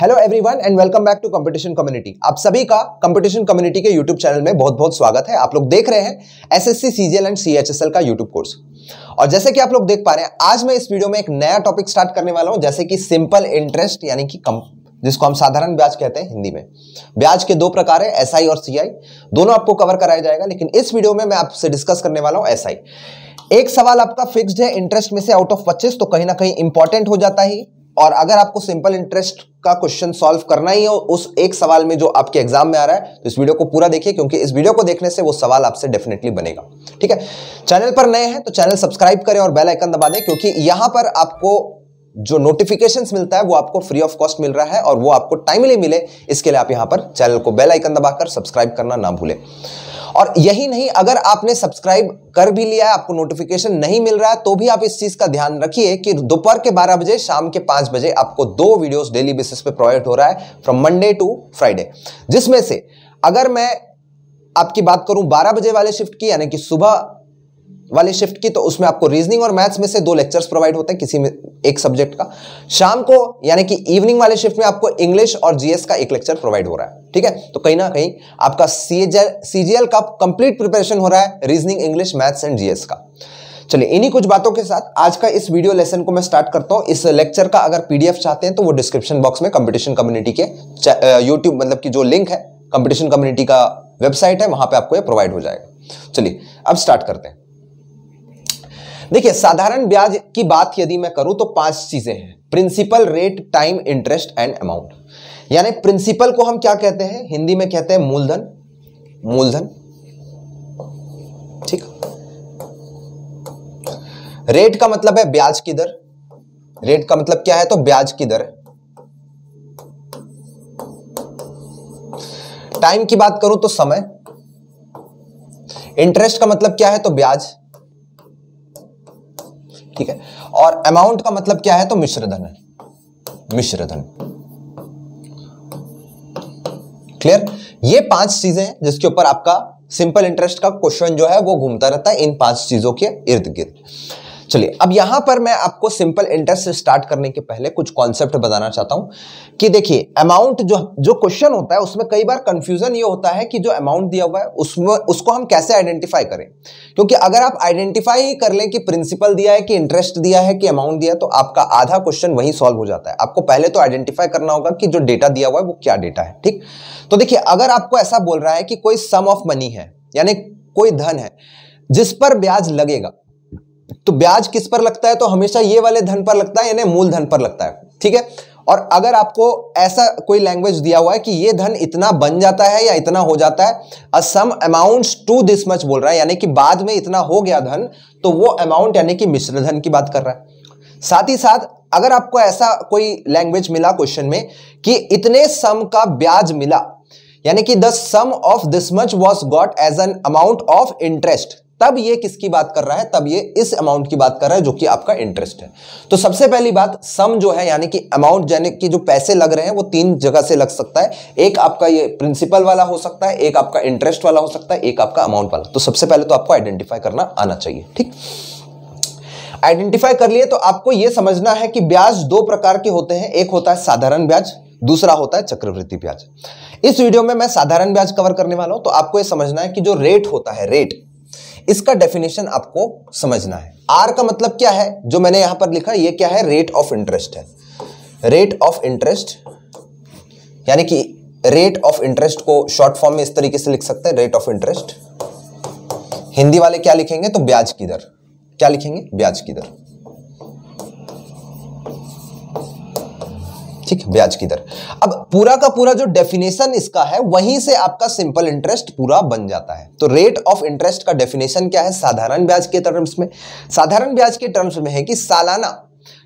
Hello everyone and welcome back to competition community आप सभी का कंपटीशन कम्युनिटी के यूट्यूब चैनल में बहुत बहुत स्वागत है आप लोग देख रहे हैं एसएससी सीजीएल एंड सीएचएसएल का यूट्यूब कोर्स और जैसे कि आप लोग देख पा रहे हैं आज मैं इस वीडियो में एक नया टॉपिक स्टार्ट करने वाला हूं जैसे कि सिंपल इंटरेस्ट यानी कि कम जिसको हम साधारण ब्याज कहते हैं हिंदी में ब्याज के दो प्रकार है एस SI और सीआई दोनों आपको कवर कराया जाएगा लेकिन इस वीडियो में मैं आपसे डिस्कस करने वाला हूं एस SI. एक सवाल आपका फिक्स्ड है इंटरेस्ट में से आउट ऑफ पच्चीस तो कहीं ना कहीं इंपॉर्टेंट हो जाता है और अगर आपको सिंपल इंटरेस्ट का क्वेश्चन सॉल्व करना ही हो उस एक सवाल में जो आपके एग्जाम में आ रहा है तो इस वीडियो को पूरा देखिए क्योंकि इस वीडियो को देखने से वो सवाल आपसे डेफिनेटली बनेगा ठीक है चैनल पर नए हैं तो चैनल सब्सक्राइब करें और बेल आइकन दबा दें क्योंकि यहां पर आपको जो नोटिफिकेशन मिलता है वो आपको फ्री ऑफ कॉस्ट मिल रहा है और वो आपको टाइमली मिले इसके लिए आप यहां पर चैनल को बेल आइकन दबाकर सब्सक्राइब करना ना भूलें और यही नहीं अगर आपने सब्सक्राइब कर भी लिया है आपको नोटिफिकेशन नहीं मिल रहा है तो भी आप इस चीज का ध्यान रखिए कि दोपहर के 12 बजे शाम के 5 बजे आपको दो वीडियोस डेली बेसिस पे प्रोवाइड हो रहा है फ्रॉम मंडे टू फ्राइडे जिसमें से अगर मैं आपकी बात करूं 12 बजे वाले शिफ्ट की यानी कि सुबह वाली शिफ्ट की तो उसमें आपको रीजनिंग और मैथ्स में से दो लेक्चर्स प्रोवाइड होते हैं किसी में एक सब्जेक्ट का शाम को यानी कि इवनिंग वाले शिफ्ट में आपको इंग्लिश और जीएस का एक लेक्चर प्रोवाइड हो रहा है ठीक है तो कहीं ना कहीं आपका सीजीएल का कंप्लीट प्रिपरेशन हो रहा है reasoning English maths and GS का चलिए इन्हीं कुछ बातों के साथ आज का इस वीडियो लेसन को मैं स्टार्ट करता हूँ इस लेक्चर का अगर पीडीएफ चाहते हैं तो वो डिस्क्रिप्शन बॉक्स में कंपटीशन कम्युनिटी के यूट्यूब मतलब की जो लिंक है कंपटीशन कम्युनिटी का वेबसाइट है वहां पर आपको यह प्रोवाइड हो जाएगा चलिए अब स्टार्ट करते हैं देखिए साधारण ब्याज की बात यदि मैं करूं तो पांच चीजें हैं principal rate time interest and amount यानी प्रिंसिपल को हम क्या कहते हैं हिंदी में कहते हैं मूलधन मूलधन ठीक रेट का मतलब है ब्याज की दर रेट का मतलब क्या है तो ब्याज की दर टाइम की बात करूं तो समय इंटरेस्ट का मतलब क्या है तो ब्याज ठीक है और अमाउंट का मतलब क्या है तो मिश्रधन है मिश्रधन क्लियर ये पांच चीजें हैं जिसके ऊपर आपका सिंपल इंटरेस्ट का क्वेश्चन जो है वो घूमता रहता है इन पांच चीजों के इर्द गिर्द चलिए अब यहां पर मैं आपको सिंपल इंटरेस्ट से स्टार्ट करने के पहले कुछ कॉन्सेप्ट बताना चाहता हूं कि देखिए अमाउंट जो जो क्वेश्चन होता है उसमें कई बार कंफ्यूजन ये होता है कि जो अमाउंट दिया हुआ है उसमें उसको हम कैसे आइडेंटिफाई करें क्योंकि अगर आप आइडेंटिफाई ही कर लें कि प्रिंसिपल दिया है कि इंटरेस्ट दिया है कि अमाउंट दिया तो आपका आधा क्वेश्चन वहीं सॉल्व हो जाता है आपको पहले तो आइडेंटिफाई करना होगा कि जो डेटा दिया हुआ है वो क्या डेटा है ठीक तो देखिए अगर आपको ऐसा बोल रहा है कि कोई सम ऑफ मनी है यानी कोई धन है जिस पर ब्याज लगेगा तो ब्याज किस पर लगता है तो हमेशा ये वाले धन पर लगता है यानी मूलधन पर लगता है ठीक है और अगर आपको ऐसा कोई लैंग्वेज दिया हुआ है कि ये धन इतना बन जाता है या इतना हो जाता है a sum amount to this much बोल रहा है यानी कि बाद में इतना हो गया धन तो वो अमाउंट यानी कि मिश्र धन की बात कर रहा है साथ ही साथ अगर आपको ऐसा कोई लैंग्वेज मिला क्वेश्चन में कि इतने सम का ब्याज मिला यानी कि the sum of this much was got as an amount of interest तब ये किसकी बात कर रहा है तब ये इस अमाउंट की बात कर रहा है जो कि आपका इंटरेस्ट है तो सबसे पहली बात सम जो है यानी कि अमाउंट यानी कि जो पैसे लग रहे हैं वो तीन जगह से लग सकता है एक आपका ये प्रिंसिपल वाला हो सकता है एक आपका इंटरेस्ट वाला हो सकता है एक आपका अमाउंट वाला तो सबसे पहले तो आपको आइडेंटिफाई करना आना चाहिए ठीक आइडेंटिफाई कर लिए तो आपको यह समझना है कि ब्याज दो प्रकार के होते हैं एक होता है साधारण ब्याज दूसरा होता है चक्रवृद्धि ब्याज इस वीडियो में मैं साधारण ब्याज कवर करने वाला हूं तो आपको यह समझना है कि जो रेट होता है रेट इसका डेफिनेशन आपको समझना है आर का मतलब क्या है जो मैंने यहां पर लिखा यह क्या है रेट ऑफ इंटरेस्ट है रेट ऑफ इंटरेस्ट यानी कि रेट ऑफ इंटरेस्ट को शॉर्ट फॉर्म में इस तरीके से लिख सकते हैं रेट ऑफ इंटरेस्ट हिंदी वाले क्या लिखेंगे तो ब्याज की दर क्या लिखेंगे ब्याज की दर ठीक ब्याज की दर अब पूरा का पूरा जो डेफिनेशन इसका है वहीं से आपका सिंपल इंटरेस्ट पूरा बन जाता है तो रेट ऑफ इंटरेस्ट का डेफिनेशन क्या है साधारण ब्याज के टर्म्स में साधारण ब्याज के टर्म्स में है कि सालाना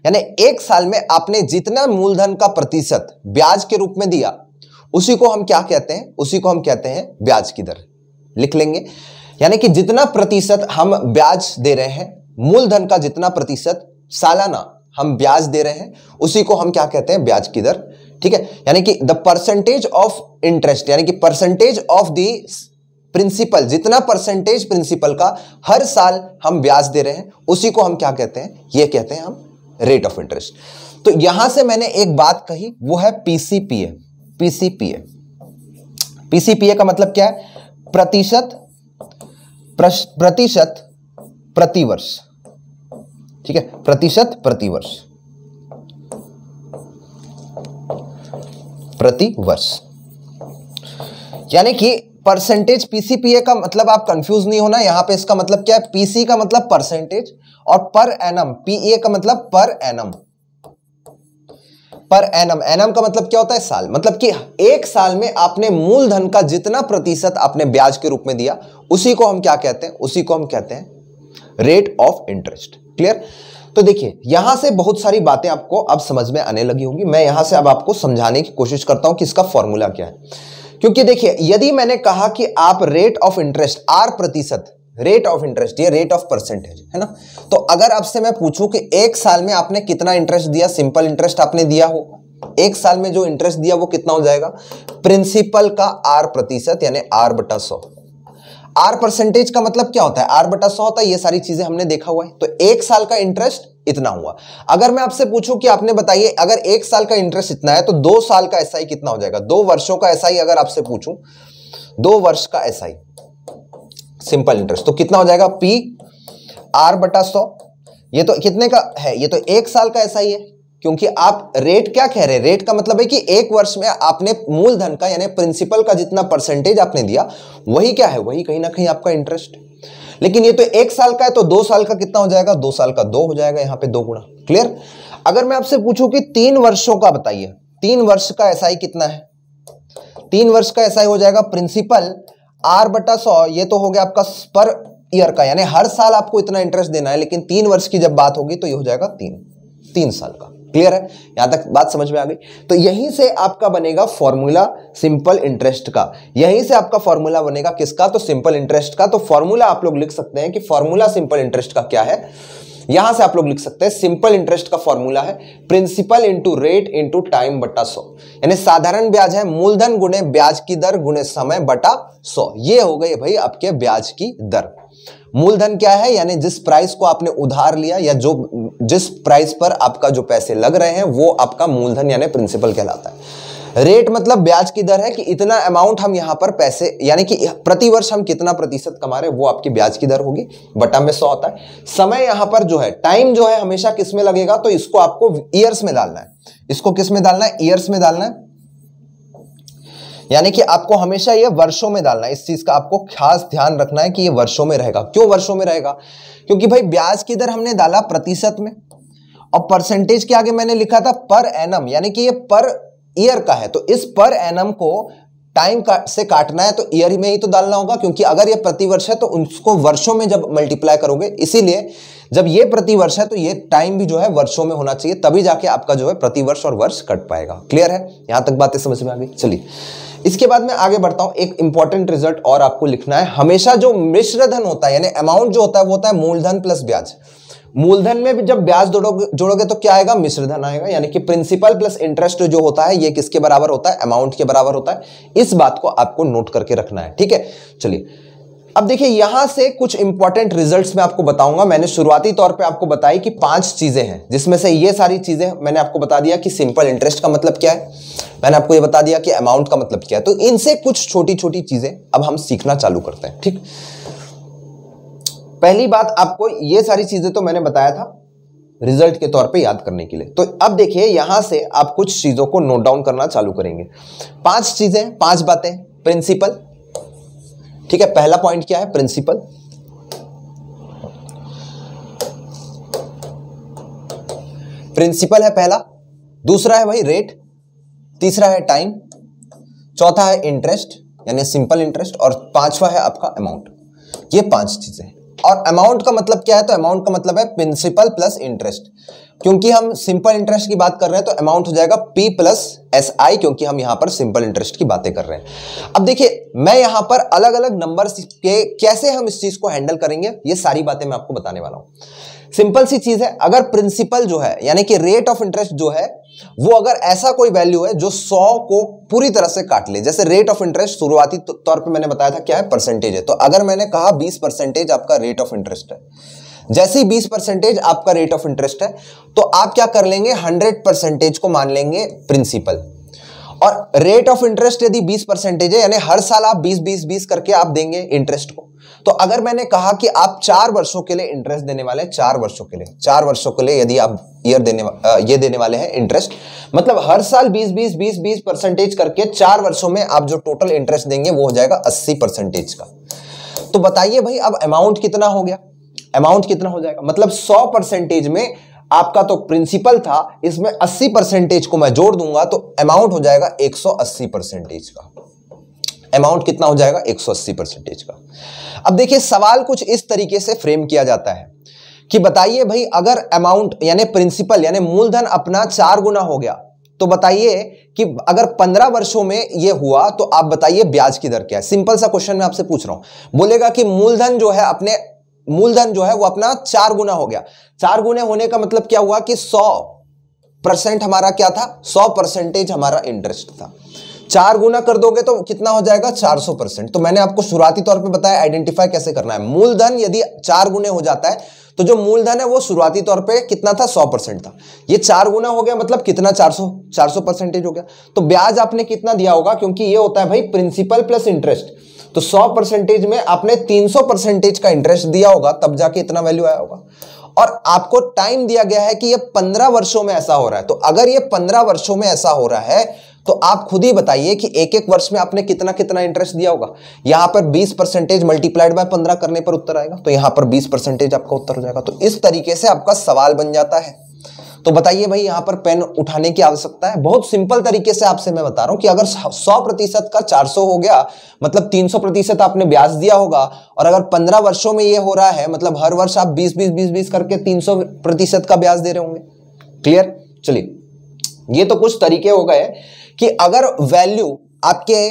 यानी एक साल में आपने जितना मूलधन का प्रतिशत ब्याज के रूप में दिया उसी को हम क्या कहते हैं उसी को हम कहते हैं ब्याज की दर लिख लेंगे यानी कि जितना प्रतिशत हम ब्याज दे रहे हैं मूलधन का जितना प्रतिशत सालाना हम ब्याज दे रहे हैं उसी को हम क्या कहते हैं ब्याज की दर ठीक है यानी कि द परसेंटेज ऑफ इंटरेस्ट यानी कि परसेंटेज ऑफ द प्रिंसिपल जितना परसेंटेज प्रिंसिपल का हर साल हम ब्याज दे रहे हैं उसी को हम क्या कहते हैं ये कहते हैं हम रेट ऑफ इंटरेस्ट तो यहां से मैंने एक बात कही वो है पीसीपीए पीसीपीए पीसीपीए का मतलब क्या है प्रतिशत प्रतिशत प्रतिवर्ष ठीक है प्रतिशत प्रतिवर्ष प्रतिवर्ष यानी कि परसेंटेज पीसीपीए का मतलब आप कंफ्यूज नहीं होना यहां पे इसका मतलब क्या है पीसी का मतलब परसेंटेज और पर एनम पीए का मतलब per annum per annum annum का मतलब क्या होता है साल मतलब कि एक साल में आपने मूलधन का जितना प्रतिशत आपने ब्याज के रूप में दिया उसी को हम क्या कहते हैं उसी को हम कहते हैं रेट ऑफ इंटरेस्ट क्लियर तो देखिए यहां से बहुत सारी बातें आपको अब समझ में आने लगी होंगी मैं यहां से अब आपको समझाने की कोशिश करता हूं कि इसका फॉर्मूला क्या है क्योंकि देखिए यदि मैंने कहा कि आप रेट ऑफ इंटरेस्ट आर प्रतिशत रेट ऑफ इंटरेस्ट ये रेट ऑफ परसेंटेज है ना तो अगर आपसे मैं पूछूं कि एक साल में आपने कितना इंटरेस्ट दिया सिंपल इंटरेस्ट आपने दिया होगा एक साल में जो इंटरेस्ट दिया वो कितना हो जाएगा प्रिंसिपल का आर प्रतिशत यानी आर बटा सौ आर परसेंटेज का मतलब क्या होता है आर बटा सौ होता है ये सारी चीजें हमने देखा हुआ है तो एक साल का इंटरेस्ट इतना हुआ अगर मैं आपसे पूछूं कि आपने बताइए अगर एक साल का इंटरेस्ट इतना है तो दो साल का एसआई कितना हो जाएगा दो वर्षों का एसआई अगर आपसे पूछूं दो वर्ष का एसआई सिंपल इंटरेस्ट तो कितना हो जाएगा पी आर बटा सौ ये तो कितने का है ये तो एक साल का एसआई है क्योंकि आप रेट क्या कह रहे हैं रेट का मतलब है कि एक वर्ष में आपने मूलधन का यानी प्रिंसिपल का जितना परसेंटेज आपने दिया वही क्या है वही कहीं ना कहीं आपका इंटरेस्ट लेकिन ये तो एक साल का है तो दो साल का कितना हो जाएगा दो साल का दो हो जाएगा यहां पे दो गुणा क्लियर अगर मैं आपसे पूछूं कि तीन वर्षों का बताइए तीन वर्ष का एस कितना है तीन वर्ष का एस हो जाएगा प्रिंसिपल आर बटा सौ ये तो हो गया आपका पर ईयर का यानी हर साल आपको इतना इंटरेस्ट देना है लेकिन तीन वर्ष की जब बात होगी तो ये हो जाएगा तीन तीन साल का क्लियर है यहां तक बात समझ में आ गई तो यहीं से आपका बनेगा फॉर्मूला सिंपल इंटरेस्ट का यहीं से आपका फॉर्मूला बनेगा किसका तो सिंपल इंटरेस्ट का तो फॉर्मूला आप लोग लिख सकते हैं कि फॉर्मूला सिंपल इंटरेस्ट का क्या है यहां से आप लोग लिख सकते हैं सिंपल इंटरेस्ट का फॉर्मूला है principal into rate into time बटा सौ यानी साधारण ब्याज है मूलधन गुणे ब्याज की दर गुणे समय बटा सौ ये हो गई भाई आपके ब्याज की दर मूलधन क्या है यानी जिस प्राइस को आपने उधार लिया या जो जिस प्राइस पर आपका जो पैसे लग रहे हैं वो आपका मूलधन यानी प्रिंसिपल कहलाता है रेट मतलब ब्याज की दर है कि इतना अमाउंट हम यहाँ पर पैसे यानी कि प्रति वर्ष हम कितना प्रतिशत कमा रहे हैं वो आपकी ब्याज की दर होगी बटा में सौ होता है समय यहाँ पर जो है टाइम जो है हमेशा किस में लगेगा तो इसको आपको ईयर्स में डालना है इसको किस में डालना है ईयर्स में डालना है यानी कि आपको हमेशा ये वर्षों में डालना है इस चीज़ का आपको खास ध्यान रखना है कि ये वर्षों में रहेगा क्यों वर्षों में रहेगा क्योंकि भाई ब्याज की दर हमने डाला प्रतिशत में और परसेंटेज के आगे मैंने लिखा था पर एनम यानी कि ये पर ईयर का है तो इस पर एनम को टाइम का, से काटना है तो ईयर में ही तो डालना होगा क्योंकि अगर ये प्रतिवर्ष है तो उसको वर्षों में जब मल्टीप्लाई करोगे इसीलिए जब ये प्रतिवर्ष है तो ये टाइम भी जो है वर्षों में होना चाहिए तभी जाके आपका जो है प्रतिवर्ष और वर्ष कट पाएगा क्लियर है यहां तक बातें समझ में आ गई चलिए इसके बाद मैं आगे बढ़ता हूं एक इंपॉर्टेंट रिजल्ट और आपको लिखना है हमेशा जो मिश्र धन होता है यानी अमाउंट जो होता है वो होता है मूलधन प्लस ब्याज मूलधन में भी जब ब्याज जोड़ोगे जोड़ोगे तो क्या आएगा मिश्रधन आएगा यानी कि प्रिंसिपल प्लस इंटरेस्ट जो होता है ये किसके बराबर होता है अमाउंट के बराबर होता है इस बात को आपको नोट करके रखना है ठीक है चलिए अब देखिए यहां से कुछ इंपॉर्टेंट रिजल्ट्स मैं आपको बताऊंगा मैंने शुरुआती तौर पे आपको बताई कि पांच चीजें हैं जिसमें से ये सारी चीजें मैंने आपको बता दिया कि सिंपल इंटरेस्ट का मतलब क्या है मैंने आपको ये बता दिया कि अमाउंट का मतलब क्या है तो इनसे कुछ छोटी छोटी चीजें अब हम सीखना चालू करते हैं ठीक पहली बात आपको ये सारी चीजें तो मैंने बताया था रिजल्ट के तौर पे याद करने के लिए तो अब देखिए यहां से आप कुछ चीजों को नोट डाउन करना चालू करेंगे पांच चीजें पांच बातें प्रिंसिपल ठीक है पहला पॉइंट क्या है प्रिंसिपल प्रिंसिपल है पहला दूसरा है भाई रेट तीसरा है टाइम चौथा है इंटरेस्ट यानी सिंपल इंटरेस्ट और पांचवा है आपका अमाउंट ये पांच चीजें और अमाउंट का मतलब क्या है तो अमाउंट का मतलब है प्रिंसिपल प्लस इंटरेस्ट क्योंकि हम सिंपल इंटरेस्ट की बात कर रहे हैं तो अमाउंट हो जाएगा पी प्लस एस आई क्योंकि हम यहां पर सिंपल इंटरेस्ट की बातें कर रहे हैं अब देखिए मैं यहां पर अलग अलग नंबर के कैसे हम इस चीज को हैंडल करेंगे ये सारी बातें मैं आपको बताने वाला हूं सिंपल सी चीज है अगर प्रिंसिपल जो है यानी कि रेट ऑफ इंटरेस्ट जो है वो अगर ऐसा कोई वैल्यू है जो 100 को पूरी तरह से काट ले जैसे रेट ऑफ इंटरेस्ट शुरुआती तौर पे मैंने बताया था क्या है परसेंटेज है तो अगर मैंने कहा 20 परसेंटेज आपका रेट ऑफ इंटरेस्ट है जैसे ही बीस परसेंटेज आपका रेट ऑफ इंटरेस्ट है तो आप क्या कर लेंगे हंड्रेड परसेंटेज को मान लेंगे प्रिंसिपल और रेट ऑफ इंटरेस्ट यदि 20 परसेंटेज है यानी हर साल आप 20 20 20 करके आप देंगे इंटरेस्ट को तो अगर मैंने कहा कि आप चार वर्षों के लिए इंटरेस्ट देने वाले हैं चार वर्षों के लिए चार वर्षों के लिए यदि आप ईयर देने ये देने वाले हैं इंटरेस्ट मतलब हर साल 20 20 20 20 परसेंटेज करके चार वर्षों में आप जो टोटल इंटरेस्ट देंगे वो हो जाएगा अस्सी परसेंटेज का तो बताइए भाई अब अमाउंट कितना हो गया अमाउंट कितना हो जाएगा मतलब सौ परसेंटेज में आपका तो प्रिंसिपल था इसमें 80 परसेंटेज को मैं जोड़ दूंगा तो अमाउंट हो जाएगा 180 परसेंटेज का अमाउंट कितना हो जाएगा 180 परसेंटेज का अब देखिए सवाल कुछ इस तरीके से फ्रेम किया जाता है कि बताइए भाई अगर अमाउंट यानी प्रिंसिपल यानी मूलधन अपना चार गुना हो गया तो बताइए कि अगर पंद्रह वर्षों में ये हुआ तो आप बताइए ब्याज की दर क्या है सिंपल सा क्वेश्चन मैं आपसे पूछ रहा हूं बोलेगा कि मूलधन जो है अपने मूलधन जो है वो अपना चार गुना हो गया चार गुने होने का मतलब क्या हुआ कि सौ परसेंट हमारा क्या था सौ परसेंटेज हमारा इंटरेस्ट था चार गुना कर दोगे तो कितना हो जाएगा सौ परसेंट तो मैंने आपको शुरुआती तौर पे बताया आइडेंटिफाई कैसे करना है मूलधन यदि चार गुने हो जाता है तो जो मूलधन है वो शुरुआती तौर पे कितना था सौ परसेंट था ये चार गुना हो गया मतलब कितना चार सौ चार सौ परसेंटेज हो गया तो ब्याज आपने कितना दिया होगा क्योंकि ये होता है भाई प्रिंसिपल प्लस इंटरेस्ट तो 100 परसेंटेज में आपने 300 परसेंटेज का इंटरेस्ट दिया होगा तब जाके इतना वैल्यू आया होगा और आपको टाइम दिया गया है कि ये 15 वर्षों में ऐसा हो रहा है तो अगर ये 15 वर्षों में ऐसा हो रहा है तो आप खुद ही बताइए कि एक एक वर्ष में आपने कितना कितना इंटरेस्ट दिया होगा यहां पर 20 परसेंटेज मल्टीप्लाइड बाय 15 करने पर उत्तर आएगा तो यहां पर 20 परसेंटेज आपका उत्तर हो जाएगा तो इस तरीके से आपका सवाल बन जाता है तो बताइए भाई यहाँ पर पेन उठाने की आवश्यकता है बहुत सिंपल तरीके से आपसे मैं बता रहा हूँ कि अगर सौ प्रतिशत का चार सौ हो गया मतलब तीन सौ प्रतिशत आपने ब्याज दिया होगा और अगर पंद्रह वर्षों में ये हो रहा है मतलब हर वर्ष आप बीस बीस बीस बीस करके तीन सौ प्रतिशत का ब्याज दे रहे होंगे क्लियर चलिए ये तो कुछ तरीके हो गए कि अगर वैल्यू आपके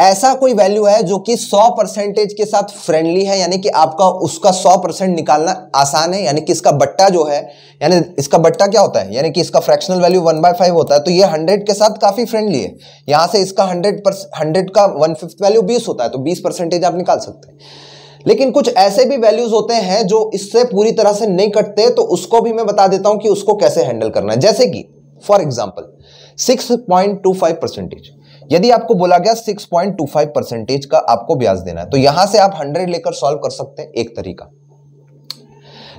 ऐसा कोई वैल्यू है जो कि 100 परसेंटेज के साथ फ्रेंडली है यानी कि आपका उसका 100 परसेंट निकालना आसान है यानी कि इसका बट्टा जो है यानी इसका बट्टा क्या होता है यानी कि इसका fractional value one by five होता है तो ये हंड्रेड के साथ काफ़ी फ्रेंडली है यहाँ से इसका हंड्रेड पर हंड्रेड का वन फिफ्थ वैल्यू बीस होता है तो बीस परसेंटेज आप निकाल सकते हैं लेकिन कुछ ऐसे भी वैल्यूज होते हैं जो इससे पूरी तरह से नहीं कटते तो उसको भी मैं बता देता हूं कि उसको कैसे हैंडल करना है जैसे कि for example six point two five percentage यदि आपको बोला गया 6.25 परसेंटेज का आपको ब्याज देना है तो यहां से आप 100 लेकर सॉल्व कर सकते हैं एक तरीका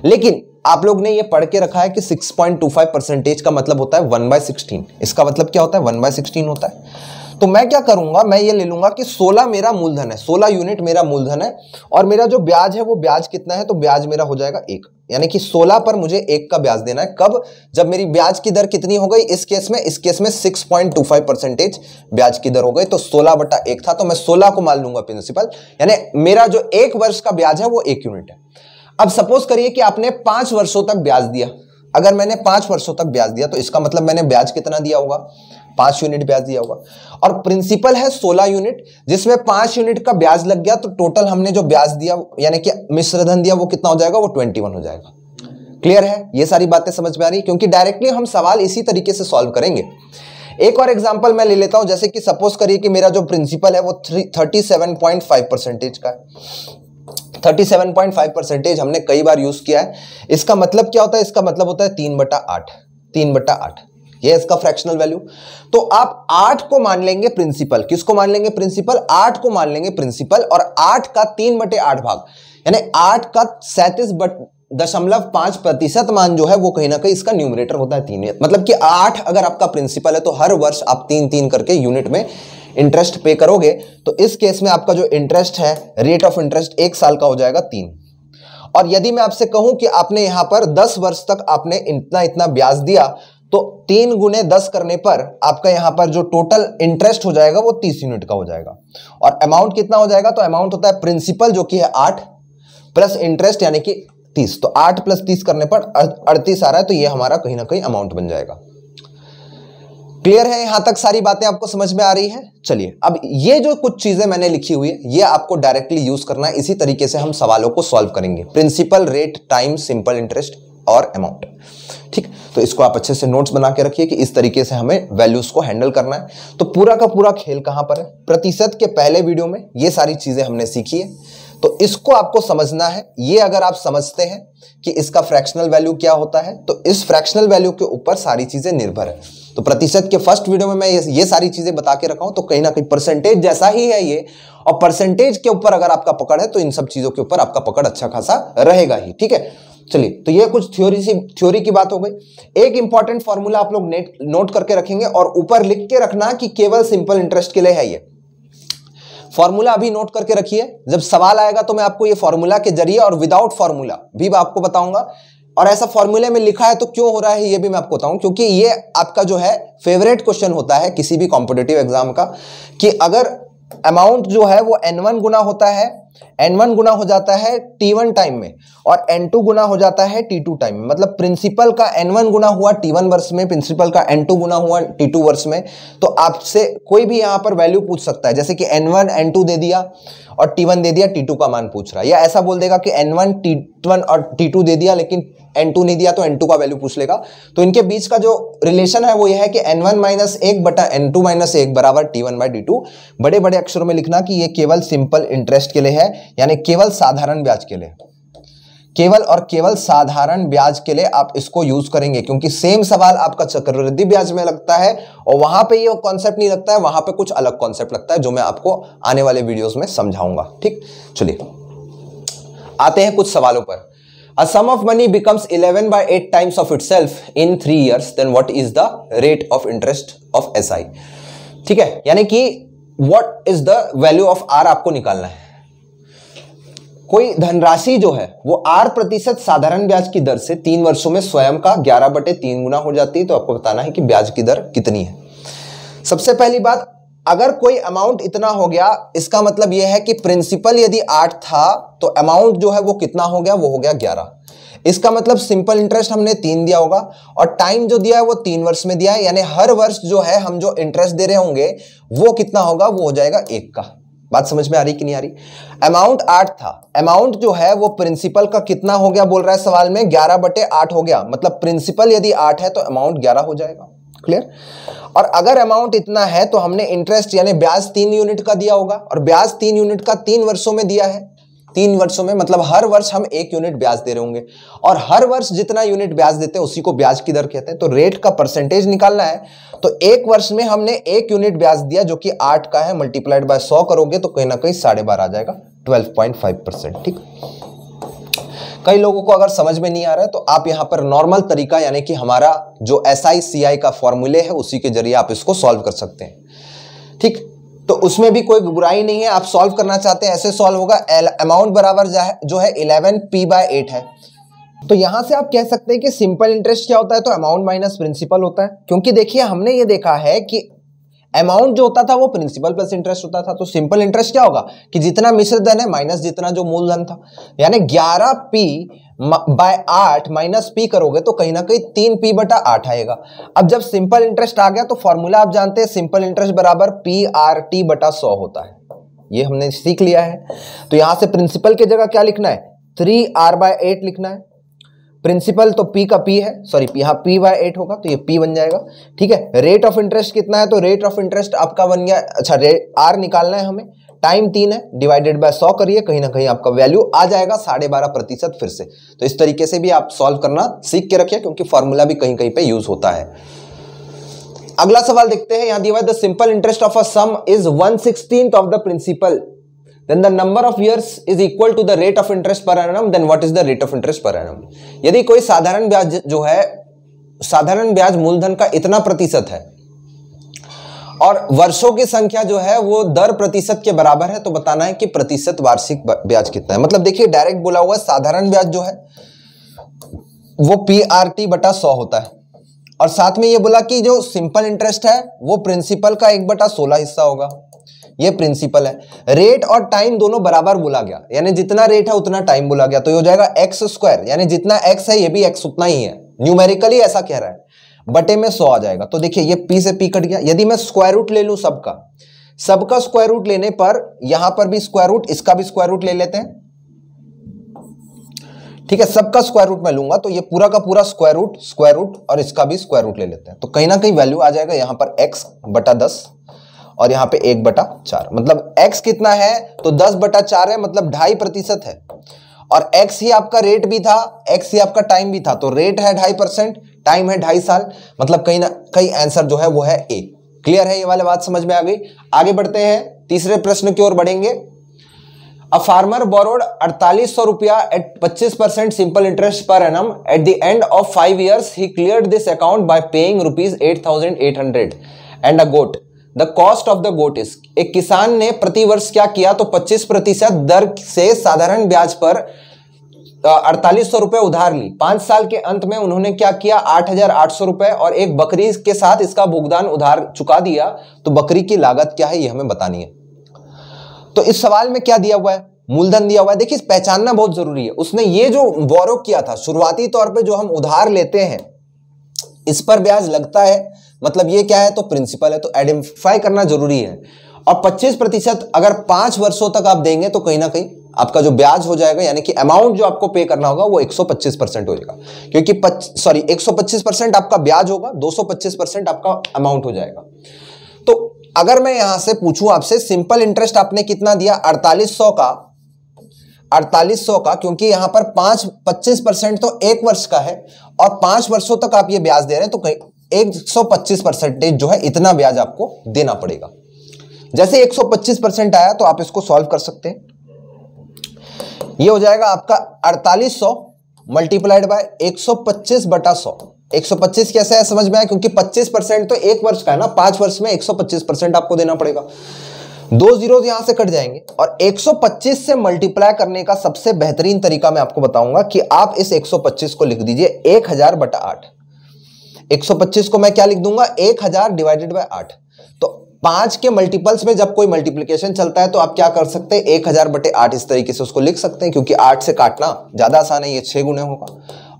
लेकिन आप लोग ने ये पढ़ के रखा है कि 6.25 परसेंटेज का मतलब होता है 1 बाय सिक्सटीन इसका मतलब क्या होता है 1 बाय सिक्सटीन होता है तो मैं क्या करूंगा मैं ये ले लूंगा कि 16 मेरा मूलधन है 16 यूनिट मेरा मूलधन है और मेरा जो ब्याज है वो ब्याज कितना है तो ब्याज मेरा हो जाएगा एक यानी कि 16 पर मुझे एक का ब्याज देना है कब जब मेरी ब्याज की दर कितनी हो गई इस केस में इस केस में 6.25 परसेंटेज ब्याज की दर हो गई तो 16 बटा एक था तो मैं 16 को मान लूंगा प्रिंसिपल यानी मेरा जो एक वर्ष का ब्याज है वो एक यूनिट है अब सपोज करिए कि आपने पांच वर्षों तक ब्याज दिया अगर मैंने पांच वर्षों तक ब्याज दिया तो इसका मतलब मैंने ब्याज कितना दिया होगा पांच यूनिट ब्याज दिया होगा और प्रिंसिपल है सोलह यूनिट जिसमें पांच यूनिट का ब्याज लग गया तो टोटल हमने जो ब्याज दिया यानी कि मिश्रधन दिया वो कितना हो जाएगा वो ट्वेंटी हो जाएगा क्लियर है ये सारी बातें समझ में आ रही क्योंकि डायरेक्टली हम सवाल इसी तरीके से सॉल्व करेंगे एक और एग्जांपल मैं ले लेता हूं जैसे कि सपोज करिए कि मेरा जो प्रिंसिपल है वो thirty seven point five percentage का है 37.5 परसेंटेज हमने कई बार यूज़ किया है इसका मतलब क्या होता है इसका मतलब होता है तीन बटा आठ तीन बटा आठ ये इसका फ्रैक्शनल वैल्यू तो आप आठ को मान लेंगे प्रिंसिपल किसको मान लेंगे प्रिंसिपल आठ को मान लेंगे प्रिंसिपल और आठ का तीन बटे आठ भाग यानी आठ का सैंतीस बट दशमलव पांच प्रतिशत मान जो है वो कहीं ना कहीं इसका न्यूमरेटर होता है तीन मतलब कि आठ अगर आपका प्रिंसिपल है तो हर वर्ष आप तीन तीन करके यूनिट में इंटरेस्ट पे करोगे तो इस केस में आपका जो इंटरेस्ट है रेट ऑफ इंटरेस्ट एक साल का हो जाएगा तीन और यदि मैं आपसे कहूं कि आपने यहां पर दस वर्ष तक आपने इतना इतना ब्याज दिया तो तीन गुने दस करने पर आपका यहां पर जो टोटल इंटरेस्ट हो जाएगा वो तीस यूनिट का हो जाएगा और अमाउंट कितना हो जाएगा तो अमाउंट होता है प्रिंसिपल जो कि है आठ प्लस इंटरेस्ट यानी कि तीस तो आठ प्लस तीस करने पर अड़तीस आ रहा है तो ये हमारा कहीं ना कहीं अमाउंट बन जाएगा क्लियर है यहां तक सारी बातें आपको समझ में आ रही है चलिए अब ये जो कुछ चीजें मैंने लिखी हुई है ये आपको डायरेक्टली यूज करना है इसी तरीके से हम सवालों को सॉल्व करेंगे principal rate time simple interest और अमाउंट ठीक तो इसको आप अच्छे से नोट्स बना के रखिए कि इस तरीके से हमें वैल्यूज को हैंडल करना है तो पूरा का पूरा खेल कहां पर है प्रतिशत के पहले वीडियो में ये सारी चीजें हमने सीखी है तो इसको आपको समझना है ये अगर आप समझते हैं कि इसका फ्रैक्शनल वैल्यू क्या होता है तो इस फ्रैक्शनल वैल्यू के ऊपर सारी चीज़ें निर्भर है तो प्रतिशत के फर्स्ट वीडियो में मैं ये, सारी चीज़ें बता के रखा हूं तो कहीं ना कहीं परसेंटेज जैसा ही है ये और परसेंटेज के ऊपर अगर आपका पकड़ है तो इन सब चीज़ों के ऊपर आपका पकड़ अच्छा खासा रहेगा ही ठीक है चलिए तो ये कुछ थ्योरी सी थ्योरी की बात हो गई एक इंपॉर्टेंट फॉर्मूला आप लोग नेट नोट करके रखेंगे और ऊपर लिख के रखना कि केवल सिंपल इंटरेस्ट के लिए है ये फॉर्मूला अभी नोट करके रखिए जब सवाल आएगा तो मैं आपको ये फॉर्मूला के जरिए और विदाउट फॉर्मूला भी आपको बताऊंगा और ऐसा फॉर्मूले में लिखा है तो क्यों हो रहा है ये भी मैं आपको बताऊं क्योंकि ये आपका जो है फेवरेट क्वेश्चन होता है किसी भी कॉम्पिटेटिव एग्जाम का कि अगर अमाउंट जो है वो एन वन गुना होता है एन वन गुना हो जाता है टी वन टाइम में और एन टू गुना हो जाता है टी टू टाइम में मतलब प्रिंसिपल का एन वन गुना हुआ टी वन वर्ष में प्रिंसिपल का एन टू गुना हुआ टी टू वर्ष में तो आपसे कोई भी यहां पर वैल्यू पूछ सकता है जैसे कि एन वन एन टू दे दिया और टी वन दे दिया टी टू का मान पूछ रहा है या ऐसा बोल देगा कि एन वन टी वन और टी टू दे दिया लेकिन एन टू नहीं दिया तो एन टू का वैल्यू पूछ लेगा तो इनके बीच का जो रिलेशन है वो यह है कि एन वन माइनस एक बटा एन टू माइनस एक बराबर T one by T two बड़े बड़े अक्षरों में लिखना कि ये केवल सिंपल इंटरेस्ट के लिए है है यानी केवल साधारण ब्याज के लिए केवल और केवल साधारण ब्याज के लिए आप इसको यूज करेंगे क्योंकि सेम सवाल आपका चक्रवृद्धि ब्याज में लगता है और वहां पे ये कॉन्सेप्ट नहीं लगता है वहां पे कुछ अलग कॉन्सेप्ट लगता है जो मैं आपको आने वाले वीडियोस में समझाऊंगा ठीक चलिए आते हैं कुछ सवालों पर A sum of money becomes 11 by 8 times of itself in three years then what is the rate of interest of S ठीक है यानी कि what is the value of R आपको निकालना है कोई धनराशि जो है वो आर प्रतिशत साधारण ब्याज की दर से तीन वर्षों में स्वयं का ग्यारह बटे तीन गुना हो जाती है तो आपको बताना है कि ब्याज की दर कितनी है सबसे पहली बात अगर कोई अमाउंट इतना हो गया इसका मतलब यह है कि प्रिंसिपल यदि आठ था तो अमाउंट जो है वो कितना हो गया वो हो गया ग्यारह इसका मतलब सिंपल इंटरेस्ट हमने तीन दिया होगा और टाइम जो दिया है वो तीन वर्ष में दिया है यानी हर वर्ष जो है हम जो इंटरेस्ट दे रहे होंगे वो कितना होगा वो हो जाएगा एक का बात समझ में आ रही कि नहीं आ रही अमाउंट आठ था अमाउंट जो है वो प्रिंसिपल का कितना हो गया बोल रहा है सवाल में ग्यारह बटे आठ हो गया मतलब प्रिंसिपल यदि आठ है तो अमाउंट ग्यारह हो जाएगा क्लियर और अगर अमाउंट इतना है तो हमने इंटरेस्ट यानी ब्याज तीन यूनिट का दिया होगा और ब्याज तीन यूनिट का तीन वर्षों में दिया है तीन वर्षों में मतलब हर वर्ष हम एक यूनिट ब्याज दे रहे होंगे और हर वर्ष जितना यूनिट ब्याज देते हैं उसी को ब्याज की दर कहते हैं तो रेट का परसेंटेज निकालना है तो एक वर्ष में हमने एक यूनिट ब्याज दिया जो कि आठ का है मल्टीप्लाइड बाय सौ करोगे तो कहीं ना कहीं साढ़े बारह आ जाएगा ट्वेल्व पॉइंट फाइव परसेंट ठीक कई लोगों को अगर समझ में नहीं आ रहा है तो आप यहां पर नॉर्मल तरीका यानी कि हमारा जो एस आई सी आई का फॉर्मूले है उसी के जरिए आप इसको सॉल्व कर सकते हैं ठीक तो उसमें भी कोई बुराई नहीं है आप सॉल्व करना चाहते हैं ऐसे सॉल्व होगा अमाउंट बराबर जो है इलेवन पी बाय एट है तो यहां से आप कह सकते हैं कि सिंपल इंटरेस्ट क्या होता है तो अमाउंट माइनस प्रिंसिपल होता है क्योंकि देखिए हमने ये देखा है कि अमाउंट जो होता था वो प्रिंसिपल प्लस इंटरेस्ट होता था तो सिंपल इंटरेस्ट क्या होगा कि जितना मिश्र धन है माइनस जितना जो मूलधन था यानी ग्यारह पी बाय आठ माइनस पी करोगे तो कहीं ना कहीं तीन पी बटा आठ आएगा अब जब सिंपल इंटरेस्ट आ गया तो फॉर्मूला आप जानते हैं सिंपल इंटरेस्ट बराबर पी आर टी बटा सौ होता है ये हमने सीख लिया है तो यहां से प्रिंसिपल की जगह क्या लिखना है थ्री आर बाय एट लिखना है प्रिंसिपल तो पी का पी है सॉरी यहाँ पी बाय एट होगा तो ये पी बन जाएगा ठीक है रेट ऑफ इंटरेस्ट कितना है तो रेट ऑफ इंटरेस्ट आपका बन गया अच्छा रेट आर निकालना है हमें टाइम तीन है डिवाइडेड बाय सौ करिए कहीं ना कहीं आपका वैल्यू आ जाएगा साढ़े बारह प्रतिशत फिर से तो इस तरीके से भी आप सॉल्व करना सीख के रखिए क्योंकि फॉर्मूला भी कहीं कहीं पे यूज होता है अगला सवाल देखते हैं यहां दिया हुआ the simple interest of a sum is one sixteen of the principal then the number of years is equal to the rate of interest per annum then what is the rate of interest per annum यदि कोई साधारण ब्याज जो है साधारण ब्याज मूलधन का इतना प्रतिशत है और वर्षों की संख्या जो है वो दर प्रतिशत के बराबर है तो बताना है कि प्रतिशत वार्षिक ब्याज कितना है मतलब देखिए डायरेक्ट बोला हुआ साधारण ब्याज जो है वो पी आर टी बटा सौ होता है और साथ में ये बोला कि जो सिंपल इंटरेस्ट है वो प्रिंसिपल का एक बटा सोलह हिस्सा होगा ये प्रिंसिपल है रेट और टाइम दोनों बराबर बोला गया यानी जितना रेट है उतना टाइम बोला गया तो ये हो जाएगा एक्स स्क्वायर यानी जितना एक्स है ये भी एक्स उतना ही है न्यूमेरिकली ऐसा कह रहा है बटे में सौ आ जाएगा तो देखिए ये पी से पी कट गया यदि मैं स्क्वायर रूट ले लूँ सबका सबका स्क्वायर रूट लेने पर यहां पर भी स्क्वायर रूट इसका भी स्क्वायर रूट ले लेते हैं ठीक है सबका स्क्वायर रूट मैं लूंगा तो ये पूरा का पूरा स्क्वायर रूट स्क्वायर रूट और इसका भी स्क्वायर रूट ले लेते हैं तो कहीं ना कहीं वैल्यू आ जाएगा यहां पर एक्स बटा दस और यहां पे एक बटा चार मतलब x कितना है तो दस बटा चार है मतलब ढाई प्रतिशत है और x ही आपका रेट भी था x ही आपका टाइम भी था तो रेट है ढाई परसेंट टाइम है ढाई साल मतलब कहीं ना कहीं आंसर जो है वो है ए क्लियर है ये वाले बात समझ में आ गई आगे बढ़ते हैं तीसरे प्रश्न की ओर बढ़ेंगे अ फार्मर बोरोड अड़तालीस सौ रुपया एट पच्चीस percent simple interest per annum at the end of five years he clear this account by paying rupees eight thousand eight hundred and a goat the cost of the goat is एक किसान ने प्रतिवर्ष क्या किया तो 25 प्रतिशत दर से साधारण ब्याज पर अड़तालीस सौ रुपए उधार ली पांच साल के अंत में उन्होंने क्या किया आठ हजार आठ सौ रुपए और एक बकरी के साथ इसका भुगतान उधार चुका दिया तो बकरी की लागत क्या है यह हमें बतानी है तो इस सवाल में क्या दिया हुआ है मूलधन दिया हुआ है देखिए पहचानना बहुत जरूरी है उसने ये जो बोरो किया था शुरुआती तौर पे जो हम उधार लेते हैं इस पर ब्याज लगता है मतलब ये क्या है तो प्रिंसिपल है तो आइडेंटिफाई करना जरूरी है और 25 प्रतिशत अगर पांच वर्षों तक आप देंगे तो कहीं ना कहीं आपका जो ब्याज हो जाएगा यानी कि अमाउंट जो आपको पे करना होगा वो 125 परसेंट हो जाएगा क्योंकि सॉरी 125 परसेंट आपका ब्याज होगा 225 परसेंट आपका अमाउंट हो जाएगा तो अगर मैं यहां से पूछूं आपसे सिंपल इंटरेस्ट आपने कितना दिया 4800 का 4800 का क्योंकि यहां पर पांच पच्चीस परसेंट तो एक वर्ष का है और पांच वर्षों तक आप ये ब्याज दे रहे हैं तो कहीं 125 परसेंटेज जो है इतना ब्याज आपको देना पड़ेगा जैसे 125 परसेंट आया तो आप इसको सॉल्व कर सकते हैं ये हो जाएगा आपका 4800 मल्टीप्लाइड बाय 125 बटा 100 125 कैसे है समझ में आया क्योंकि 25 परसेंट तो एक वर्ष का है ना पांच वर्ष में 125 परसेंट आपको देना पड़ेगा दो जीरो यहां से कट जाएंगे और 125 से मल्टीप्लाई करने का सबसे बेहतरीन तरीका मैं आपको बताऊंगा कि आप इस 125 को लिख दीजिए 1000 बटा आठ 125 को मैं क्या लिख दूंगा 1000 डिवाइडेड बाई आठ तो पांच के मल्टीपल्स में जब कोई मल्टीप्लीकेशन चलता है तो आप क्या कर सकते हैं एक हजार बटे आठ इस तरीके से उसको लिख सकते हैं क्योंकि आठ से काटना ज्यादा आसान है ये छह गुने होगा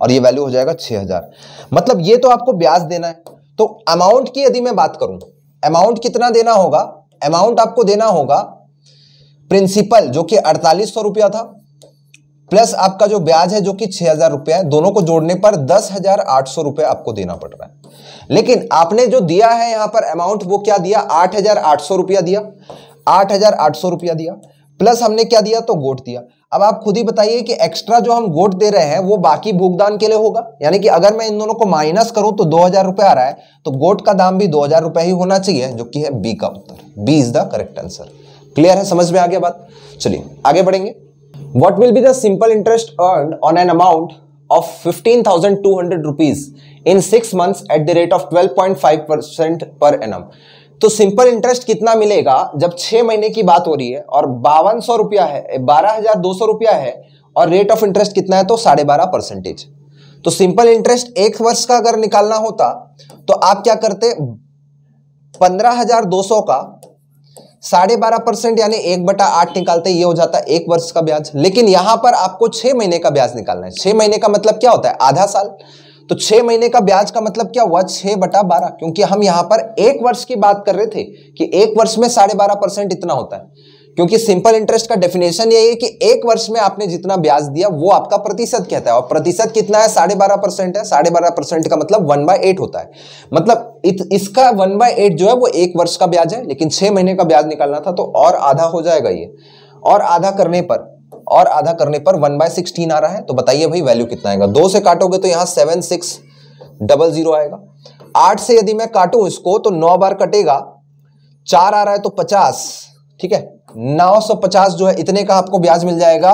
और ये वैल्यू हो जाएगा छह हजार मतलब ये तो आपको ब्याज देना है तो अमाउंट की यदि मैं बात करूं अमाउंट कितना देना होगा अमाउंट आपको देना होगा प्रिंसिपल जो कि अड़तालीस सौ रुपया था प्लस आपका जो ब्याज है जो कि छह हजार रुपया है दोनों को जोड़ने पर दस हजार आठ सौ रुपया आपको देना पड़ रहा है लेकिन आपने जो दिया है यहां पर अमाउंट वो क्या दिया आठ हजार आठ सौ रुपया दिया आठ हजार आठ सौ रुपया दिया प्लस हमने क्या दिया तो गोट दिया अब आप खुद ही बताइए कि एक्स्ट्रा जो हम गोट दे रहे हैं वो बाकी भुगतान के लिए होगा यानी कि अगर मैं इन दोनों को माइनस करूं तो दो हजार रुपया आ रहा है तो गोट का दाम भी दो हजार रुपया ही होना चाहिए जो कि है बी का उत्तर B is the correct answer clear है समझ में आ गया बात चलिए आगे बढ़ेंगे What will be the simple interest earned on an amount of 15,200 rupees in 6 months at the rate of 12.5 percent per annum तो सिंपल इंटरेस्ट कितना मिलेगा जब छह महीने की बात हो रही है और बावन सौ रुपया है बारह हजार दो सौ रुपया है और रेट ऑफ इंटरेस्ट कितना है तो साढ़े बारह परसेंटेज तो सिंपल इंटरेस्ट एक वर्ष का अगर निकालना होता तो आप क्या करते पंद्रह हजार दो सौ का साढ़े बारह परसेंट यानी एक बटा आठ निकालते ये हो जाता है एक वर्ष का ब्याज लेकिन यहां पर आपको छह महीने का ब्याज निकालना है छह महीने का मतलब क्या होता है आधा साल तो छह महीने का ब्याज का मतलब क्या हुआ छह बटा बारह क्योंकि हम यहां पर एक वर्ष की बात कर रहे थे कि एक वर्ष में साढ़े बारह परसेंट इतना होता है क्योंकि सिंपल इंटरेस्ट का डेफिनेशन यही है कि एक वर्ष में आपने जितना ब्याज दिया वो आपका प्रतिशत कहता है और प्रतिशत कितना है साढ़े बारह परसेंट है साढ़े बारह परसेंट का मतलब वन बाय एट होता है मतलब इत, इसका वन बाय एट जो है वो एक वर्ष का ब्याज है लेकिन छह महीने का ब्याज निकालना था तो और आधा हो जाएगा ये और आधा करने पर और आधा करने पर वन बाय सिक्सटीन आ रहा है तो बताइए भाई वैल्यू कितना आएगा दो से काटोगे तो यहाँ सेवन सिक्स डबल जीरो आएगा आठ से यदि मैं काटू इसको तो नौ बार कटेगा चार आ रहा है तो पचास ठीक है 950 जो है इतने का आपको ब्याज मिल जाएगा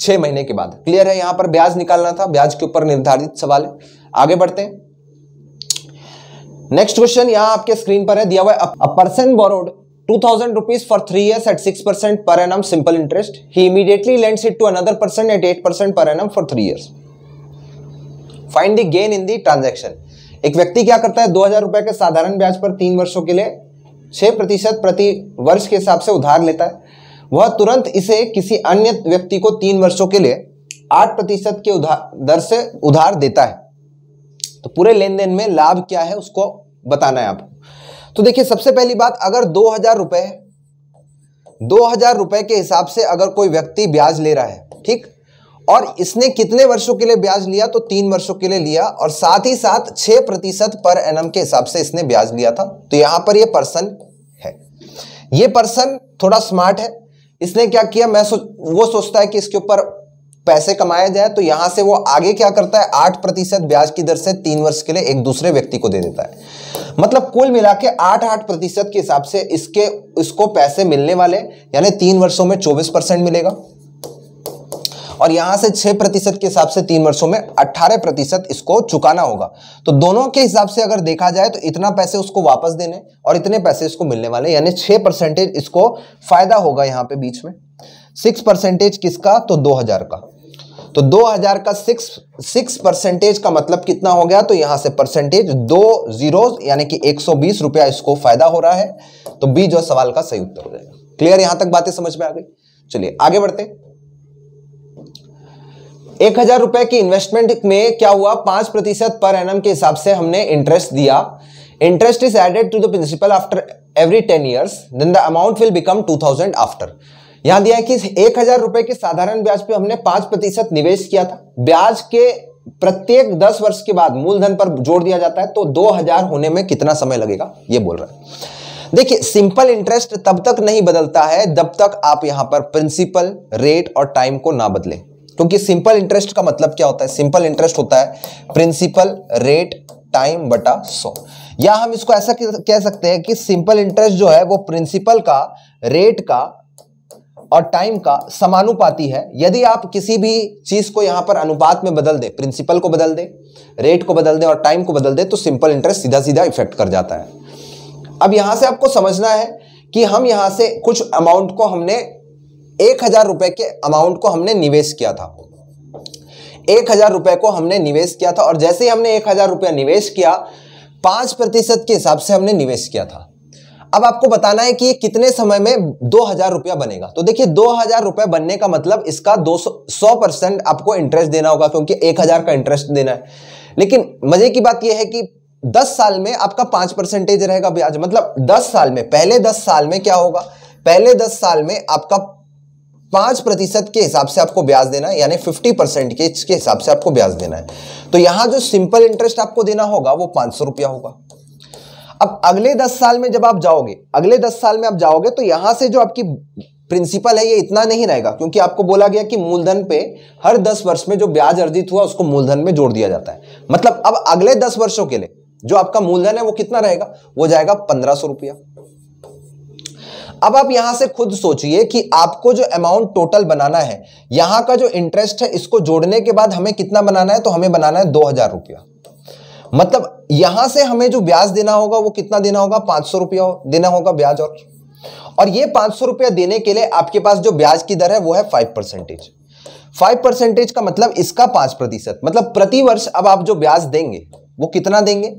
छह महीने के बाद क्लियर है यहां पर ब्याज निकालना था ब्याज के ऊपर निर्धारित सवाल है आगे बढ़ते हैं नेक्स्ट क्वेश्चन यहां आपके स्क्रीन पर है दिया हुआ है person borrowed two thousand rupees for three years at six percent per annum simple interest he immediately lends it to another person at eight percent per annum for three years find the gain in the transaction एक व्यक्ति क्या करता है दो हजार रुपए के साधारण ब्याज पर तीन वर्षों के लिए छः प्रतिशत प्रति वर्ष के हिसाब से उधार लेता है वह तुरंत इसे किसी अन्य व्यक्ति को तीन वर्षों के लिए आठ प्रतिशत के उधार दर से उधार देता है तो पूरे लेन देन में लाभ क्या है उसको बताना है आपको तो देखिए सबसे पहली बात अगर दो हजार रुपये दो हजार रुपये के हिसाब से अगर कोई व्यक्ति ब्याज ले रहा है ठीक और इसने कितने वर्षों के लिए ब्याज लिया तो तीन वर्षों के लिए लिया और साथ ही साथ छह प्रतिशत पर एनम के हिसाब से इसने ब्याज लिया था तो यहां पर यह पर्सन है यह पर्सन थोड़ा स्मार्ट है इसने क्या किया मैं सो, वो सोचता है कि इसके ऊपर पैसे कमाए जाए तो यहां से वो आगे क्या करता है आठ प्रतिशत ब्याज की दर से तीन वर्ष के लिए एक दूसरे व्यक्ति को दे देता है मतलब कुल मिला के आठ आठ प्रतिशत के हिसाब से इसके इसको पैसे मिलने वाले यानी तीन वर्षों में चौबीस परसेंट मिलेगा और यहां से छह प्रतिशत के हिसाब से तीन वर्षों में अठारह प्रतिशत इसको चुकाना होगा तो दोनों के हिसाब से अगर देखा जाए तो इतना पैसे उसको वापस देने और इतने पैसे इसको मिलने वाले यानी छह परसेंटेज इसको फायदा होगा यहां पे बीच में सिक्स परसेंटेज किसका तो दो हजार का तो 2000 का सिक्स सिक्स परसेंटेज का मतलब कितना हो गया तो यहां से परसेंटेज दो जीरो यानी कि बीस रुपया इसको फायदा हो रहा है तो बी जो सवाल का सही उत्तर हो जाएगा क्लियर यहां तक बातें समझ में आ गई चलिए आगे बढ़ते हैं एक हजार रुपए की इन्वेस्टमेंट में क्या हुआ पांच प्रतिशत पर एन के हिसाब से हमने इंटरेस्ट दिया interest is added to the principal after every ten years then the amount will become two thousand after यहां दिया है कि एक हजार रुपए के साधारण ब्याज पे हमने पांच प्रतिशत निवेश किया था ब्याज के प्रत्येक दस वर्ष के बाद मूलधन पर जोड़ दिया जाता है तो दो हजार होने में कितना समय लगेगा ये बोल रहा है देखिए सिंपल इंटरेस्ट तब तक नहीं बदलता है जब तक आप यहां पर प्रिंसिपल रेट और टाइम को ना बदलें क्योंकि सिंपल इंटरेस्ट का मतलब क्या होता है सिंपल इंटरेस्ट होता है प्रिंसिपल रेट टाइम बटा सो या हम इसको ऐसा कह सकते हैं कि सिंपल इंटरेस्ट जो है वो प्रिंसिपल का रेट का और टाइम का समानुपाती है यदि आप किसी भी चीज को यहां पर अनुपात में बदल दें प्रिंसिपल को बदल दें रेट को बदल दें और टाइम को बदल दें तो सिंपल इंटरेस्ट सीधा सीधा इफेक्ट कर जाता है अब यहां से आपको समझना है कि हम यहां से कुछ अमाउंट को हमने एक हजार रुपए के अमाउंट को हमने निवेश किया था एक हजार रुपए को हमने निवेश किया था और जैसे ही हमने एक हजार रुपया निवेश किया पांच प्रतिशत के हिसाब से हमने निवेश किया था अब आपको बताना है कि ये कितने समय में दो हजार रुपया बनेगा तो देखिए दो हजार रुपया बनने का मतलब इसका दो सौ परसेंट आपको इंटरेस्ट देना होगा क्योंकि एक हजार का इंटरेस्ट देना है लेकिन मजे की बात यह है कि दस साल में आपका पांच परसेंटेज रहेगा ब्याज मतलब दस साल में पहले दस साल में क्या होगा पहले दस साल में आपका पांच प्रतिशत के हिसाब से आपको ब्याज देना है यानी फिफ्टी परसेंट के के हिसाब से आपको ब्याज देना है तो यहां जो सिंपल इंटरेस्ट आपको देना होगा वो पांच सौ रुपया होगा अब अगले दस साल में जब आप जाओगे अगले दस साल में आप जाओगे तो यहां से जो आपकी प्रिंसिपल है ये इतना नहीं रहेगा क्योंकि आपको बोला गया कि मूलधन पे हर दस वर्ष में जो ब्याज अर्जित हुआ उसको मूलधन में जोड़ दिया जाता है मतलब अब अगले दस वर्षों के लिए जो आपका मूलधन है वो कितना रहेगा वो जाएगा पंद्रह सौ रुपया अब आप यहां से खुद सोचिए कि आपको जो अमाउंट टोटल बनाना है यहां का जो इंटरेस्ट है इसको जोड़ने के बाद हमें कितना बनाना है तो हमें बनाना है दो हजार रुपया मतलब यहां से हमें जो ब्याज देना होगा वो कितना देना होगा पांच सौ रुपया देना होगा ब्याज और और ये पांच सौ रुपया देने के लिए आपके पास जो ब्याज की दर है वो है फाइव परसेंटेज फाइव परसेंटेज का मतलब इसका पांच प्रतिशत मतलब प्रतिवर्ष अब आप जो ब्याज देंगे वो कितना देंगे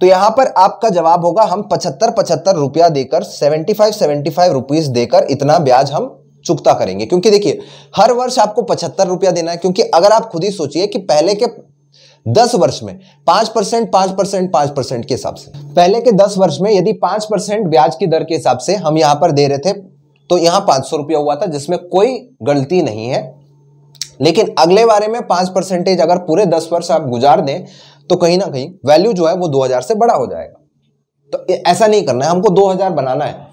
तो यहां पर आपका जवाब होगा हम पचहत्तर पचहत्तर रुपया देकर seventy five seventy five rupees देकर इतना ब्याज हम चुकता करेंगे क्योंकि देखिए हर वर्ष आपको पचहत्तर रुपया देना है क्योंकि अगर आप खुद ही सोचिए कि पहले के दस वर्ष में पांच परसेंट पांच परसेंट पांच परसेंट के हिसाब से पहले के दस वर्ष में यदि पांच परसेंट ब्याज की दर के हिसाब से हम यहां पर दे रहे थे तो यहां पांच सौ रुपया हुआ था जिसमें कोई गलती नहीं है लेकिन अगले बारे में पांच परसेंटेज अगर पूरे दस वर्ष आप गुजार दें तो कहीं ना कहीं वैल्यू जो है वो 2000 से बड़ा हो जाएगा तो ऐसा नहीं करना है हमको 2000 बनाना है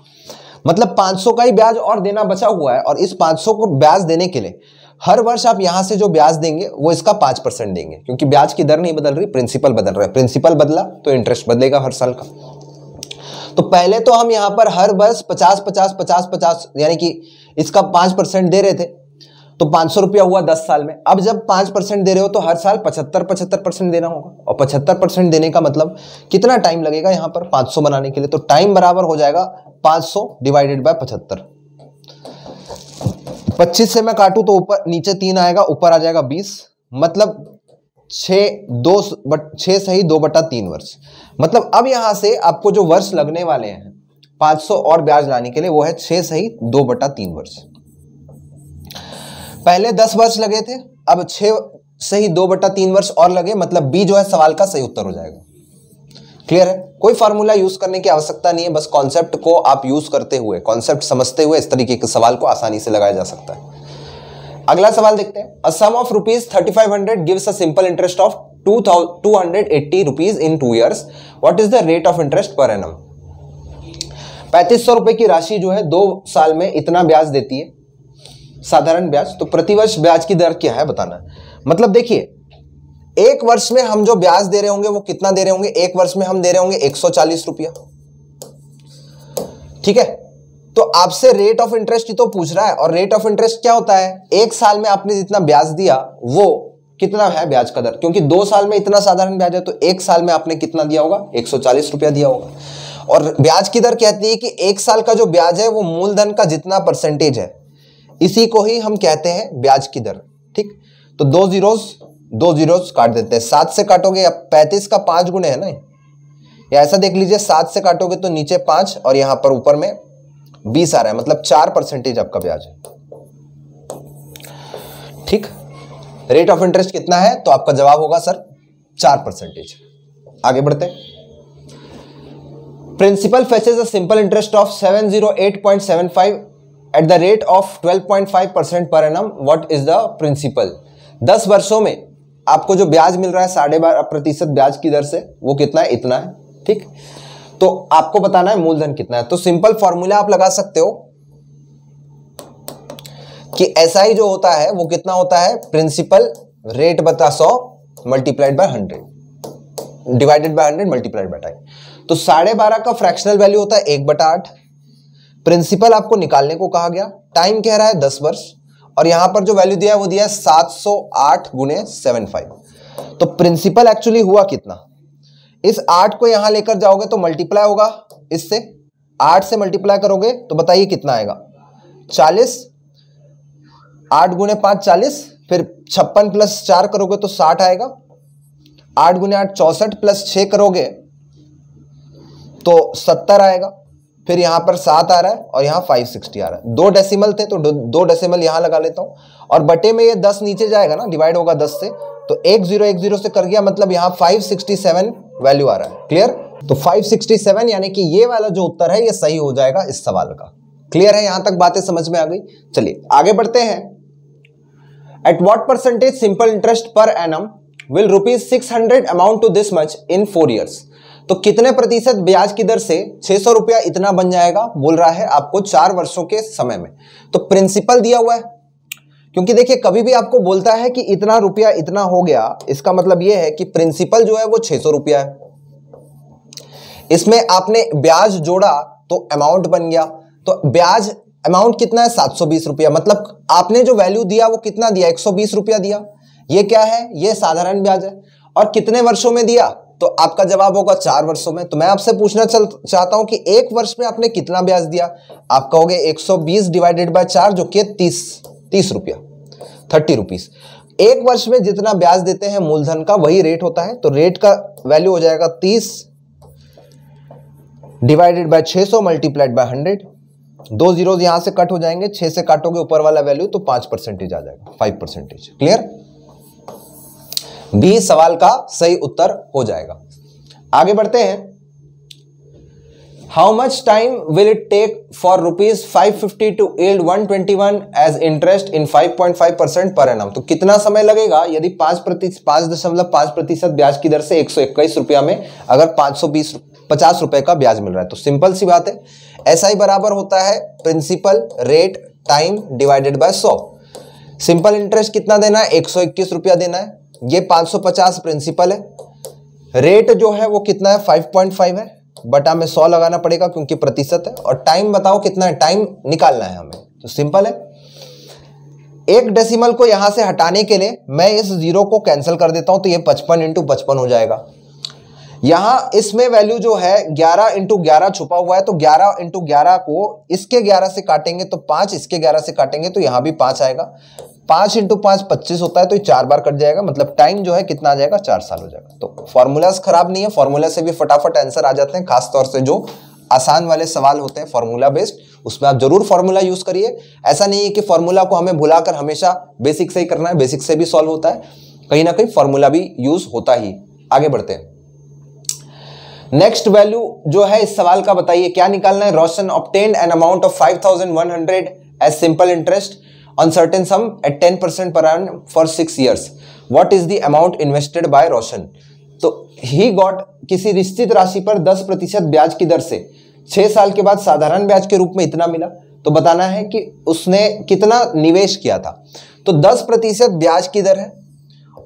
मतलब 500 का ही ब्याज और देना बचा हुआ है और इस 500 को ब्याज देने के लिए हर वर्ष आप यहां से जो ब्याज देंगे वो इसका पांच परसेंट देंगे क्योंकि ब्याज की दर नहीं बदल रही प्रिंसिपल बदल रहा है प्रिंसिपल बदला तो इंटरेस्ट बदलेगा हर साल का तो पहले तो हम यहां पर हर वर्ष पचास पचास पचास पचास यानी कि इसका पांच परसेंट दे रहे थे तो पांच सौ रुपया हुआ दस साल में अब जब पांच परसेंट दे रहे हो तो हर साल पचहत्तर पचहत्तर परसेंट देना होगा और पचहत्तर परसेंट देने का मतलब कितना टाइम लगेगा यहाँ पर पांच सौ बनाने के लिए तो टाइम बराबर हो जाएगा पांच सौ डिवाइडेड बाय पचहत्तर पच्चीस से मैं काटू तो ऊपर नीचे तीन आएगा ऊपर आ जाएगा बीस मतलब छ दो छह सही दो बटा तीन वर्ष मतलब अब यहां से आपको जो वर्ष लगने वाले हैं 500 और ब्याज लाने के लिए वो है छह सही दो बटा तीन वर्ष पहले दस वर्ष लगे थे अब छह से ही दो बटा तीन वर्ष और लगे मतलब बी जो है सवाल का सही उत्तर हो जाएगा क्लियर है कोई फार्मूला यूज करने की आवश्यकता नहीं है बस कॉन्सेप्ट को आप यूज करते हुए कॉन्सेप्ट समझते हुए इस तरीके के सवाल को आसानी से लगाया जा सकता है अगला सवाल देखते हैं a sum of rupees thirty five hundred gives a simple interest of two thousand two hundred eighty rupees in two years what is the rate of interest per annum पैंतीस सौ रुपए की राशि जो है दो साल में इतना ब्याज देती है साधारण ब्याज तो प्रतिवर्ष ब्याज की दर क्या है बताना मतलब देखिए एक वर्ष में हम जो ब्याज दे रहे होंगे वो कितना दे रहे होंगे एक वर्ष में हम दे रहे होंगे एक सौ चालीस रुपया ठीक है तो आपसे रेट ऑफ इंटरेस्ट ही तो पूछ रहा है और रेट ऑफ इंटरेस्ट क्या होता है एक साल में आपने जितना ब्याज दिया वो कितना है ब्याज का दर क्योंकि दो साल में इतना साधारण ब्याज है तो एक साल में आपने कितना दिया होगा एक रुपया दिया होगा और ब्याज की दर कहती है कि एक साल का जो ब्याज है वो मूलधन का जितना परसेंटेज है इसी को ही हम कहते हैं ब्याज की दर ठीक तो दो जीरोस दो जीरोस काट देते हैं सात से काटोगे अब पैंतीस का पांच गुणे है ना या ऐसा देख लीजिए सात से काटोगे तो नीचे पांच और यहां पर ऊपर में बीस आ रहा है मतलब चार परसेंटेज आपका ब्याज है ठीक रेट ऑफ इंटरेस्ट कितना है तो आपका जवाब होगा सर चार परसेंटेज आगे बढ़ते हैं of seven zero eight point seven five at the rate of 12.5 percent per annum what is the principal 10 वर्षों में आपको जो ब्याज मिल रहा है साढ़े बारह प्रतिशत ब्याज की दर से वो कितना है इतना है ठीक तो आपको बताना है मूलधन कितना है तो सिंपल फॉर्मूला आप लगा सकते हो कि ऐसा ही जो होता है वो कितना होता है प्रिंसिपल रेट बता सौ multiplied by hundred divided by hundred multiplied by time तो साढ़े बारह का फ्रैक्शनल वैल्यू होता है एक बटा आठ प्रिंसिपल आपको निकालने को कहा गया टाइम कह रहा है दस वर्ष और यहां पर जो वैल्यू दिया है वो दिया है सात सौ आठ गुने सेवन फाइव तो प्रिंसिपल एक्चुअली हुआ कितना इस आठ को यहां लेकर जाओगे तो मल्टीप्लाई होगा इससे आठ से मल्टीप्लाई करोगे तो बताइए कितना आएगा चालीस आठ गुने पांच चालीस फिर छप्पन प्लस चार करोगे तो साठ आएगा आठ गुने आठ चौसठ प्लस छ करोगे तो सत्तर आएगा फिर यहाँ पर सात आ रहा है और यहाँ फाइव सिक्सटी आ रहा है दो डेसिमल थे तो दो डेसिमल यहाँ लगा लेता हूँ और बटे में ये दस नीचे जाएगा ना डिवाइड होगा दस से तो एक जीरो एक जीरो से कर गया मतलब यहाँ फाइव सिक्सटी सेवन वैल्यू आ रहा है क्लियर तो फाइव सिक्सटी सेवन यानी कि ये वाला जो उत्तर है ये सही हो जाएगा इस सवाल का क्लियर है यहां तक बातें समझ में आ गई चलिए आगे बढ़ते हैं at what percentage simple interest per annum rupees six hundred amount to this much in four years तो कितने प्रतिशत ब्याज की दर से छह सौ रुपया इतना बन जाएगा बोल रहा है आपको चार वर्षों के समय में तो प्रिंसिपल दिया हुआ है क्योंकि देखिए कभी भी आपको बोलता है कि इतना रुपया इतना हो गया इसका मतलब यह है कि प्रिंसिपल जो है वो छह सौ रुपया है इसमें आपने ब्याज जोड़ा तो अमाउंट बन गया तो ब्याज अमाउंट कितना है सात सौ बीस रुपया मतलब आपने जो वैल्यू दिया वो कितना दिया एक सौ बीस रुपया दिया ये क्या है ये साधारण ब्याज है और कितने वर्षों में दिया तो आपका जवाब होगा चार वर्षों में तो मैं आपसे पूछना चल चाहता हूं कि एक वर्ष में आपने कितना ब्याज दिया आप कहोगे 120 डिवाइडेड बाय चार जो कि तीस तीस रुपया थर्टी रुपीज एक वर्ष में जितना ब्याज देते हैं मूलधन का वही रेट होता है तो रेट का वैल्यू हो जाएगा तीस डिवाइडेड बाय छह सौ मल्टीप्लाइड बाय हंड्रेड दो जीरो यहां से कट हो जाएंगे छह से काटोगे ऊपर वाला वैल्यू तो पांच परसेंटेज आ जाएगा फाइव परसेंटेज क्लियर भी सवाल का सही उत्तर हो जाएगा आगे बढ़ते हैं how much time will it take for rupees five fifty to yield one twenty one as interest in five point five percent per annum तो कितना समय लगेगा यदि पांच प्रतिशत पांच दशमलव पांच प्रतिशत ब्याज की दर से एक सौ इक्कीस रुपया में अगर पांच सौ बीस पचास रुपए का ब्याज मिल रहा है तो सिंपल सी बात है ऐसा ही बराबर होता है principal rate time divided by सौ सिंपल इंटरेस्ट कितना देना है एक सौ इक्कीस रुपया देना है ये 550 प्रिंसिपल है रेट जो है वो कितना है 5.5 है बटा में 100 लगाना पड़ेगा क्योंकि प्रतिशत है और टाइम बताओ कितना है टाइम निकालना है हमें तो सिंपल है एक डेसिमल को यहां से हटाने के लिए मैं इस जीरो को कैंसिल कर देता हूं तो ये 55 इंटू पचपन हो जाएगा यहां इसमें वैल्यू जो है 11 इंटू ग्यारह छुपा हुआ है तो 11 इंटू ग्यारह को इसके 11 से काटेंगे तो 5 इसके 11 से काटेंगे तो यहां भी 5 आएगा पांच इंटू पांच पच्चीस होता है तो ये चार बार कट जाएगा मतलब टाइम जो है कितना आ जाएगा चार साल हो जाएगा तो फॉर्मूलाज खराब नहीं है फॉर्मूला से भी फटाफट आंसर आ जाते हैं खासतौर से जो आसान वाले सवाल होते हैं फॉर्मूला बेस्ड उसमें आप जरूर फॉर्मूला यूज करिए ऐसा नहीं है कि फॉर्मूला को हमें भुलाकर हमेशा बेसिक से ही करना है बेसिक से भी सॉल्व होता है कहीं ना कहीं फॉर्मूला भी यूज होता ही आगे बढ़ते हैं नेक्स्ट वैल्यू जो है इस सवाल का बताइए क्या निकालना है Roshan obtained an amount of five thousand one hundred as simple interest on sum at ten percent per annum for six years What is the amount invested by Roshan तो ही गॉट किसी निश्चित राशि पर दस प्रतिशत ब्याज की दर से छः साल के बाद साधारण ब्याज के रूप में इतना मिला तो बताना है कि उसने कितना निवेश किया था तो दस प्रतिशत ब्याज की दर है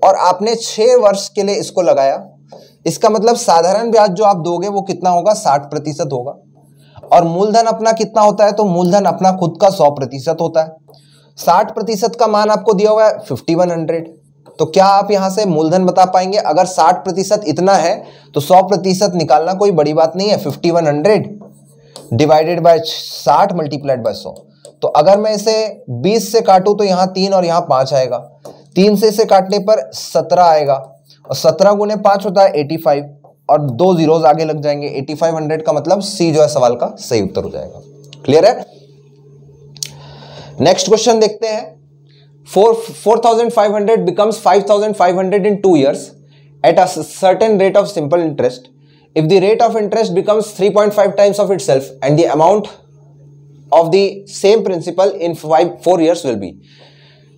और आपने छः वर्ष के लिए इसको लगाया इसका मतलब साधारण ब्याज जो आप दोगे वो कितना होगा साठ प्रतिशत होगा और मूलधन अपना कितना होता है तो मूलधन अपना खुद का सौ प्रतिशत होता है साठ प्रतिशत का मान आपको दिया हुआ है फिफ्टी वन हंड्रेड तो क्या आप यहां से मूलधन बता पाएंगे अगर साठ प्रतिशत इतना है तो सौ प्रतिशत निकालना कोई बड़ी बात नहीं है fifty one hundred divided by साठ मल्टीप्लाइड बाय सौ तो अगर मैं इसे बीस से काटूं तो यहां तीन और यहां पांच आएगा तीन से इसे काटने पर सत्रह आएगा और सत्रह गुने पांच होता है एटी फाइव और दो जीरोज आगे लग जाएंगे एटी फाइव हंड्रेड का मतलब सी जो है सवाल का सही उत्तर हो जाएगा क्लियर है नेक्स्ट क्वेश्चन देखते हैं four four thousand five hundred becomes five thousand five hundred in two years at a certain rate of simple interest of interest becomes three point five times of itself and the amount of the same principal in five four years will be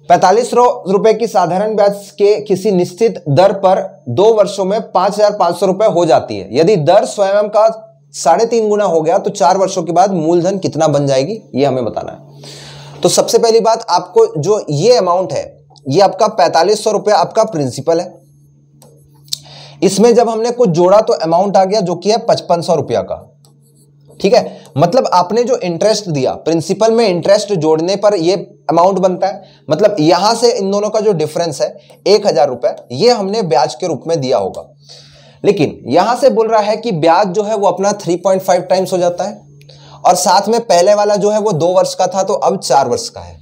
पैंतालीस रुपए की साधारण ब्याज के किसी निश्चित दर पर दो वर्षों में पांच हजार पांच सौ रुपए हो जाती है यदि दर स्वयं का साढ़े तीन गुना हो गया तो चार वर्षों के बाद मूलधन कितना बन जाएगी ये हमें बताना है तो सबसे पहली बात आपको जो ये अमाउंट है ये आपका पैंतालीस सौ रुपया आपका प्रिंसिपल है इसमें जब हमने कुछ जोड़ा तो अमाउंट आ गया जो कि है पचपन सौ रुपया का ठीक है मतलब आपने जो इंटरेस्ट दिया प्रिंसिपल में इंटरेस्ट जोड़ने पर ये अमाउंट बनता है मतलब यहां से इन दोनों का जो डिफरेंस है एक हजार रुपए ये हमने ब्याज के रूप में दिया होगा लेकिन यहां से बोल रहा है कि ब्याज जो है वो अपना थ्री पॉइंट फाइव टाइम्स हो जाता है और साथ में पहले वाला जो है वो दो वर्ष का था तो अब चार वर्ष का है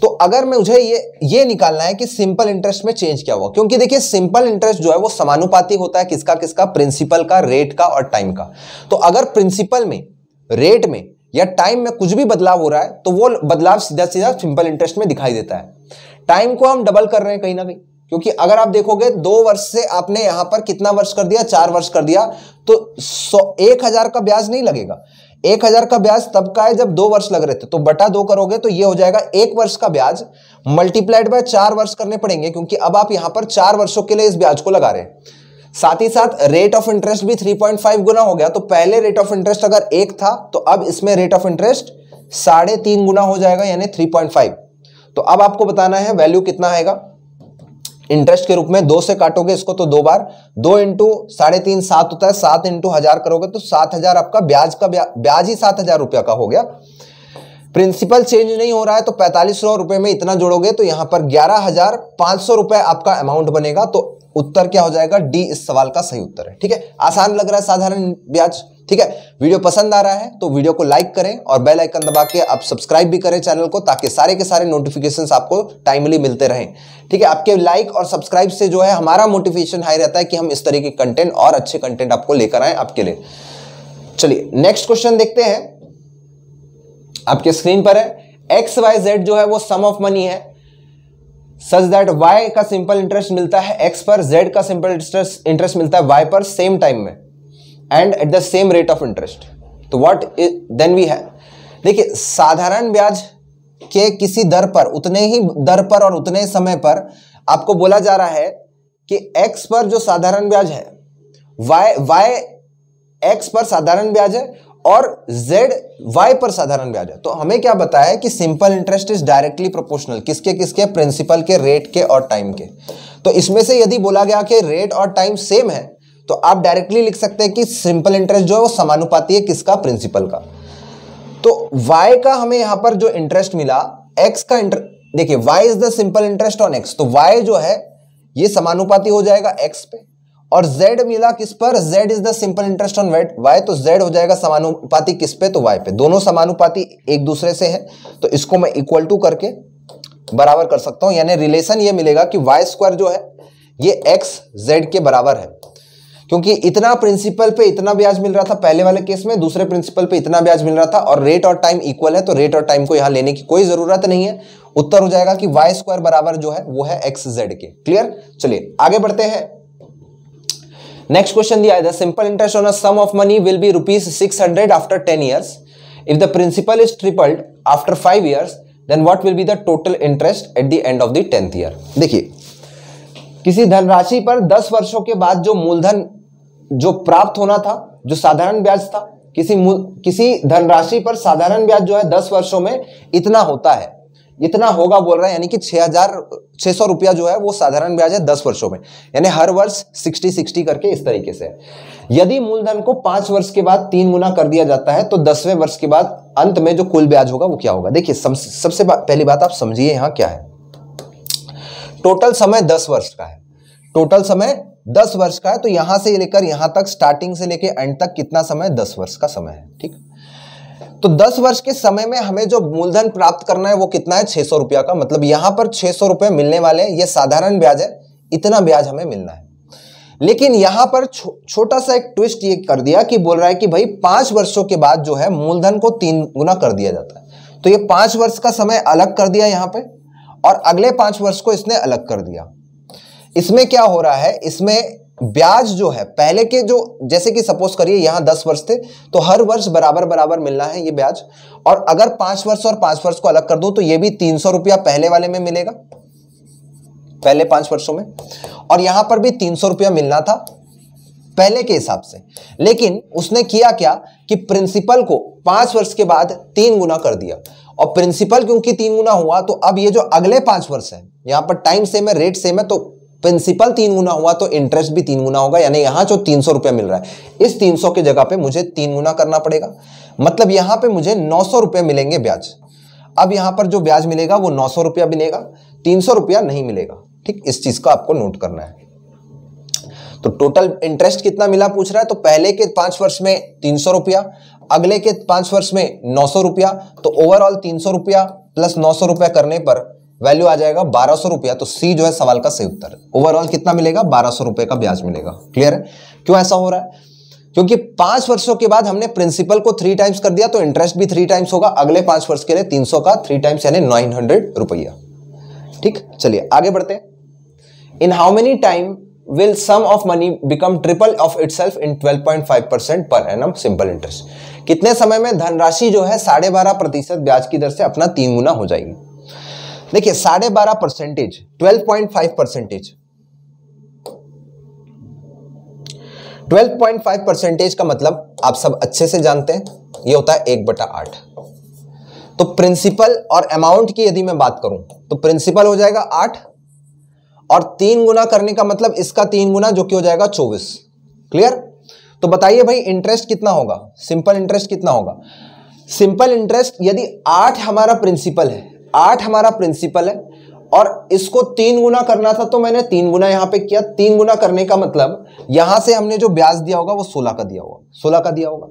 तो अगर मैं मुझे ये ये निकालना है कि सिंपल इंटरेस्ट में चेंज क्या हुआ क्योंकि देखिए सिंपल इंटरेस्ट जो है वो समानुपाती होता है किसका किसका प्रिंसिपल का रेट का और टाइम का तो अगर प्रिंसिपल में रेट में या टाइम में कुछ भी बदलाव हो रहा है तो वो बदलाव सीधा सीधा सिंपल इंटरेस्ट में दिखाई देता है टाइम को हम डबल कर रहे हैं कहीं ना कहीं क्योंकि अगर आप देखोगे दो वर्ष से आपने यहां पर कितना वर्ष कर दिया चार वर्ष कर दिया तो सौ एक हजार का ब्याज नहीं लगेगा एक हजार का ब्याज तब का है जब दो वर्ष लग रहे थे तो बटा दो करोगे तो ये हो जाएगा एक वर्ष का ब्याज मल्टीप्लाइड बाय चार वर्ष करने पड़ेंगे क्योंकि अब आप यहां पर चार वर्षों के लिए इस ब्याज को लगा रहे हैं साथ ही साथ रेट ऑफ इंटरेस्ट भी 3.5 गुना हो गया तो पहले रेट ऑफ इंटरेस्ट अगर एक था तो अब इसमें रेट ऑफ इंटरेस्ट साढ़े तीन गुना हो जाएगा यानी 3.5 तो अब आपको बताना है वैल्यू कितना आएगा इंटरेस्ट के रूप में दो से काटोगे इसको तो दो बार दो इंटू साढ़े तीन सात होता है सात इंटू हजार करोगे तो सात हजार आपका ब्याज का ब्या, ब्याज ही सात हजार रुपया का हो गया प्रिंसिपल चेंज नहीं हो रहा है तो पैंतालीस सौ रुपए में इतना जोड़ोगे तो यहां पर ग्यारह हजार पांच सौ रुपए आपका अमाउंट बनेगा तो उत्तर क्या हो जाएगा डी इस सवाल का सही उत्तर है ठीक है आसान लग रहा है साधारण ब्याज ठीक है वीडियो पसंद आ रहा है तो वीडियो को लाइक करें और बेल आइकन दबा के आप सब्सक्राइब भी करें चैनल को ताकि सारे के सारे नोटिफिकेशंस आपको टाइमली मिलते रहें ठीक है आपके लाइक और सब्सक्राइब से जो है हमारा मोटिवेशन हाई रहता है कि हम इस तरह के कंटेंट और अच्छे कंटेंट आपको लेकर आए आपके लिए चलिए नेक्स्ट क्वेश्चन देखते हैं आपके स्क्रीन पर है एक्स वाई जेड जो है वो सम ऑफ मनी है सच दैट वाई का सिंपल इंटरेस्ट मिलता है एक्स पर जेड का सिंपल इंटरेस्ट मिलता है वाई पर सेम टाइम में and at the same rate of interest तो व्हाट देन वी है देखिए साधारण ब्याज के किसी दर पर उतने ही दर पर और उतने समय पर आपको बोला जा रहा है कि x पर जो साधारण ब्याज है y y x पर साधारण ब्याज है और z y पर साधारण ब्याज है तो हमें क्या बताया है कि simple interest is directly proportional किसके किसके प्रिंसिपल के रेट के और टाइम के तो इसमें से यदि बोला गया कि रेट और टाइम सेम है तो आप डायरेक्टली लिख सकते हैं कि सिंपल इंटरेस्ट जो है वो समानुपाती है किसका प्रिंसिपल का तो y का हमें यहां पर जो इंटरेस्ट मिला x का इंटर देखिए y is the simple interest on x तो y जो है ये समानुपाती हो जाएगा x पे और z मिला किस पर z is the simple interest on y तो z हो जाएगा समानुपाती किस पे तो y पे दोनों समानुपाती एक दूसरे से है तो इसको मैं इक्वल टू करके बराबर कर सकता हूं यानी रिलेशन ये मिलेगा कि y स्क्वायर जो है ये x z के बराबर है क्योंकि इतना प्रिंसिपल पे इतना ब्याज मिल रहा था पहले वाले केस में दूसरे प्रिंसिपल पे इतना ब्याज मिल रहा था और रेट और टाइम इक्वल है तो रेट और टाइम को यहां लेने की कोई जरूरत नहीं है उत्तर हो जाएगा कि वाई स्क्वायर बराबर जो है वो है एक्स जेड के क्लियर चलिए आगे बढ़ते हैं नेक्स्ट क्वेश्चन दिया है the simple interest on sum of money will be rupees six hundred after ten years if the principal is tripled after five years then what will be the total interest at the end of the tenth year देखिए किसी धनराशि पर दस वर्षों के बाद जो मूलधन जो प्राप्त होना था जो साधारण ब्याज था किसी किसी धनराशि पर साधारण ब्याज जो है दस वर्षों में इतना होता है इतना होगा बोल रहा है यानी कि छह हजार छह सौ रुपया जो है वो साधारण ब्याज है दस वर्षों में यानी हर वर्ष सिक्सटी सिक्सटी करके इस तरीके से यदि मूलधन को पांच वर्ष के बाद तीन गुना कर दिया जाता है तो दसवें वर्ष के बाद अंत में जो कुल ब्याज होगा वो क्या होगा देखिए सबसे पहली बात आप समझिए यहाँ क्या है टोटल समय दस वर्ष का है टोटल समय दस वर्ष का है तो यहां से लेकर यहां तक स्टार्टिंग से लेकर एंड तक कितना समय दस वर्ष का समय है ठीक तो दस वर्ष के समय में हमें जो मूलधन प्राप्त करना है वो कितना है छह सौ रुपया का मतलब यहां पर छह सौ रुपए मिलने वाले हैं ये साधारण ब्याज है इतना ब्याज हमें मिलना है लेकिन यहां पर छो, छोटा सा एक ट्विस्ट ये कर दिया कि बोल रहा है कि भाई पांच वर्षों के बाद जो है मूलधन को तीन गुना कर दिया जाता है तो ये पांच वर्ष का समय अलग कर दिया यहां पर और अगले पांच वर्ष को इसने अलग कर दिया इसमें क्या हो रहा है इसमें ब्याज जो है पहले के जो जैसे कि सपोज करिए यहां दस वर्ष थे तो हर वर्ष बराबर बराबर मिलना है ये ब्याज और अगर पांच वर्ष और पांच वर्ष को अलग कर दो तो ये भी तीन सौ रुपया पहले वाले में मिलेगा पहले पांच वर्षों में और यहां पर भी तीन सौ रुपया मिलना था पहले के हिसाब से लेकिन उसने किया क्या कि प्रिंसिपल को पांच वर्ष के बाद तीन गुना कर दिया और प्रिंसिपल क्योंकि तीन गुना हुआ तो अब ये जो अगले पांच वर्ष है यहां पर टाइम सेम है रेट सेम है तो प्रिंसिपल तीन गुना हुआ तो इंटरेस्ट भी तीन गुना होगा यानी यहां जो तीन सौ रुपया मिल रहा है इस तीन सौ की जगह पे मुझे तीन गुना करना पड़ेगा मतलब यहां पे मुझे नौ सौ रुपया मिलेंगे ब्याज अब यहां पर जो ब्याज मिलेगा वो नौ सौ रुपया मिलेगा तीन सौ रुपया नहीं मिलेगा ठीक इस चीज़ का आपको नोट करना है तो टोटल इंटरेस्ट कितना मिला पूछ रहा है तो पहले के पांच वर्ष में तीन सौ रुपया अगले के पांच वर्ष में नौ सौ रुपया तो ओवरऑल तीन सौ रुपया प्लस नौ सौ रुपया करने पर वैल्यू आ जाएगा बारह सौ रुपया तो सी जो है सवाल का सही उत्तर ओवरऑल कितना मिलेगा बारह सौ रुपये का ब्याज मिलेगा क्लियर है क्यों ऐसा हो रहा है क्योंकि पांच वर्षों के बाद हमने प्रिंसिपल को थ्री टाइम्स कर दिया तो इंटरेस्ट भी थ्री टाइम्स होगा अगले पांच वर्ष के लिए तीन सौ का थ्री टाइम्स यानी नाइन हंड्रेड रुपया ठीक चलिए आगे बढ़ते हैं in how many time will sum of money become triple of itself in twelve point five percent per annum simple interest कितने समय में धनराशि जो है साढ़े बारह प्रतिशत ब्याज की दर से अपना तीन गुना हो जाएगी देखिए साढ़े बारह percentage twelve point five percentage twelve point five percentage का मतलब आप सब अच्छे से जानते हैं ये होता है एक बटा आठ तो प्रिंसिपल और अमाउंट की यदि मैं बात करूं तो प्रिंसिपल हो जाएगा आठ और तीन गुना करने का मतलब इसका तीन गुना जो कि हो जाएगा चौबीस क्लियर तो बताइए भाई इंटरेस्ट कितना होगा सिंपल इंटरेस्ट कितना होगा सिंपल इंटरेस्ट यदि आठ हमारा प्रिंसिपल है आठ हमारा प्रिंसिपल है और इसको तीन गुना करना था तो मैंने तीन गुना यहां पे किया तीन गुना करने का मतलब यहां से हमने जो ब्याज दिया होगा वो सोलह का दिया होगा सोलह का दिया होगा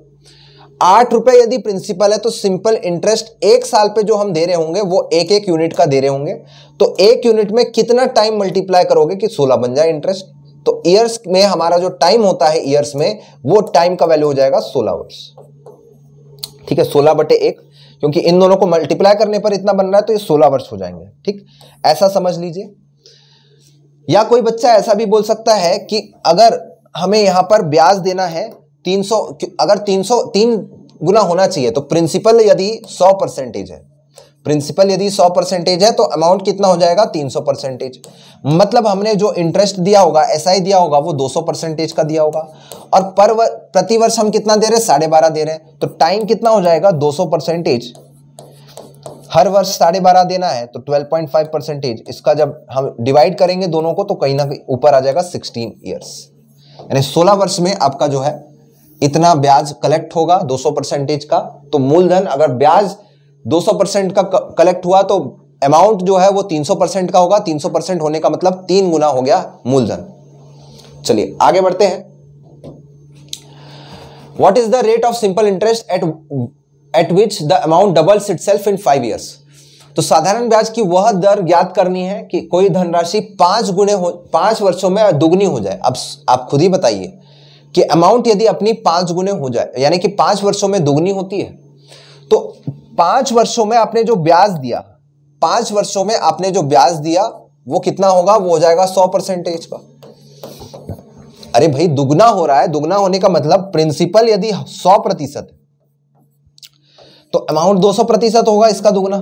आठ रुपए यदि प्रिंसिपल है तो सिंपल इंटरेस्ट एक साल पे जो हम दे रहे होंगे वो एक एक यूनिट का दे रहे होंगे तो एक यूनिट में कितना टाइम मल्टीप्लाई करोगे कि सोलह बन जाए इंटरेस्ट तो ईयर्स में हमारा जो टाइम होता है ईयर्स में वो टाइम का वैल्यू हो जाएगा सोलह वर्ष ठीक है सोलह बटे एक क्योंकि इन दोनों को मल्टीप्लाई करने पर इतना बन रहा है तो ये सोलह वर्ष हो जाएंगे ठीक ऐसा समझ लीजिए या कोई बच्चा ऐसा भी बोल सकता है कि अगर हमें यहां पर ब्याज देना है 300 अगर 300 तीन गुना होना चाहिए तो प्रिंसिपल यदि सौ परसेंटेज है प्रिंसिपल यदि 100 परसेंटेज है तो अमाउंट कितना हो जाएगा 300 परसेंटेज मतलब हमने जो इंटरेस्ट दिया होगा एस SI दिया होगा वो 200 परसेंटेज का दिया होगा और पर प्रतिवर्ष हम कितना दे रहे हैं साढ़े बारह दे रहे हैं तो टाइम कितना हो जाएगा 200 परसेंटेज हर वर्ष साढ़े बारह देना है तो 12.5 परसेंटेज इसका जब हम डिवाइड करेंगे दोनों को तो कहीं ना कहीं ऊपर आ जाएगा सिक्सटीन ईयर्स यानी सोलह वर्ष में आपका जो है इतना ब्याज कलेक्ट होगा 200 परसेंटेज का तो मूलधन अगर ब्याज 200 परसेंट का कलेक्ट हुआ तो अमाउंट जो है वो 300 परसेंट का होगा 300 परसेंट होने का मतलब तीन गुना हो गया मूलधन चलिए आगे बढ़ते हैं what is the rate of simple interest at at which the amount doubles itself in five years तो साधारण ब्याज की वह दर ज्ञात करनी है कि कोई धनराशि पांच गुणे हो पांच वर्षों में दुगनी हो जाए अब आप खुद ही बताइए कि अमाउंट यदि अपनी पांच गुने हो जाए यानी कि पांच वर्षों में दोगुनी होती है तो पांच वर्षों में आपने जो ब्याज दिया पांच वर्षों में आपने जो ब्याज दिया वो कितना होगा वो हो जाएगा सौ परसेंटेज का अरे भाई दुगना हो रहा है दुगना होने का मतलब प्रिंसिपल यदि सौ प्रतिशत तो अमाउंट दो सौ प्रतिशत होगा इसका दुगना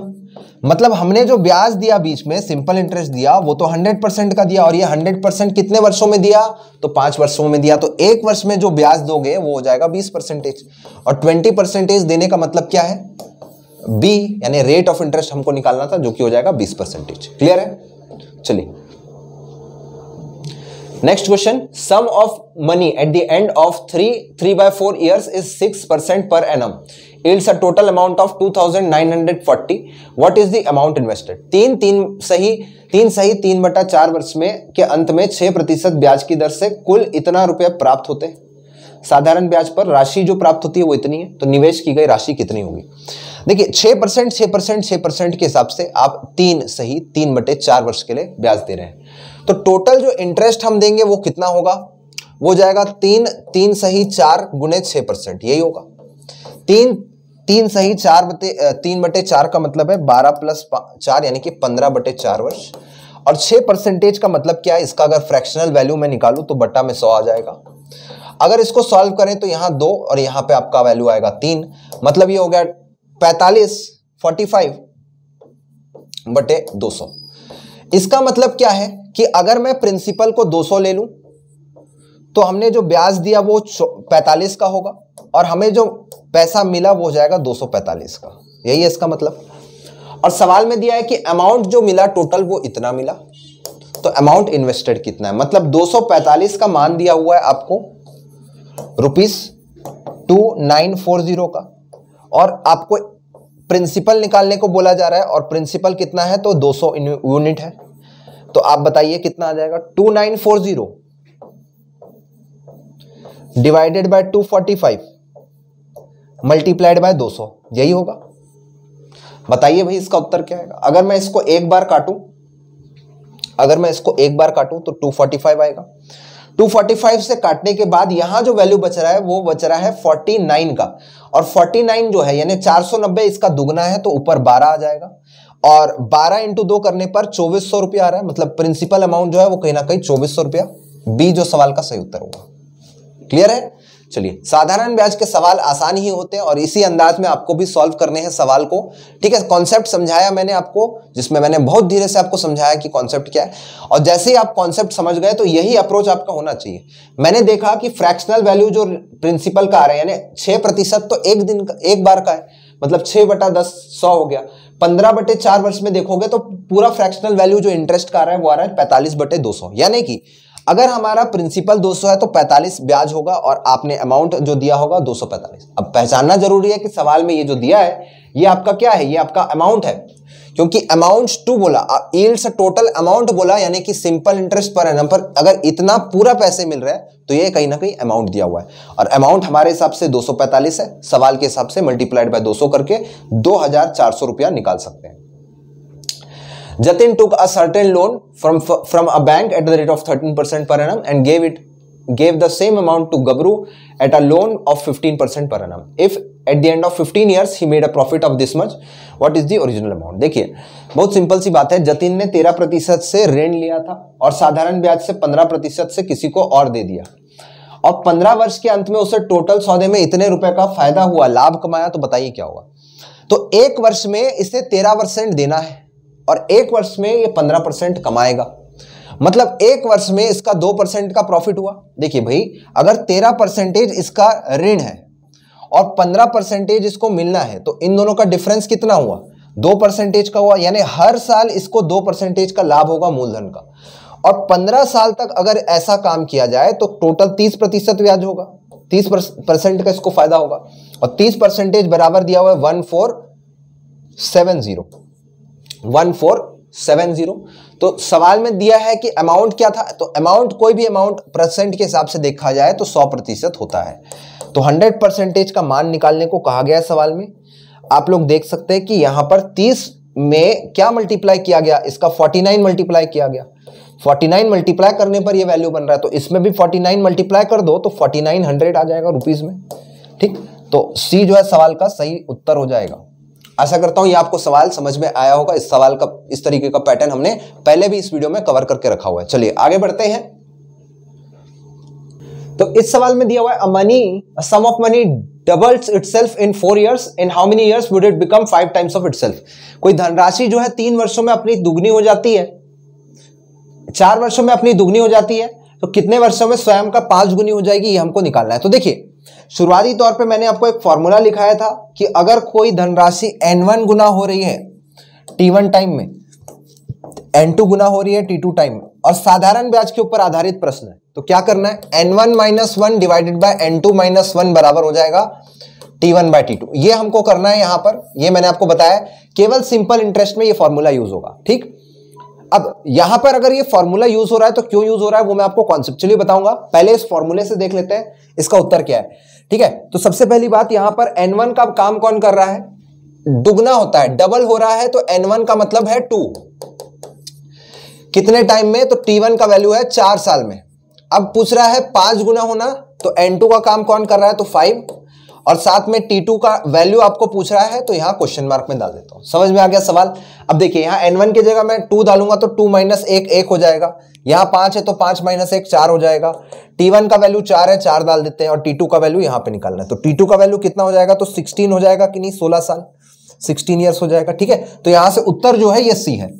मतलब हमने जो ब्याज दिया बीच में सिंपल इंटरेस्ट दिया वो तो 100 परसेंट का दिया और ये 100 परसेंट कितने वर्षों में दिया तो पांच वर्षों में दिया तो एक वर्ष में जो ब्याज दोगे वो हो जाएगा 20 परसेंटेज और 20 परसेंटेज देने का मतलब क्या है बी यानी रेट ऑफ इंटरेस्ट हमको निकालना था जो कि हो जाएगा बीस परसेंटेज क्लियर है चलिए next question sum of money at the end of three three by four years is six percent per annum yields a total amount of 2940 what is the amount invested तीन तीन सही तीन सही तीन बटा चार वर्ष में के अंत में छह प्रतिशत ब्याज की दर से कुल इतना रुपया प्राप्त होते हैं साधारण ब्याज पर राशि जो प्राप्त होती है वो इतनी है तो निवेश की गई राशि कितनी होगी देखिए छह परसेंट छह परसेंट छह परसेंट के हिसाब से आप तीन सही तीन बटे चार वर्ष के लिए ब्याज दे रहे हैं तो टोटल जो इंटरेस्ट हम देंगे वो कितना होगा वो जाएगा तीन तीन सही चार गुने छह परसेंट यही होगा तीन तीन सही चार बटे तीन बटे चार का मतलब है बारह प्लस चार यानी कि पंद्रह बटे चार वर्ष और छह परसेंटेज का मतलब क्या है इसका अगर फ्रैक्शनल वैल्यू मैं निकालू तो बट्टा में सौ आ जाएगा अगर इसको सॉल्व करें तो यहां दो और यहां पे आपका वैल्यू आएगा तीन मतलब ये हो गया पैतालीस फोर्टी फाइव बटे दो सौ इसका मतलब क्या है कि अगर मैं प्रिंसिपल को दो सौ ले लूं तो हमने जो ब्याज दिया वो पैतालीस का होगा और हमें जो पैसा मिला वो हो जाएगा 245 का यही है इसका मतलब और सवाल में दिया है कि अमाउंट जो मिला टोटल वो इतना मिला तो अमाउंट इन्वेस्टेड कितना है मतलब 245 का मान दिया हुआ है आपको rupees two nine four zero का और आपको प्रिंसिपल निकालने को बोला जा रहा है और प्रिंसिपल कितना है तो 200 यूनिट है तो आप बताइए कितना आ जाएगा two nine four zero divided by 245 multiplied by 200 यही होगा बताइए भाई इसका उत्तर क्या आएगा अगर मैं इसको एक बार काटूं अगर मैं इसको एक बार काटूं तो 245 आएगा 245 से काटने के बाद यहां जो वैल्यू बच रहा है वो बच रहा है 49 का और 49 जो है यानी 490 इसका दुगना है तो ऊपर 12 आ जाएगा और 12 इंटू दो करने पर चौबीस सौ रुपया आ रहा है मतलब प्रिंसिपल अमाउंट जो है वो कहीं ना कहीं चौबीस सौ रुपया बी जो सवाल का सही उत्तर होगा क्लियर है चलिए साधारण ब्याज के सवाल आसान ही होते हैं और इसी अंदाज में आपको भी सॉल्व करने हैं सवाल को ठीक है कॉन्सेप्ट समझाया मैंने आपको जिसमें मैंने बहुत धीरे से आपको समझाया कि कॉन्सेप्ट क्या है और जैसे ही आप कॉन्सेप्ट समझ गए तो यही अप्रोच आपका होना चाहिए मैंने देखा कि फ्रैक्शनल वैल्यू जो प्रिंसिपल का आ रहा है यानी छह प्रतिशत तो एक दिन का एक बार का है मतलब छह बटा दस सौ हो गया पंद्रह बटे चार वर्ष में देखोगे तो पूरा फ्रैक्शनल वैल्यू जो इंटरेस्ट का आ रहा है वो आ रहा है पैंतालीस बटे दो सौ यानी कि अगर हमारा प्रिंसिपल 200 है तो 45 ब्याज होगा और आपने अमाउंट जो दिया होगा 245 अब पहचानना जरूरी है कि सवाल में ये जो दिया है ये आपका क्या है ये आपका अमाउंट है क्योंकि अमाउंट टू बोला से टोटल अमाउंट बोला यानी कि सिंपल इंटरेस्ट पर एनम पर अगर इतना पूरा पैसे मिल रहा है तो ये कहीं ना कहीं अमाउंट दिया हुआ है और अमाउंट हमारे हिसाब से 245 है सवाल के हिसाब से मल्टीप्लाइड बाय 200 करके दो रुपया निकाल सकते हैं Jatin took a certain loan from, from a bank at the rate of 13% per annum and gave it gave the same amount to Gabru at a loan of 15% per annum. If at the end of 15 years he made a profit of this much, what is the original amount? देखिए बहुत simple सी बात है जतिन ने 13 प्रतिशत से ऋण लिया था और साधारण ब्याज से 15 प्रतिशत से किसी को और दे दिया और 15 वर्ष के अंत में उसे टोटल सौदे में इतने रुपए का फायदा हुआ लाभ कमाया तो बताइए क्या होगा तो एक वर्ष में इसे 13 परसेंट देना है और एक वर्ष में ये पंद्रह परसेंट कमाएगा मतलब एक वर्ष में इसका दो परसेंट का प्रॉफिट हुआ देखिए भाई अगर तेरह परसेंटेज इसका ऋण है और पंद्रह परसेंटेज इसको मिलना है तो इन दोनों का डिफरेंस कितना हुआ दो परसेंटेज का हुआ यानी हर साल इसको दो परसेंटेज का लाभ होगा मूलधन का और पंद्रह साल तक अगर ऐसा काम किया जाए तो टोटल तीस प्रतिशत ब्याज होगा तीस परसेंट का इसको फायदा होगा और तीस परसेंटेज बराबर दिया हुआ है one four seven zero one four seven zero तो सवाल में दिया है कि अमाउंट क्या था तो अमाउंट कोई भी अमाउंट परसेंट के हिसाब से देखा जाए तो सौ प्रतिशत होता है तो हंड्रेड परसेंटेज का मान निकालने को कहा गया है सवाल में आप लोग देख सकते हैं कि यहाँ पर तीस में क्या मल्टीप्लाई किया गया इसका फोर्टी नाइन मल्टीप्लाई किया गया फोर्टी नाइन मल्टीप्लाई करने पर यह वैल्यू बन रहा है तो इसमें भी फोर्टी नाइन मल्टीप्लाई कर दो तो फोर्टी नाइन हंड्रेड आ जाएगा रुपीज़ में ठीक तो सी जो है सवाल का सही उत्तर हो जाएगा आशा करता हूं ये आपको सवाल समझ में आया होगा इस सवाल का इस तरीके का पैटर्न हमने पहले भी इस वीडियो में कवर करके रखा हुआ है चलिए आगे बढ़ते हैं तो इस सवाल में दिया हुआ है money sum of money doubles self in four years in how many years would it become five times of self कोई धनराशि जो है तीन वर्षों में अपनी दुगनी हो जाती है चार वर्षों में अपनी दुगनी हो जाती है तो कितने वर्षों में स्वयं का पांच गुनी हो जाएगी ये हमको निकालना है तो देखिए शुरुआती तौर पे मैंने आपको एक फॉर्मूला लिखाया था कि अगर कोई धनराशि एन वन गुना हो रही है टी वन टाइम में एन टू गुना हो रही है टी टू टाइम में और साधारण ब्याज के ऊपर आधारित प्रश्न है तो क्या करना है N one minus one divided by N two minus one बराबर हो जाएगा T one by T two ये हमको करना है यहां पर ये मैंने आपको बताया केवल सिंपल इंटरेस्ट में ये फॉर्मूला यूज होगा ठीक अब यहां पर अगर ये फॉर्मूला यूज हो रहा है तो क्यों यूज हो रहा है वो मैं आपको कॉन्सेप्चुअली बताऊंगा पहले इस फॉर्मूले से देख लेते हैं इसका उत्तर क्या है ठीक है तो सबसे पहली बात यहां पर एन वन का काम कौन कर रहा है दुगना होता है डबल हो रहा है तो एन वन का मतलब है टू कितने टाइम में तो टी वन का वैल्यू है चार साल में अब पूछ रहा है पांच गुना होना तो एन टू का काम कौन कर रहा है तो फाइव और साथ में टी टू का वैल्यू आपको पूछ रहा है तो यहाँ क्वेश्चन मार्क में डाल देता हूँ समझ में आ गया सवाल अब देखिए यहाँ एन वन की जगह मैं टू डालूंगा तो टू माइनस एक एक हो जाएगा यहाँ पांच है तो पांच माइनस एक चार हो जाएगा टी वन का वैल्यू चार है चार डाल देते हैं और टी टू का वैल्यू यहाँ पे निकालना है तो टी टू का वैल्यू कितना हो जाएगा तो सिक्सटीन हो जाएगा कि नहीं सोलह साल सिक्सटीन ईयर्स हो जाएगा ठीक है तो यहाँ से उत्तर जो है ये सी है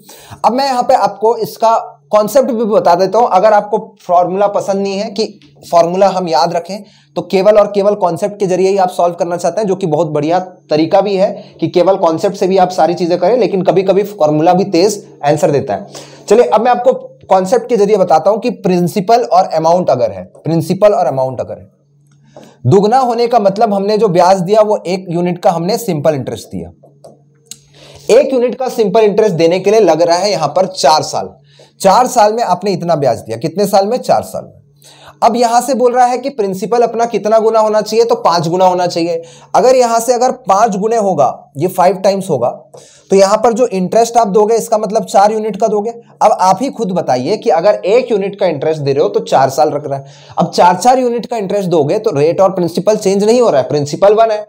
अब मैं यहाँ पे आपको इसका कॉन्सेप्ट भी बता देता हूं अगर आपको फॉर्मूला पसंद नहीं है कि फॉर्मूला हम याद रखें तो केवल और केवल कॉन्सेप्ट के जरिए ही आप सॉल्व करना चाहते हैं जो कि बहुत बढ़िया तरीका भी है कि केवल कॉन्सेप्ट से भी आप सारी चीजें करें लेकिन कभी कभी फॉर्मूला भी तेज आंसर देता है चलिए अब मैं आपको कॉन्सेप्ट के जरिए बताता हूं कि प्रिंसिपल और अमाउंट अगर है प्रिंसिपल और अमाउंट अगर है दुगना होने का मतलब हमने जो ब्याज दिया वो एक यूनिट का हमने सिंपल इंटरेस्ट दिया एक यूनिट का सिंपल इंटरेस्ट देने के लिए लग रहा है यहां पर चार साल चार साल में आपने इतना ब्याज दिया कितने साल में चार साल में अब यहां से बोल रहा है कि प्रिंसिपल अपना कितना गुना होना चाहिए तो पांच गुना होना चाहिए अगर यहां से अगर पांच गुने होगा ये फाइव टाइम्स होगा तो यहां पर जो इंटरेस्ट आप दोगे इसका मतलब चार यूनिट का दोगे अब आप ही खुद बताइए कि अगर एक यूनिट का इंटरेस्ट दे रहे हो तो चार साल रख रहा है अब चार चार यूनिट का इंटरेस्ट दोगे तो रेट और प्रिंसिपल चेंज नहीं हो रहा है प्रिंसिपल वन है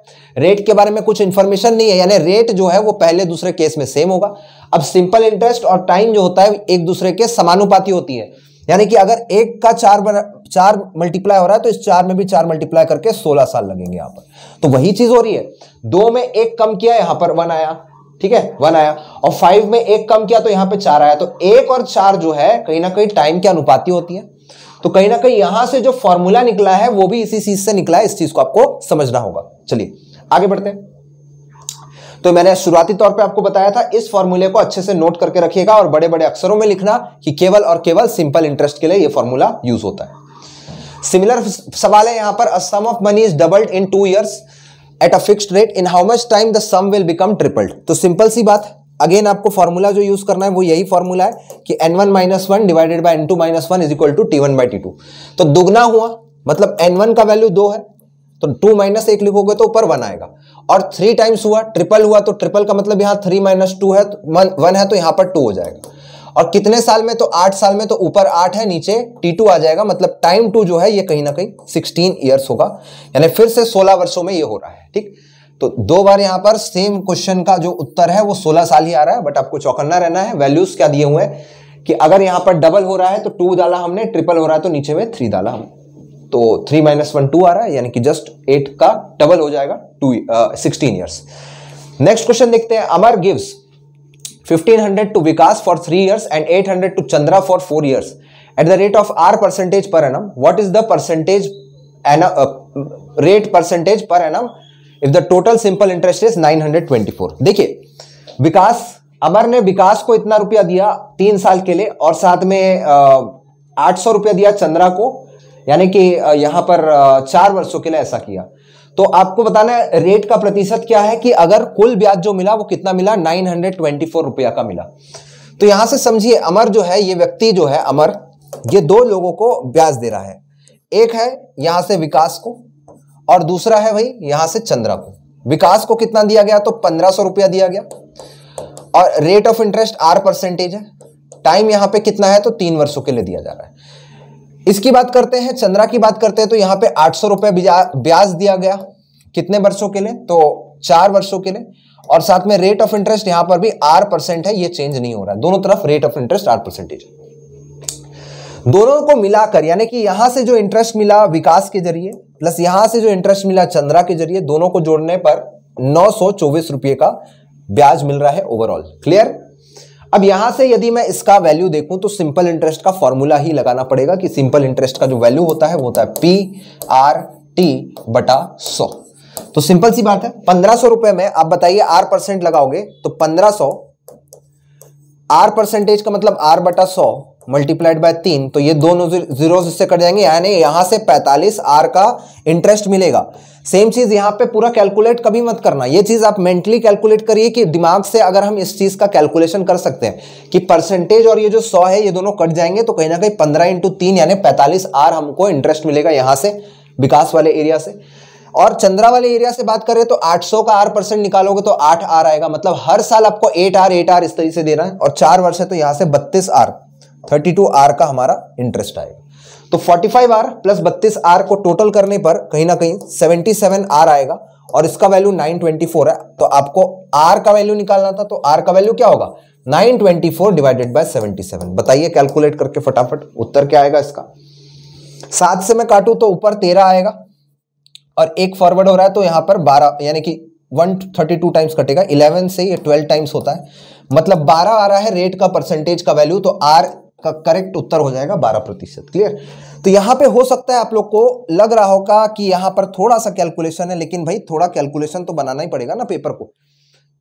रेट के बारे में कुछ इंफॉर्मेशन नहीं है यानी रेट जो है वो पहले दूसरे केस में सेम होगा अब सिंपल इंटरेस्ट और टाइम जो होता है एक दूसरे के समानुपाती होती है यानी कि अगर एक का चार चार मल्टीप्लाई हो रहा है तो इस चार में भी चार मल्टीप्लाई करके सोलह साल लगेंगे यहां पर तो वही चीज हो रही है दो में एक कम किया यहां पर वन आया ठीक है वन आया और फाइव में एक कम किया तो यहां पर चार आया तो एक और चार जो है कहीं ना कहीं टाइम की अनुपाति होती है तो कहीं ना कहीं यहां से जो फॉर्मूला निकला है वो भी इसी चीज से निकला है इस चीज को आपको समझना होगा चलिए आगे बढ़ते हैं तो मैंने शुरुआती तौर पे आपको बताया था इस फॉर्मूले को अच्छे से नोट करके रखिएगा और बड़े बड़े अक्षरों में लिखना कि केवल और केवल सिंपल इंटरेस्ट के लिए ये फॉर्मूला यूज होता है सिमिलर सवाल है यहां पर sum of money is doubled in two years at a fix rate in how much time the sum will become tripled तो सिंपल सी बात अगेन आपको फॉर्मूला जो यूज करना है वो यही फॉर्मूला है कि N one minus one divided by N two minus one is equal to T one by T two तो दुगना हुआ मतलब एन वन का वैल्यू दो है तो टू माइनस एक लिखोगे तो ऊपर वन आएगा और थ्री टाइम्स हुआ ट्रिपल हुआ तो ट्रिपल का मतलब यहाँ थ्री माइनस टू है तो वन है तो यहाँ पर टू हो जाएगा और कितने साल में तो आठ साल में तो ऊपर आठ है नीचे टी टू आ जाएगा मतलब टाइम टू जो है ये कहीं ना कहीं सिक्सटीन ईयर्स होगा यानी फिर से सोलह वर्षों में ये हो रहा है ठीक तो दो बार यहां पर सेम क्वेश्चन का जो उत्तर है वो सोलह साल ही आ रहा है बट आपको चौकन्ना रहना है वैल्यूज क्या दिए हुए हैं कि अगर यहां पर डबल हो रहा है तो टू डाला हमने ट्रिपल हो रहा है तो नीचे में थ्री डाला हमने तो थ्री माइनस वन टू आ रहा है यानी कि जस्ट एट का डबल हो जाएगा two sixteen years next question देखते हैं Amar gives 1500 to Vikas for three years and 800 to Chandra for four years at the rate of R percentage per annum what is the percentage rate percentage per annum if the total simple interest is 924 देखिए विकास अमर ने विकास को इतना रुपया दिया तीन साल के लिए और साथ में uh, आठ सौ रुपया दिया चंद्रा को यानी कि यहां पर चार वर्षों के लिए ऐसा किया तो आपको बताना है रेट का प्रतिशत क्या है कि अगर कुल ब्याज जो मिला वो कितना मिला नाइन हंड्रेड ट्वेंटी फोर रुपया का मिला तो यहां से समझिए अमर जो है ये व्यक्ति जो है अमर ये दो लोगों को ब्याज दे रहा है एक है यहां से विकास को और दूसरा है भाई यहां से चंद्रा को विकास को कितना दिया गया तो पंद्रह सौ रुपया दिया गया और rate of interest R percentage है टाइम यहां पे कितना है तो तीन वर्षों के लिए दिया जा रहा है इसकी बात करते हैं चंद्रा की बात करते हैं तो यहां पे आठ सौ रुपए ब्याज दिया गया कितने वर्षों के लिए तो चार वर्षों के लिए और साथ में रेट ऑफ इंटरेस्ट यहां पर भी आर परसेंट है यह चेंज नहीं हो रहा दोनों तरफ rate of interest R percentage दोनों को मिलाकर यानी कि यहां से जो इंटरेस्ट मिला विकास के जरिए प्लस यहां से जो इंटरेस्ट मिला चंद्रा के जरिए दोनों को जोड़ने पर नौ रुपए का ब्याज मिल रहा है ओवरऑल क्लियर अब यहां से यदि मैं इसका वैल्यू देखूं तो सिंपल इंटरेस्ट का फॉर्मूला ही लगाना पड़ेगा कि सिंपल इंटरेस्ट का जो वैल्यू होता है वो होता है पी आर टी बटा सौ तो सिंपल सी बात है पंद्रह सौ रुपए में आप बताइए आर परसेंट लगाओगे तो पंद्रह सौ आर परसेंटेज का मतलब आर बटा सौ मल्टीप्लाइड बाय तीन तो ये दोनों जीरो से कट जाएंगे यानी यहां से 45 आर का इंटरेस्ट मिलेगा सेम चीज़ यहां पे पूरा कैलकुलेट कभी मत करना ये चीज़ आप मेंटली कैलकुलेट करिए कि दिमाग से अगर हम इस चीज़ का कैलकुलेशन कर सकते हैं कि परसेंटेज और ये जो 100 है ये दोनों कट जाएंगे तो कहीं ना कहीं पंद्रह इंटू तीन यानी पैंतालीस आर हमको इंटरेस्ट मिलेगा यहां से विकास वाले एरिया से और चंद्रा वाले एरिया से बात करें तो 800 का आर परसेंट निकालोगे तो 8 आर आएगा मतलब हर साल आपको 8 आर 8 आर इस तरीके से देना है और चार वर्ष है तो यहां से 32 आर थर्टी टू आर का हमारा इंटरेस्ट आएगा तो फोर्टी फाइव आर प्लस बत्तीस आर को टोटल करने पर कहीं ना कहीं सेवेंटी सेवन आर आएगा और इसका वैल्यू नाइन ट्वेंटी फोर है तो आपको आर का वैल्यू निकालना था तो आर का वैल्यू क्या होगा nine twenty four divided by seventy seven बताइए कैलकुलेट करके फटाफट उत्तर क्या आएगा इसका सात से मैं काटू तो ऊपर तेरह आएगा और एक फॉरवर्ड हो रहा है तो यहां पर बारह यानी कि वन थर्टी टू टाइम्स कटेगा इलेवन से ट्वेल्व टाइम्स होता है मतलब बारह आ रहा है रेट का परसेंटेज का वैल्यू तो आर का करेक्ट उत्तर हो जाएगा बारह प्रतिशत क्लियर तो यहां पे हो सकता है आप लोग को लग रहा होगा कि यहां पर थोड़ा सा कैलकुलेशन है लेकिन भाई थोड़ा कैलकुलेशन तो बनाना ही पड़ेगा ना पेपर को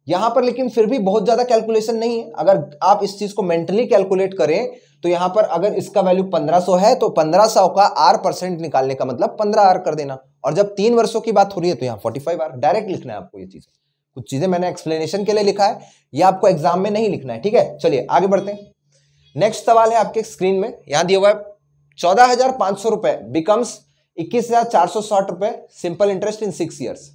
यहां पर लेकिन फिर भी बहुत ज़्यादा कैलकुलेशन नहीं है अगर आप इस चीज़ को मेंटली कैलकुलेट करें तो यहां पर अगर इसका वैल्यू 1500 है तो 1500 का आर परसेंट निकालने का मतलब 15 आर कर देना और जब तीन वर्षों की बात हो रही है तो यहाँ 45 आर डायरेक्ट लिखना है आपको ये चीज़ कुछ चीज़ें मैंने एक्सप्लेनेशन के लिए लिखा है ये आपको एग्जाम में नहीं लिखना है ठीक है चलिए आगे बढ़ते हैं नेक्स्ट सवाल है आपके स्क्रीन में यहां दिया हुआ है चौदह हजार पांच सौ रुपए बिकम्स इक्कीस हजार चार सौ साठ रुपए simple interest in six years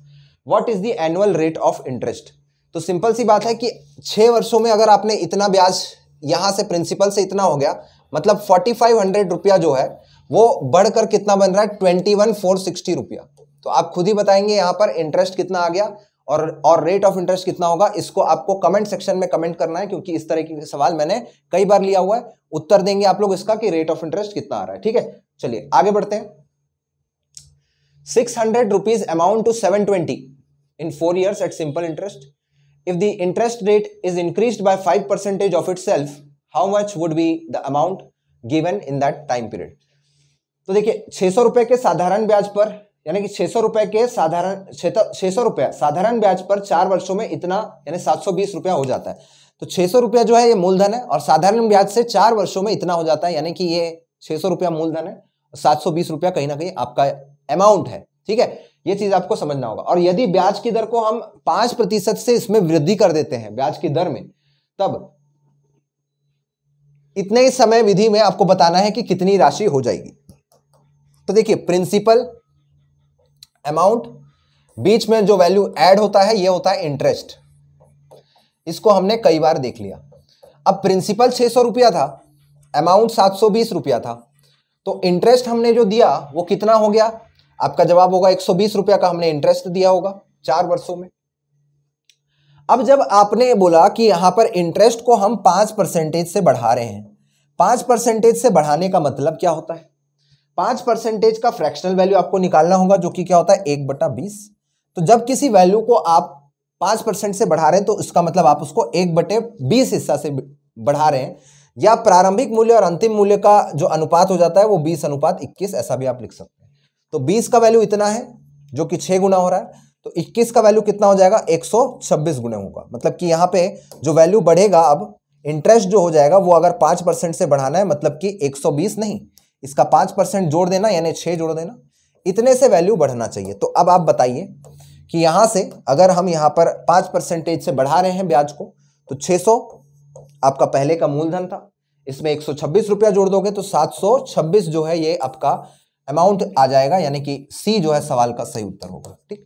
what is the annual rate of interest तो सिंपल सी बात है कि छह वर्षों में अगर आपने इतना ब्याज यहां से प्रिंसिपल से इतना हो गया मतलब फोर्टी फाइव हंड्रेड रुपया जो है वो बढ़कर कितना बन रहा है ट्वेंटी वन फोर सिक्सटी रुपया तो आप खुद ही बताएंगे यहां पर इंटरेस्ट कितना आ गया और और रेट ऑफ इंटरेस्ट कितना होगा इसको आपको कमेंट सेक्शन में कमेंट करना है क्योंकि इस तरह के सवाल मैंने कई बार लिया हुआ है उत्तर देंगे आप लोग इसका कि रेट ऑफ इंटरेस्ट कितना आ रहा है ठीक है चलिए आगे बढ़ते हैं six hundred rupees amount to seven twenty in four years at simple interest if the interest rate is increase by five percentage of itself how much would be the amount given in that time period तो देखिए छह सौ रुपए के साधारण ब्याज पर यानी कि छह सौ रुपए के साधारण तो, छह सौ रुपया साधारण ब्याज पर चार वर्षों में इतना यानी सात सौ बीस रुपया हो जाता है तो छह सौ रुपया जो है ये मूलधन है और साधारण ब्याज से चार वर्षों में इतना हो जाता है यानी कि ये छह रुपया मूलधन है सात सौ बीस रुपया कहीं ना कहीं आपका अमाउंट है ठीक है ये चीज आपको समझना होगा और यदि ब्याज की दर को हम पांच प्रतिशत से इसमें वृद्धि कर देते हैं ब्याज की दर में तब इतने ही समय विधि में आपको बताना है कि कितनी राशि हो जाएगी तो देखिए प्रिंसिपल अमाउंट बीच में जो वैल्यू ऐड होता है ये होता है इंटरेस्ट इसको हमने कई बार देख लिया अब प्रिंसिपल छह सौ रुपया था अमाउंट सात सौ बीस रुपया था तो इंटरेस्ट हमने जो दिया वो कितना हो गया आपका जवाब होगा एक सौ बीस रुपया का हमने इंटरेस्ट दिया होगा चार वर्षों में अब जब आपने बोला कि यहां पर इंटरेस्ट को हम पांच परसेंटेज से बढ़ा रहे हैं पांच परसेंटेज से बढ़ाने का मतलब क्या होता है पांच परसेंटेज का फ्रैक्शनल वैल्यू आपको निकालना होगा जो कि क्या होता है एक बटा बीस तो जब किसी वैल्यू को आप पांच परसेंट से बढ़ा रहे हैं तो इसका मतलब आप उसको एक बटे बीस हिस्सा से बढ़ा रहे हैं या प्रारंभिक मूल्य और अंतिम मूल्य का जो अनुपात हो जाता है वो बीस अनुपात इक्कीस ऐसा भी आप लिख सकते हैं तो बीस का वैल्यू इतना है जो कि छह गुना हो रहा है तो इक्कीस का वैल्यू कितना हो जाएगा एक गुना होगा मतलब कि यहाँ पे जो वैल्यू बढ़ेगा अब इंटरेस्ट जो हो जाएगा वो अगर पांच परसेंट से बढ़ाना है मतलब कि 120 नहीं इसका पाँच परसेंट जोड़ देना यानी छः जोड़ देना इतने से वैल्यू बढ़ना चाहिए तो अब आप बताइए कि यहाँ से अगर हम यहाँ पर पाँच परसेंटेज से बढ़ा रहे हैं ब्याज को तो सौ आपका पहले का मूलधन था इसमें एक रुपया जोड़ दोगे तो छब्बीस जो है ये आपका अमाउंट आ जाएगा यानी कि सी जो है सवाल का सही उत्तर होगा ठीक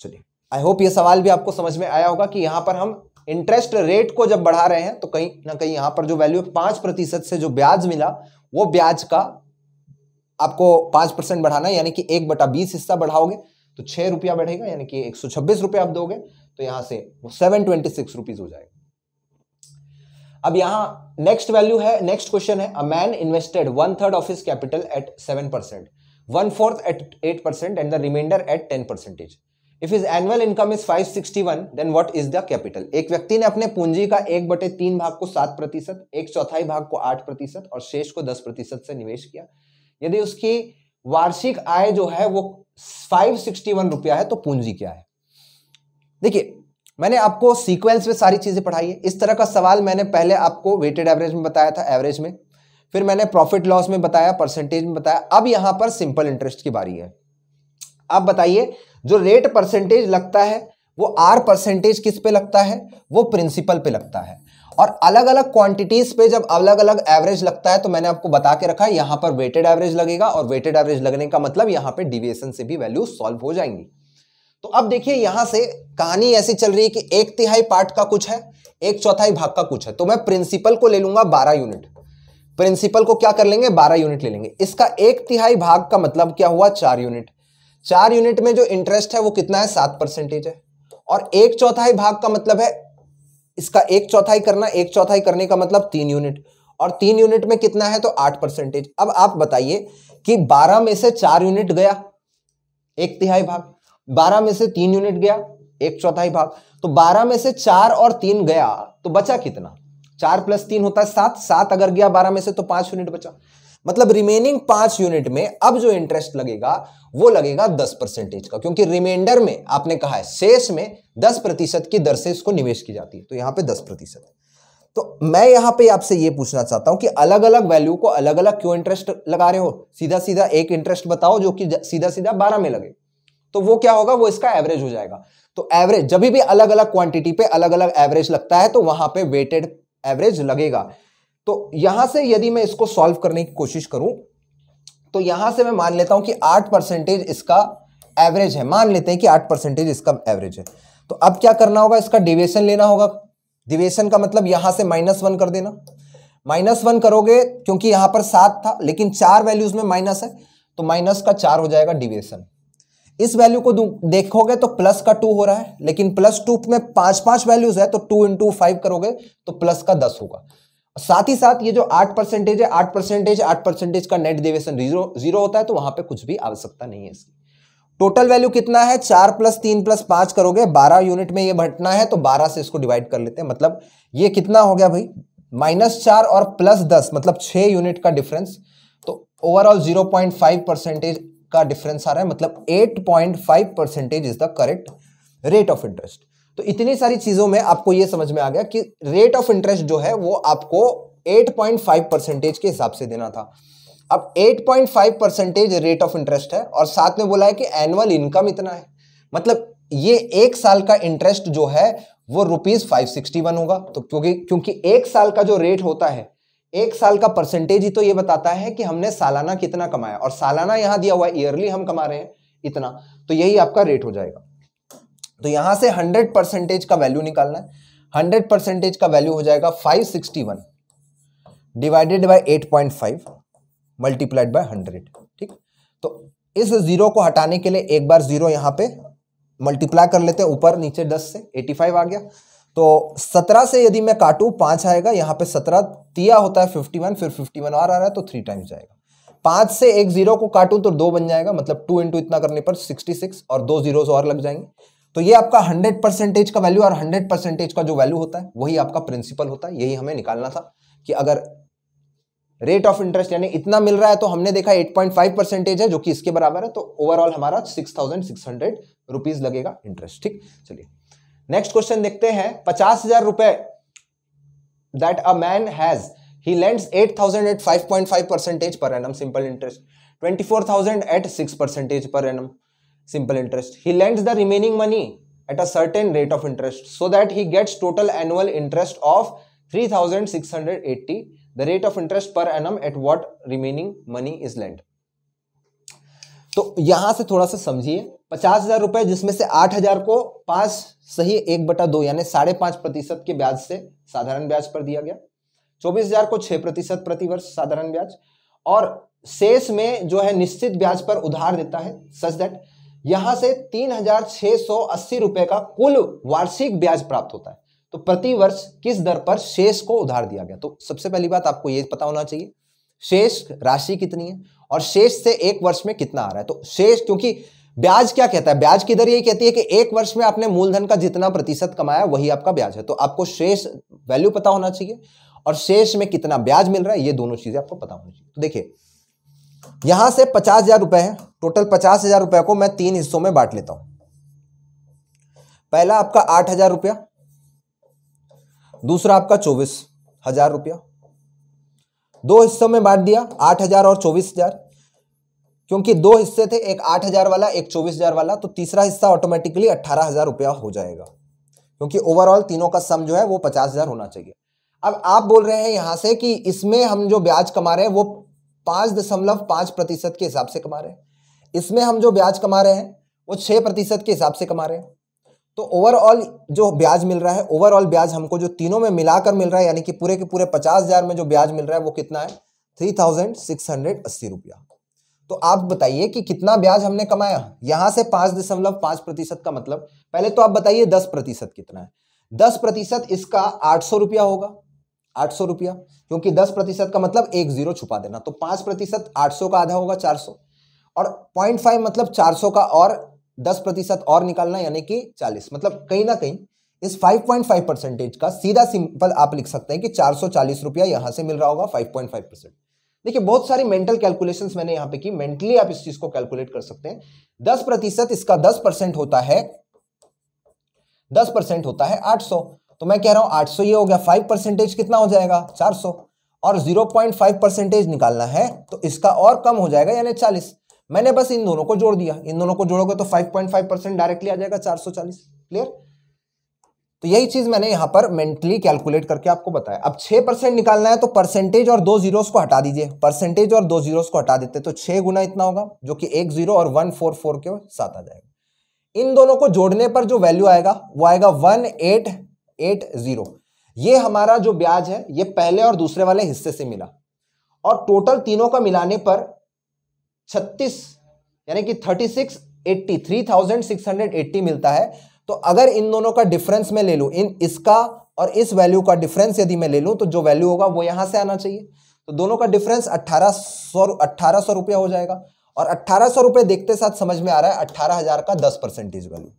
चलिए आई होप ये सवाल भी आपको समझ में आया होगा कि यहाँ पर हम इंटरेस्ट रेट को जब बढ़ा रहे हैं तो कहीं ना कहीं यहाँ पर जो वैल्यू पाँच प्रतिशत से जो ब्याज मिला वो ब्याज का आपको पांच परसेंट बढ़ाना है यानी कि एक बटा बीस हिस्सा बढ़ाओगे तो छह रुपया बढ़ेगा यानी कि एक सौ छब्बीस रुपया आप दोगे तो यहां से वो सेवन ट्वेंटी सिक्स रुपीज हो जाएगा अब यहां नेक्स्ट वैल्यू है नेक्स्ट क्वेश्चन है a man invested one third of his capital at seven percent one fourth at eight percent and the remainder at ten percentage if is annual income is 561 then what is the capital एक व्यक्ति ने अपने पूंजी का एक बटे तीन भाग को सात प्रतिशत एक चौथाई भाग को आठ प्रतिशत और शेष को दस प्रतिशत से निवेश किया यदि उसकी वार्षिक आय जो है वो 561 रुपया है तो पूंजी क्या है देखिए मैंने आपको सीक्वेंस में सारी चीजें पढ़ाई है इस तरह का सवाल मैंने पहले आपको वेटेड एवरेज में बताया था एवरेज में फिर मैंने प्रॉफिट लॉस में बताया परसेंटेज में बताया अब यहां पर सिंपल इंटरेस्ट की बारी है आप बताइए जो रेट परसेंटेज लगता है वो आर परसेंटेज किस पे लगता है वो प्रिंसिपल पे लगता है और अलग अलग क्वांटिटीज पे जब अलग अलग एवरेज लगता है तो मैंने आपको बता के रखा है यहां पर वेटेड एवरेज लगेगा और वेटेड एवरेज लगने का मतलब यहाँ पे डिविएशन से भी वैल्यू सॉल्व हो जाएंगी तो अब देखिए यहां से कहानी ऐसी चल रही है कि एक तिहाई पार्ट का कुछ है एक चौथाई भाग का कुछ है तो मैं प्रिंसिपल को ले लूंगा बारह यूनिट प्रिंसिपल को क्या कर लेंगे बारह यूनिट ले लेंगे इसका एक तिहाई भाग का मतलब क्या हुआ चार यूनिट चार यूनिट में जो इंटरेस्ट है वो कितना है सात परसेंटेज है और एक चौथाई भाग का मतलब है इसका एक चौथाई करना एक चौथाई करने का मतलब तीन यूनिट और तीन यूनिट में कितना है तो आठ परसेंटेज अब आप बताइए कि बारह में से चार यूनिट गया एक तिहाई भाग बारह में से तीन यूनिट गया एक चौथाई भाग तो बारह में से चार और तीन गया तो बचा कितना चार प्लस तीन होता है सात सात अगर गया बारह में से तो पांच यूनिट बचा मतलब रिमेनिंग पांच यूनिट में अब जो इंटरेस्ट लगेगा वो लगेगा दस परसेंटेज का क्योंकि रिमाइंडर में आपने कहा है शेष में दस प्रतिशत की दर से इसको निवेश की जाती है तो यहां पे दस प्रतिशत तो मैं यहां पे आपसे ये पूछना चाहता हूं कि अलग अलग वैल्यू को अलग अलग क्यों इंटरेस्ट लगा रहे हो सीधा सीधा एक इंटरेस्ट बताओ जो कि सीधा सीधा बारह में लगे तो वो क्या होगा वो इसका एवरेज हो जाएगा तो एवरेज जब भी अलग अलग क्वांटिटी पे अलग अलग एवरेज लगता है तो वहां पे वेटेड एवरेज लगेगा तो यहां से यदि मैं इसको सॉल्व करने की कोशिश करूं तो यहां से मैं मान लेता हूं कि आठ परसेंटेज इसका एवरेज है मान लेते हैं कि आठ परसेंटेज इसका एवरेज है तो अब क्या करना होगा इसका डिवेशन लेना होगा डिवेशन का मतलब यहां से माइनस वन कर देना माइनस वन करोगे क्योंकि यहां पर सात था लेकिन चार वैल्यूज में माइनस है तो माइनस का चार हो जाएगा डिवेशन इस वैल्यू को देखोगे तो प्लस का टू हो रहा है लेकिन प्लस टू में पांच पांच वैल्यूज है तो टू इंटू फाइव करोगे तो प्लस का दस होगा साथ ही साथ ये जो आठ परसेंटेज है आठ परसेंटेज आठ परसेंटेज का नेट डिवेशन जीरो जीरो होता है तो वहां पे कुछ भी आवश्यकता नहीं है इसकी टोटल वैल्यू कितना है चार प्लस तीन प्लस पांच करोगे बारह यूनिट में ये भटना है तो बारह से इसको डिवाइड कर लेते हैं मतलब ये कितना हो गया भाई माइनस चार और प्लस दस मतलब छह यूनिट का डिफरेंस तो overall zero point five percentage का डिफरेंस आ रहा है मतलब eight point five percentage is the correct rate of interest तो इतनी सारी चीज़ों में आपको यह समझ में आ गया कि रेट ऑफ इंटरेस्ट जो है वो आपको 8.5 परसेंटेज के हिसाब से देना था अब 8.5 परसेंटेज रेट ऑफ इंटरेस्ट है और साथ में बोला है कि एनुअल इनकम इतना है मतलब ये एक साल का इंटरेस्ट जो है वो रुपीज़ फाइव होगा तो क्योंकि क्योंकि एक साल का जो रेट होता है एक साल का परसेंटेज ही तो ये बताता है कि हमने सालाना कितना कमाया और सालाना यहां दिया हुआ है ईयरली हम कमा रहे हैं इतना तो यही आपका रेट हो जाएगा तो यहां से हंड्रेड परसेंटेज का वैल्यू निकालना है हंड्रेड परसेंटेज का वैल्यू हो जाएगा five sixty one divided by eight point five multiplied by hundred ठीक तो इस जीरो को हटाने के लिए एक बार जीरो यहां पे मल्टीप्लाई कर लेते हैं ऊपर नीचे दस से एटी फाइव आ गया तो सत्रह से यदि मैं काटू पांच आएगा यहां पे सत्रह तिया होता है फिफ्टी वन फिर फिफ्टी वन और आ रहा है तो थ्री टाइम्स जाएगा पांच से एक जीरो को काटू तो दो बन जाएगा मतलब टू इंटू इतना करने पर सिक्सटी सिक्स और दो जीरो और लग जाएंगे तो ये आपका 100 परसेंटेज का वैल्यू और 100 परसेंटेज का जो वैल्यू होता है वही आपका प्रिंसिपल होता है यही हमें निकालना था कि अगर रेट ऑफ इंटरेस्ट यानी इतना मिल रहा है तो हमने देखा 8.5 परसेंटेज है जो कि इसके बराबर है तो ओवरऑल हमारा 6,600 रुपीस लगेगा इंटरेस्ट ठीक चलिए नेक्स्ट क्वेश्चन देखते हैं पचास हजार रुपए that a man has he lends thousand at five point five percentage per annum simple interest twenty four thousand at six percentage per annum simple interest. He lends the remaining money at a certain rate of interest so that he gets total annual interest of 3680 the rate of interest per annum at what remaining money is lent. तो यहां से थोड़ा सा समझिए पचास हजार रुपए जिसमें से आठ हजार को पांच सही एक बटा दो यानी साढ़े पांच प्रतिशत के ब्याज से साधारण ब्याज पर दिया गया चौबीस हजार को छह प्रतिशत प्रतिवर्ष साधारण ब्याज और शेष में जो है निश्चित ब्याज पर उधार देता है सच दैट यहां से तीन हजार छह सौ अस्सी रुपए का कुल वार्षिक ब्याज प्राप्त होता है तो प्रति वर्ष किस दर पर शेष को उधार दिया गया तो सबसे पहली बात आपको ये पता होना चाहिए शेष राशि कितनी है और शेष से एक वर्ष में कितना आ रहा है तो शेष क्योंकि ब्याज क्या कहता है ब्याज की दर यही कहती है कि एक वर्ष में आपने मूलधन का जितना प्रतिशत कमाया वही आपका ब्याज है तो आपको शेष वैल्यू पता होना चाहिए और शेष में कितना ब्याज मिल रहा है ये दोनों चीजें आपको पता होनी चाहिए तो देखिए यहां से पचास हजार रुपए है टोटल पचास हजार रुपए को मैं तीन हिस्सों में बांट लेता हूं पहला आपका आठ हजार रुपया दूसरा आपका चौबीस हजार रुपया दो हिस्सों में बांट दिया आठ हजार और चौबीस हजार क्योंकि दो हिस्से थे एक आठ हजार वाला एक चौबीस हजार वाला तो तीसरा हिस्सा ऑटोमेटिकली अट्ठारह हजार रुपया हो जाएगा क्योंकि ओवरऑल तीनों का सम जो है वो पचास हजार होना चाहिए अब आप बोल रहे हैं यहां से कि इसमें हम जो ब्याज कमा रहे हैं वो पांच दशमलव पांच प्रतिशत के हिसाब से कमा रहे हैं इसमें हम जो ब्याज कमा रहे हैं वो छह प्रतिशत के हिसाब से कमा रहे हैं तो ओवरऑल जो ब्याज मिल रहा है ओवरऑल ब्याज हमको जो तीनों में मिलाकर मिल रहा है यानी कि पूरे के पूरे पचास हज़ार में जो ब्याज मिल रहा है वो कितना है थ्री थाउजेंड सिक्स हंड्रेड अस्सी रुपया तो आप बताइए कि कितना ब्याज हमने कमाया यहां से पांच दशमलव पांच प्रतिशत का मतलब पहले तो आप बताइए दस प्रतिशत कितना है दस प्रतिशत इसका आठ सौ रुपया होगा आठ सौ रुपया क्योंकि दस प्रतिशत का मतलब एक जीरो छुपा देना तो पाँच प्रतिशत आठ का आधा होगा चार और पॉइंट फाइव मतलब चार का और दस प्रतिशत और निकालना यानी कि चालीस मतलब कहीं ना कहीं इस 5.5 परसेंटेज का सीधा सिंपल आप लिख सकते हैं कि चार सौ चालीस रुपया यहां से मिल रहा होगा 5.5 परसेंट देखिए बहुत सारी मेंटल कैलकुलेशन मैंने यहाँ पे की मेंटली आप इस चीज को कैलकुलेट कर सकते हैं दस प्रतिशत इसका दस परसेंट होता है दस परसेंट होता है आठ सौ तो मैं कह रहा हूँ आठ सौ ये हो गया फाइव परसेंटेज कितना हो जाएगा चार सौ और जीरो पॉइंट फाइव परसेंटेज निकालना है तो इसका और कम हो जाएगा यानी चालीस मैंने बस इन दोनों को जोड़ दिया इन दोनों को जोड़ोगे तो five point five percent directly आ जाएगा चार सौ चालीस क्लियर तो यही चीज मैंने यहां पर मेंटली कैलकुलेट करके आपको बताया अब छह परसेंट निकालना है तो परसेंटेज और दो जीरोस को हटा दीजिए परसेंटेज और दो जीरोस को हटा देते तो छह गुना इतना होगा जो कि एक जीरो और वन फोर फोर के साथ आ जाएगा इन दोनों को जोड़ने पर जो वैल्यू आएगा वो आएगा वन एट एट जीरो ये हमारा जो ब्याज है ये पहले और दूसरे वाले हिस्से से मिला और टोटल तीनों का मिलाने पर छत्तीस यानी कि thirty six eighty three thousand six hundred eighty मिलता है तो अगर इन दोनों का डिफरेंस मैं ले लूँ इन इसका और इस वैल्यू का डिफरेंस यदि मैं ले लूँ तो जो वैल्यू होगा वो यहाँ से आना चाहिए तो दोनों का डिफरेंस अट्ठारह सौ अट्ठारह सौ रुपया हो जाएगा और अट्ठारह सौ रुपये देखते साथ समझ में आ रहा है अट्ठारह हज़ार का दस परसेंटेज वैल्यू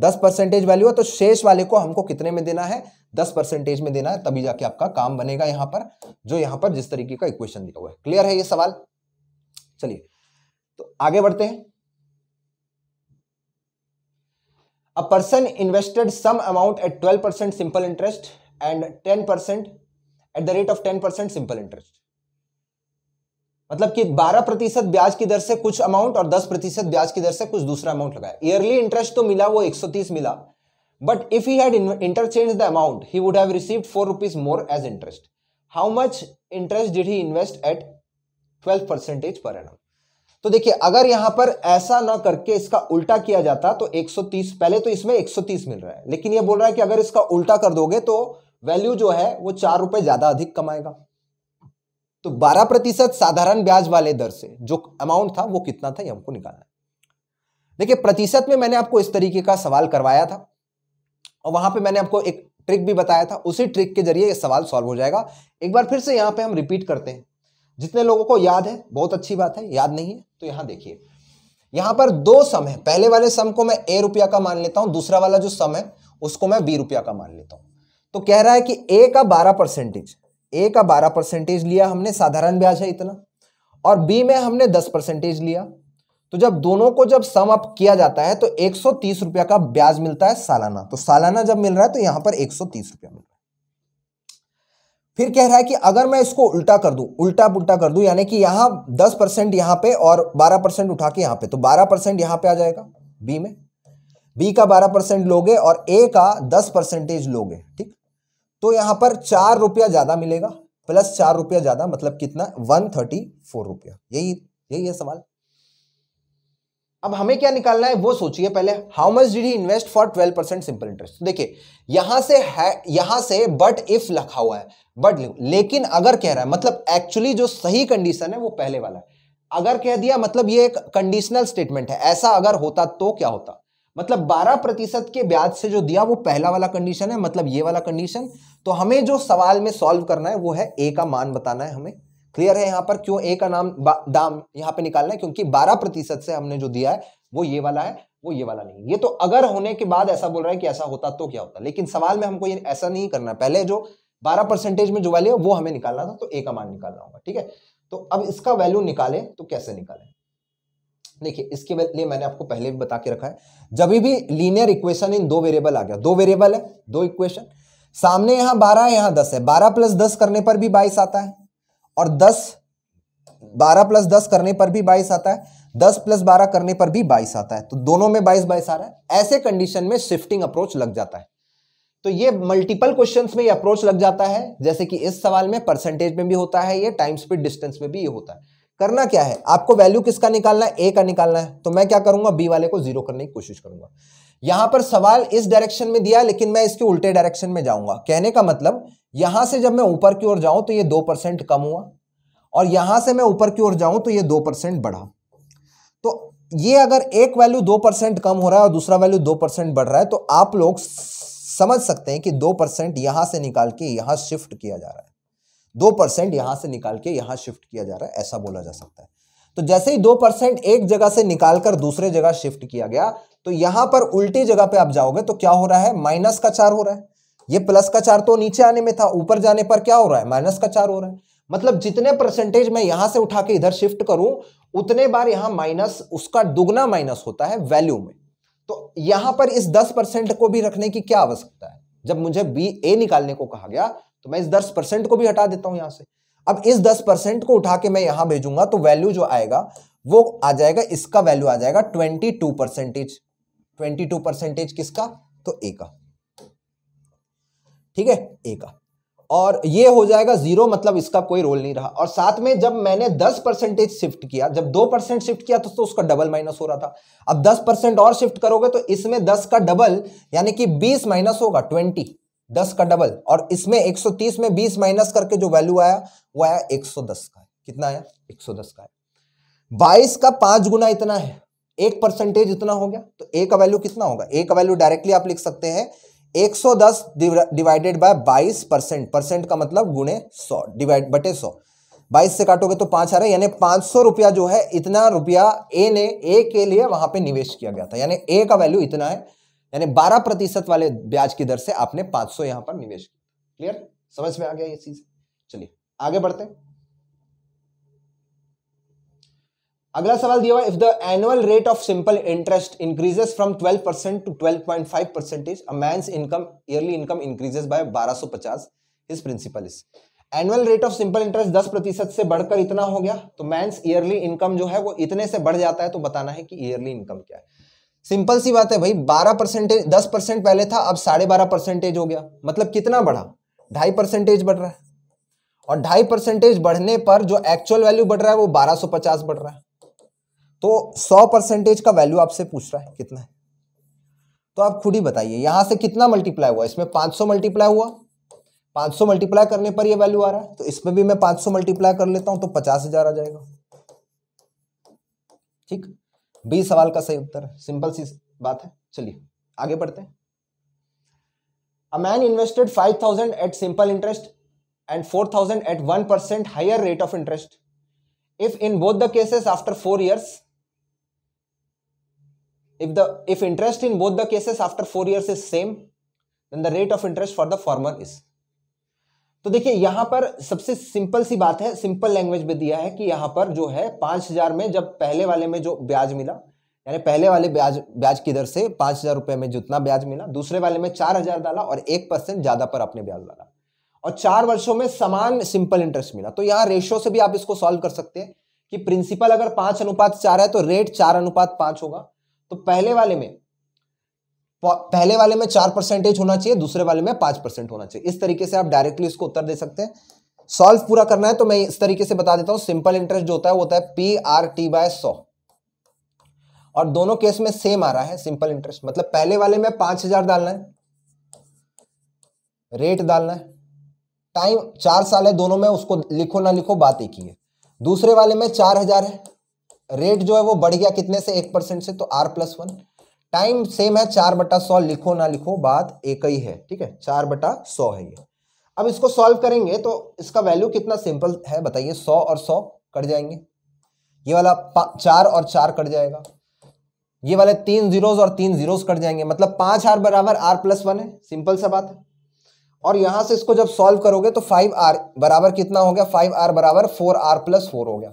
दस परसेंटेज वैल्यू है तो शेष वाले को हमको कितने में देना है दस परसेंटेज में देना है तभी जाके आपका काम बनेगा यहां पर जो यहां पर जिस तरीके का इक्वेशन दिया हुआ है क्लियर है ये सवाल चलिए तो आगे बढ़ते हैं a person invested some amount at twelve percent simple interest and ten percent at the rate of ten percent simple interest मतलब कि 12 प्रतिशत ब्याज की दर से कुछ अमाउंट और 10 प्रतिशत ब्याज की दर से कुछ दूसरा अमाउंट लगाया ईयरली इंटरेस्ट तो मिला वो 130 मिला but if he had interchange the amount he would have received four rupees more as interest how much interest did he invest at twelve percentage per annum तो देखिए अगर यहां पर ऐसा ना करके इसका उल्टा किया जाता तो 130 पहले तो इसमें 130 मिल रहा है लेकिन ये बोल रहा है कि अगर इसका उल्टा कर दोगे तो वैल्यू जो है वो चार रुपए ज्यादा अधिक कमाएगा तो 12 प्रतिशत साधारण ब्याज वाले दर से जो अमाउंट था वो कितना था ये हमको निकालना है देखिए प्रतिशत में मैंने आपको इस तरीके का सवाल करवाया था और वहां पे मैंने आपको एक ट्रिक भी बताया था उसी ट्रिक के जरिए ये सवाल सॉल्व हो जाएगा एक बार फिर से यहाँ पे हम रिपीट करते हैं जितने लोगों को याद है बहुत अच्छी बात है याद नहीं है तो यहां देखिए यहां पर दो सम है पहले वाले सम को मैं ए रुपया का मान लेता हूं दूसरा वाला जो सम है उसको मैं बी रुपया का मान लेता हूं तो कह रहा है कि ए का बारह परसेंटेज ए का बारह परसेंटेज लिया हमने साधारण ब्याज है इतना और बी में हमने दस परसेंटेज लिया तो जब दोनों को जब सम अप किया जाता है तो एक सौ तीस रुपया का ब्याज मिलता है सालाना तो सालाना जब मिल रहा है तो यहां पर एक सौ तीस रुपया मिल रहा है फिर कह रहा है कि अगर मैं इसको उल्टा कर दूं उल्टा पुल्टा कर दूं यानी कि यहां दस परसेंट यहां पर और बारह परसेंट उठा के यहां पर तो बारह परसेंट यहां पर आ जाएगा बी में बी का बारह परसेंट लोगे और ए का दस परसेंटेज लोगे ठीक तो यहां पर चार रुपया ज़्यादा मिलेगा प्लस चार रुपया ज़्यादा मतलब कितना वन थर्टी फोर रुपया यही यही है सवाल अब हमें क्या निकालना है वो सोचिए पहले how much did he invest for twelve percent simple interest देखिए यहां से है यहां से बट इफ लिखा हुआ है बट लेकिन अगर कह रहा है मतलब एक्चुअली जो सही कंडीशन है वो पहले वाला है अगर कह दिया मतलब ये एक कंडीशनल स्टेटमेंट है ऐसा अगर होता तो क्या होता मतलब 12 प्रतिशत के ब्याज से जो दिया वो पहला वाला कंडीशन है मतलब ये वाला कंडीशन तो हमें जो सवाल में सॉल्व करना है वो है ए का मान बताना है हमें क्लियर है यहाँ पर क्यों ए का नाम दाम यहाँ पे निकालना है क्योंकि बारह प्रतिशत से हमने जो दिया है वो ये वाला है वो ये वाला नहीं ये तो अगर होने के बाद ऐसा बोल रहा है कि ऐसा होता तो क्या होता लेकिन सवाल में हमको ये ऐसा नहीं करना पहले जो बारह परसेंटेज में जो वैल्यू वो हमें निकालना था तो ए का मान निकालना होगा ठीक है तो अब इसका वैल्यू निकाले तो कैसे निकाले देखिए इसके लिए मैंने आपको पहले भी बता के रखा है जब भी लीनियर इक्वेशन इन दो वेरिएबल आ गया दो वेरिएबल है दो इक्वेशन सामने यहां बारह यहां दस है बारह प्लस दस करने पर भी बाईस आता है और दस बारह प्लस दस करने पर भी बाईस आता है दस प्लस बारह करने पर भी बाईस आता है तो दोनों में बाईस बाईस आ रहा है ऐसे कंडीशन में शिफ्टिंग अप्रोच लग जाता है तो ये मल्टीपल क्वेश्चन में ये अप्रोच लग जाता है जैसे कि इस सवाल में परसेंटेज में भी होता है ये टाइम स्पीड डिस्टेंस में भी ये होता है करना क्या है आपको वैल्यू किसका निकालना है ए का निकालना है तो मैं क्या करूंगा बी वाले को जीरो करने की कोशिश करूंगा यहां पर सवाल इस डायरेक्शन में दिया लेकिन मैं इसके उल्टे डायरेक्शन में जाऊंगा कहने का मतलब यहां से जब मैं ऊपर की ओर जाऊं तो ये दो परसेंट कम हुआ और यहां से मैं ऊपर की ओर जाऊं तो ये दो परसेंट बढ़ा तो ये अगर एक वैल्यू दो परसेंट कम हो रहा है और दूसरा वैल्यू दो परसेंट बढ़ रहा है तो आप लोग समझ सकते हैं कि दो परसेंट यहां से निकाल के यहां शिफ्ट किया जा रहा है दो परसेंट यहां से निकाल के यहां शिफ्ट किया जा रहा है ऐसा बोला जा सकता है तो जैसे ही दो परसेंट एक जगह से निकालकर दूसरे जगह शिफ्ट किया गया तो यहां पर उल्टी जगह पे आप जाओगे तो क्या हो रहा है माइनस का चार हो रहा है ये प्लस का चार तो नीचे आने में था ऊपर जाने पर क्या हो रहा है माइनस का चार हो रहा है मतलब जितने परसेंटेज मैं यहां से उठा के इधर शिफ्ट करूं उतने बार यहां माइनस उसका दुगना माइनस होता है वैल्यू में तो यहां पर इस दस परसेंट को भी रखने की क्या आवश्यकता है जब मुझे बी ए निकालने को कहा गया तो मैं इस दस परसेंट को भी हटा देता हूं यहां से अब इस दस परसेंट को उठा के मैं यहां भेजूंगा तो वैल्यू जो आएगा वो आ जाएगा इसका वैल्यू आ जाएगा twenty two percentage twenty two percentage किसका तो ए का ठीक है ए का और ये हो जाएगा जीरो मतलब इसका कोई रोल नहीं रहा और साथ में जब मैंने दस परसेंटेज शिफ्ट किया जब दो परसेंट शिफ्ट किया तो, तो उसका डबल माइनस हो रहा था अब दस परसेंट और शिफ्ट करोगे तो इसमें दस का डबल यानी कि बीस माइनस होगा ट्वेंटी दस का डबल और इसमें 130 में 20 माइनस करके जो वैल्यू आया वो आया 110 का कितना आया 110 का है बाईस का पांच गुना इतना है एक परसेंटेज इतना हो गया तो ए का वैल्यू कितना होगा ए का वैल्यू डायरेक्टली आप लिख सकते हैं 110 डिवाइडेड बाय 22 परसेंट परसेंट का मतलब गुणे सौ डिवाइड बटे सौ बाईस से काटोगे तो पांच आ रहा है यानी पांच सौ रुपया जो है इतना रुपया ए ने ए के लिए वहां पे निवेश किया गया था यानी ए का वैल्यू इतना है यानी 12 प्रतिशत वाले ब्याज की दर से आपने 500 सौ यहां पर निवेश किया क्लियर समझ में आ गया ये चीज चलिए आगे बढ़ते अगला सवाल दिया हुआ if the annual rate of simple interest increases from 12 percent to 12.5 percentage a man's income yearly income increases by 1250 his principal is annual rate of simple interest दस प्रतिशत से बढ़कर इतना हो गया तो मैं ईयरली इनकम जो है वो इतने से बढ़ जाता है तो बताना है कि ईयरली इनकम क्या है सिंपल सी बात है भाई बारह परसेंटेज दस परसेंट पहले था अब साढ़े बारह परसेंटेज हो गया मतलब कितना बढ़ा ढाई परसेंटेज बढ़ रहा है और ढाई परसेंटेज बढ़ने पर जो एक्चुअल वैल्यू बढ़ रहा है वो बारह सौ पचास बढ़ रहा है तो सौ परसेंटेज का वैल्यू आपसे पूछ रहा है कितना है तो आप खुद ही बताइए यहां से कितना मल्टीप्लाई हुआ इसमें पांच सौ मल्टीप्लाई हुआ पांच सौ मल्टीप्लाई करने पर यह वैल्यू आ रहा है तो इसमें भी मैं पांच सौ मल्टीप्लाई कर लेता हूं तो पचास हजार आ जाएगा ठीक है बी सवाल का सही उत्तर सिंपल सी बात है चलिए आगे बढ़ते हैं man invested 5000 at simple interest and 4000 at 1 percent higher rate of interest if in both the cases after four years if the if interest in both the cases after four years is same then the rate of interest for the former is तो देखिए यहां पर सबसे simple सी बात है simple language में दिया है कि यहां पर जो है पांच हज़ार में जब पहले वाले में जो ब्याज मिला यानी पहले वाले ब्याज ब्याज की दर से पांच हज़ार रुपए में जितना ब्याज मिला दूसरे वाले में चार हज़ार डाला और एक परसेंट ज़्यादा पर अपने ब्याज डाला और चार वर्षों में समान सिंपल इंटरेस्ट मिला तो यहाँ रेशियो से भी आप इसको सॉल्व कर सकते हैं कि प्रिंसिपल अगर पांच अनुपात चार है तो रेट चार अनुपात पांच होगा तो पहले वाले में पहले वाले में चार परसेंटेज होना चाहिए दूसरे वाले में पांच परसेंट होना चाहिए इस तरीके से आप डायरेक्टली इसको उत्तर दे सकते हैं सॉल्व पूरा करना है तो मैं इस तरीके से बता देता हूं सिंपल इंटरेस्ट जो होता है वो होता है पी आर टी बाय सौ और दोनों केस में सेम आ रहा है सिंपल इंटरेस्ट मतलब पहले वाले में पांच हजार डालना है रेट डालना है टाइम चार साल है दोनों में उसको लिखो ना लिखो बात एक ही है दूसरे वाले में चार हजार है रेट जो है वो बढ़ गया कितने से एक परसेंट से तो R plus one time same है चार बटा सौ लिखो ना लिखो बात एक ही है ठीक है चार बटा सौ है ये अब इसको सॉल्व करेंगे तो इसका वैल्यू कितना सिंपल है बताइए सौ और सौ कट जाएंगे ये वाला चार और चार कट जाएगा ये वाले तीन जीरोज और तीन जीरोज कट जाएंगे मतलब पांच आर बराबर आर प्लस वन है सिंपल सा बात है और यहां से इसको जब सॉल्व करोगे तो फाइव आर बराबर कितना हो गया फाइव आर बराबर फोर आर प्लस फोर हो गया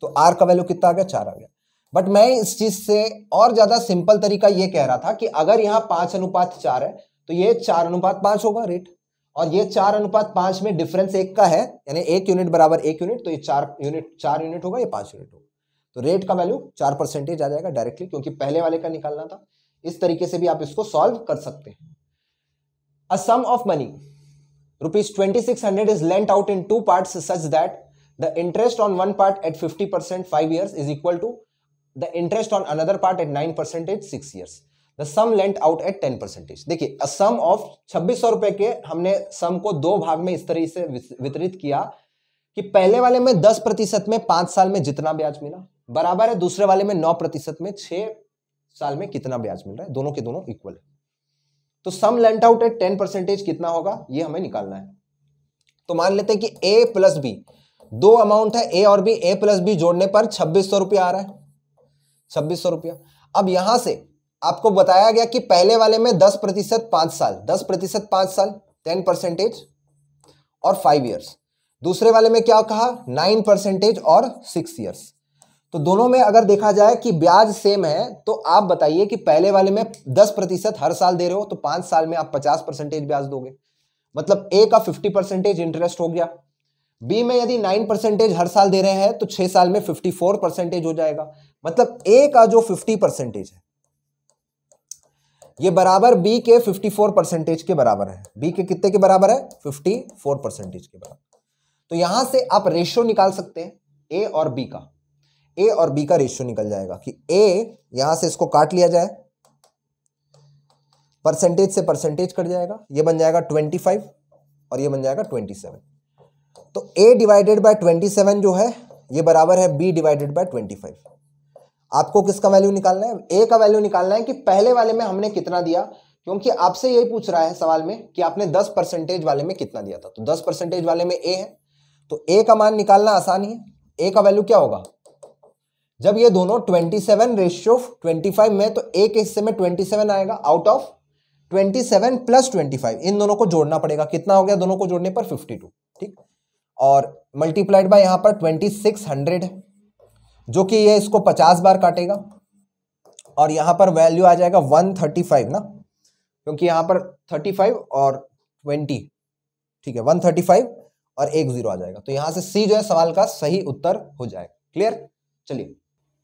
तो आर का वैल्यू कितना आ गया चार आ गया बट मैं इस चीज से और ज्यादा सिंपल तरीका यह कह रहा था कि अगर यहां पांच अनुपात चार है तो ये चार अनुपात पांच होगा रेट और ये चार अनुपात पांच में डिफरेंस एक का है यानी एक यूनिट बराबर एक यूनिट तो ये चार यूनिट चार यूनिट होगा ये पांच यूनिट होगा तो रेट का वैल्यू चार परसेंटेज आ जाएगा डायरेक्टली क्योंकि पहले वाले का निकालना था इस तरीके से भी आप इसको सॉल्व कर सकते हैं a sum of money rupees twenty six hundred is lent out in two part such that the interest on one part at fifty percent five year is equal to the interest on another part at nine percentage six years the sum lent out at ten percentage देखिए sum of छब्बीस सौ रुपए के हमने सम को दो भाग में इस तरह से वितरित किया कि पहले वाले में दस प्रतिशत में पांच साल में जितना ब्याज मिला बराबर है दूसरे वाले में नौ प्रतिशत में छह साल में कितना ब्याज मिल रहा है दोनों के दोनों इक्वल है तो sum lent out at ten percentage कितना होगा ये हमें निकालना है तो मान लेते हैं कि ए प्लस बी दो अमाउंट है ए और बी ए प्लस बी जोड़ने पर छब्बीस सौ रुपया आ रहा है छब्बीस सौ रुपया अब यहां से आपको बताया गया कि पहले वाले में दस प्रतिशत पांच साल दस प्रतिशत पांच साल टेन परसेंटेज और फाइव ईयर्स दूसरे वाले में क्या कहा नाइन परसेंटेज और सिक्स ईयर्स तो दोनों में अगर देखा जाए कि ब्याज सेम है तो आप बताइए कि पहले वाले में दस प्रतिशत हर साल दे रहे हो तो पांच साल में आप पचास परसेंटेज ब्याज दोगे मतलब ए का फिफ्टी परसेंटेज इंटरेस्ट हो गया बी में यदि नाइन परसेंटेज हर साल दे रहे हैं तो छह साल में फिफ्टी फोर परसेंटेज हो जाएगा मतलब ए का जो फिफ्टी परसेंटेज है ये बराबर बी के 54 परसेंटेज के बराबर है बी के कितने के बराबर है 54 परसेंटेज के बराबर तो यहां से आप रेशियो निकाल सकते हैं ए और बी का ए और बी का रेशियो निकल जाएगा कि ए यहां से इसको काट लिया जाए परसेंटेज से परसेंटेज कट जाएगा ये बन जाएगा 25 और ये बन जाएगा 27 तो ए डिवाइडेड बाय 27 जो है ये बराबर है बी डिवाइडेड बाय 25 आपको किसका वैल्यू निकालना है ए का वैल्यू निकालना है कि पहले वाले में हमने कितना दिया क्योंकि आपसे यही पूछ रहा है सवाल में कि आपने 10 परसेंटेज वाले में कितना दिया था तो 10 परसेंटेज वाले में ए है तो ए का मान निकालना आसान ही है ए का वैल्यू क्या होगा जब ये दोनों 27 रेशियो फाइव में तो ए के हिस्से में 27 आएगा आउट ऑफ 27 प्लस ट्वेंटी इन दोनों को जोड़ना पड़ेगा कितना हो गया दोनों को जोड़ने पर टू ठीक और मल्टीप्लाइड बाय यहाँ पर 2600 है जो कि ये इसको पचास बार काटेगा और यहाँ पर वैल्यू आ जाएगा वन थर्टी फाइव ना क्योंकि यहाँ पर थर्टी फाइव और ट्वेंटी ठीक है वन थर्टी फाइव और एक जीरो आ जाएगा तो यहाँ से सी जो है सवाल का सही उत्तर हो जाएगा क्लियर चलिए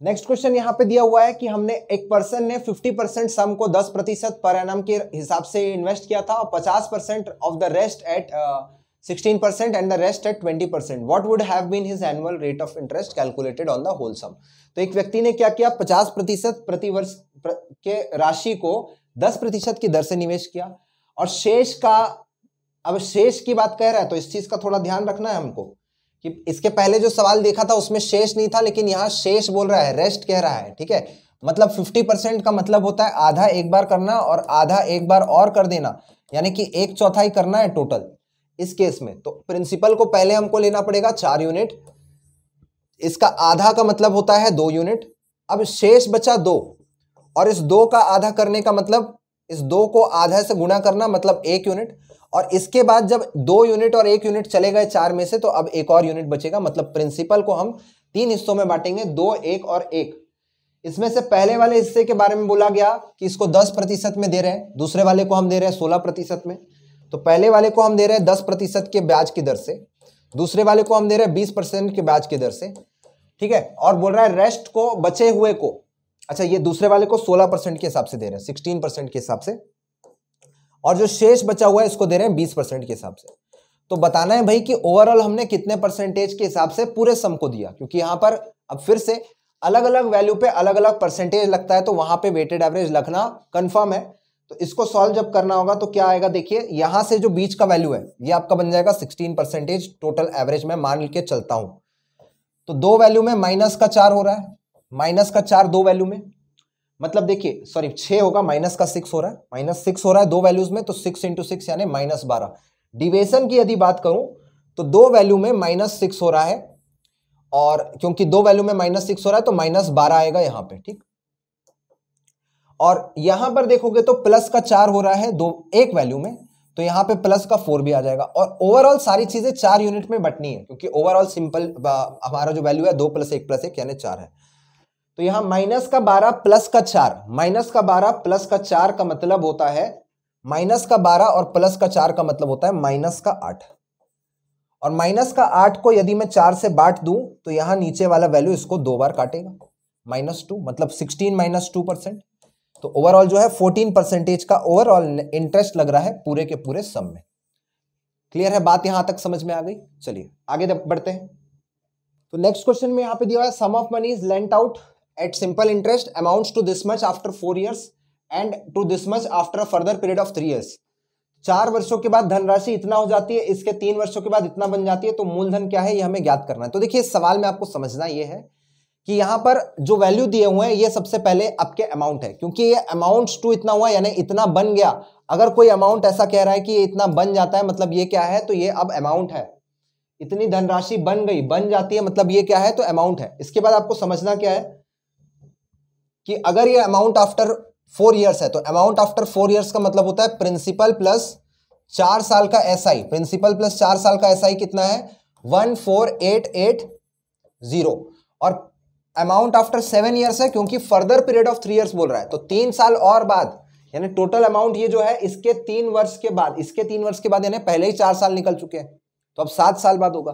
नेक्स्ट क्वेश्चन यहाँ पे दिया हुआ है कि हमने एक पर्सन ने 50 परसेंट सम को 10 प्रतिशत पर एनम के हिसाब से इन्वेस्ट किया था और 50 percent of the rest at 16% and the rest at 20% what would have been his annual rate of interest calculated on the whole sum तो एक व्यक्ति ने क्या किया पचास प्रतिशत प्रतिवर्ष प्र, के राशि को दस प्रतिशत की दर से निवेश किया और शेष का अब शेष की बात कह रहा है तो इस चीज का थोड़ा ध्यान रखना है हमको कि इसके पहले जो सवाल देखा था उसमें शेष नहीं था लेकिन यहाँ शेष बोल रहा है रेस्ट कह रहा है ठीक है मतलब 50 परसेंट का मतलब होता है आधा एक बार करना और आधा एक बार और कर देना यानी कि एक चौथाई करना है टोटल इस केस में तो प्रिंसिपल को पहले हमको लेना पड़ेगा चार यूनिट इसका आधा का मतलब होता है दो यूनिट अब शेष बचा दो और इस दो का आधा करने का मतलब इस दो को आधा से गुणा करना मतलब एक यूनिट और इसके बाद जब दो यूनिट और एक यूनिट चले गए चार में से तो अब एक और यूनिट बचेगा मतलब प्रिंसिपल को हम तीन हिस्सों में बांटेंगे दो एक और एक इसमें से पहले वाले हिस्से के बारे में बोला गया कि इसको दस प्रतिशत में दे रहे हैं दूसरे वाले को हम दे रहे हैं सोलह प्रतिशत में तो पहले वाले को हम दे रहे हैं दस प्रतिशत के ब्याज की दर से दूसरे वाले को हम दे रहे हैं बीस परसेंट के ब्याज की दर से ठीक है और बोल रहा है रेस्ट को बचे हुए को अच्छा ये दूसरे वाले को सोलह परसेंट के हिसाब से दे रहे हैं सिक्सटीन परसेंट के हिसाब से और जो शेष बचा हुआ है इसको दे रहे हैं बीस परसेंट के हिसाब से तो बताना है भाई कि ओवरऑल हमने कितने परसेंटेज के हिसाब से पूरे सम को दिया क्योंकि यहां पर अब फिर से अलग अलग वैल्यू पे अलग अलग परसेंटेज लगता है तो वहां पे वेटेड एवरेज लगना कंफर्म है तो इसको सॉल्व जब करना होगा तो क्या आएगा देखिए यहां से जो बीच का वैल्यू है ये आपका बन जाएगा सिक्सटीन परसेंटेज टोटल एवरेज में मान के चलता हूं तो दो वैल्यू में माइनस का चार हो रहा है माइनस का चार दो वैल्यू में मतलब देखिए सॉरी छह होगा माइनस का सिक्स हो रहा है माइनस सिक्स हो रहा है दो वैल्यूज में तो सिक्स इंटू सिक्स यानी माइनस बारह डिवेशन की यदि बात करूं तो दो वैल्यू में माइनस सिक्स हो रहा है और क्योंकि दो वैल्यू में माइनस सिक्स हो रहा है तो माइनस बारह आएगा यहां पे ठीक और यहां पर देखोगे तो प्लस का चार हो रहा है दो एक वैल्यू में तो यहाँ पे प्लस का फोर भी आ जाएगा और ओवरऑल सारी चीज़ें चार यूनिट में बटनी है क्योंकि ओवरऑल सिंपल हमारा जो वैल्यू है दो प्लस एक प्लस एक यानी चार है तो यहां माइनस का बारह प्लस का चार माइनस का बारह प्लस का चार का मतलब होता है माइनस का बारह और प्लस का चार का मतलब होता है माइनस का आठ और माइनस का आठ को यदि मैं चार से बांट दू तो यहां नीचे वाला वैल्यू इसको दो बार काटेगा माइनस टू मतलब सिक्सटीन माइनस टू परसेंट तो ओवरऑल जो है फोर्टीन परसेंटेज का ओवरऑल इंटरेस्ट लग रहा है पूरे के पूरे सम में क्लियर है बात यहां तक समझ में आ गई चलिए आगे बढ़ते हैं तो नेक्स्ट क्वेश्चन में यहाँ पे दिया हुआ है sum of money is lent out at simple interest amounts to this much after four years and to this much after a further period of three years चार वर्षों के बाद धनराशि इतना हो जाती है इसके तीन वर्षों के बाद इतना बन जाती है तो मूलधन क्या है ये हमें ज्ञात करना है तो देखिए सवाल में आपको समझना ये है कि यहां पर जो वैल्यू दिए हुए हैं ये सबसे पहले आपके अमाउंट है क्योंकि ये अमाउंट्स टू इतना हुआ यानी इतना बन गया अगर कोई अमाउंट ऐसा कह रहा है कि ये इतना बन जाता है मतलब ये क्या है तो ये अब अमाउंट है इतनी धनराशि बन गई बन जाती है मतलब ये क्या है तो अमाउंट है इसके बाद आपको समझना क्या है कि अगर ये अमाउंट आफ्टर फोर ईयर्स है तो अमाउंट आफ्टर फोर ईयर्स का मतलब होता है प्रिंसिपल प्लस चार साल का एस SI, प्रिंसिपल प्लस चार साल का एस SI कितना है वन और अमाउंट आफ्टर सेवन ईयर्स है क्योंकि further period of three years बोल रहा है तो तीन साल और बाद यानी टोटल अमाउंट ये जो है इसके तीन वर्ष के बाद इसके तीन वर्ष के बाद यानी पहले ही चार साल निकल चुके हैं तो अब सात साल बाद होगा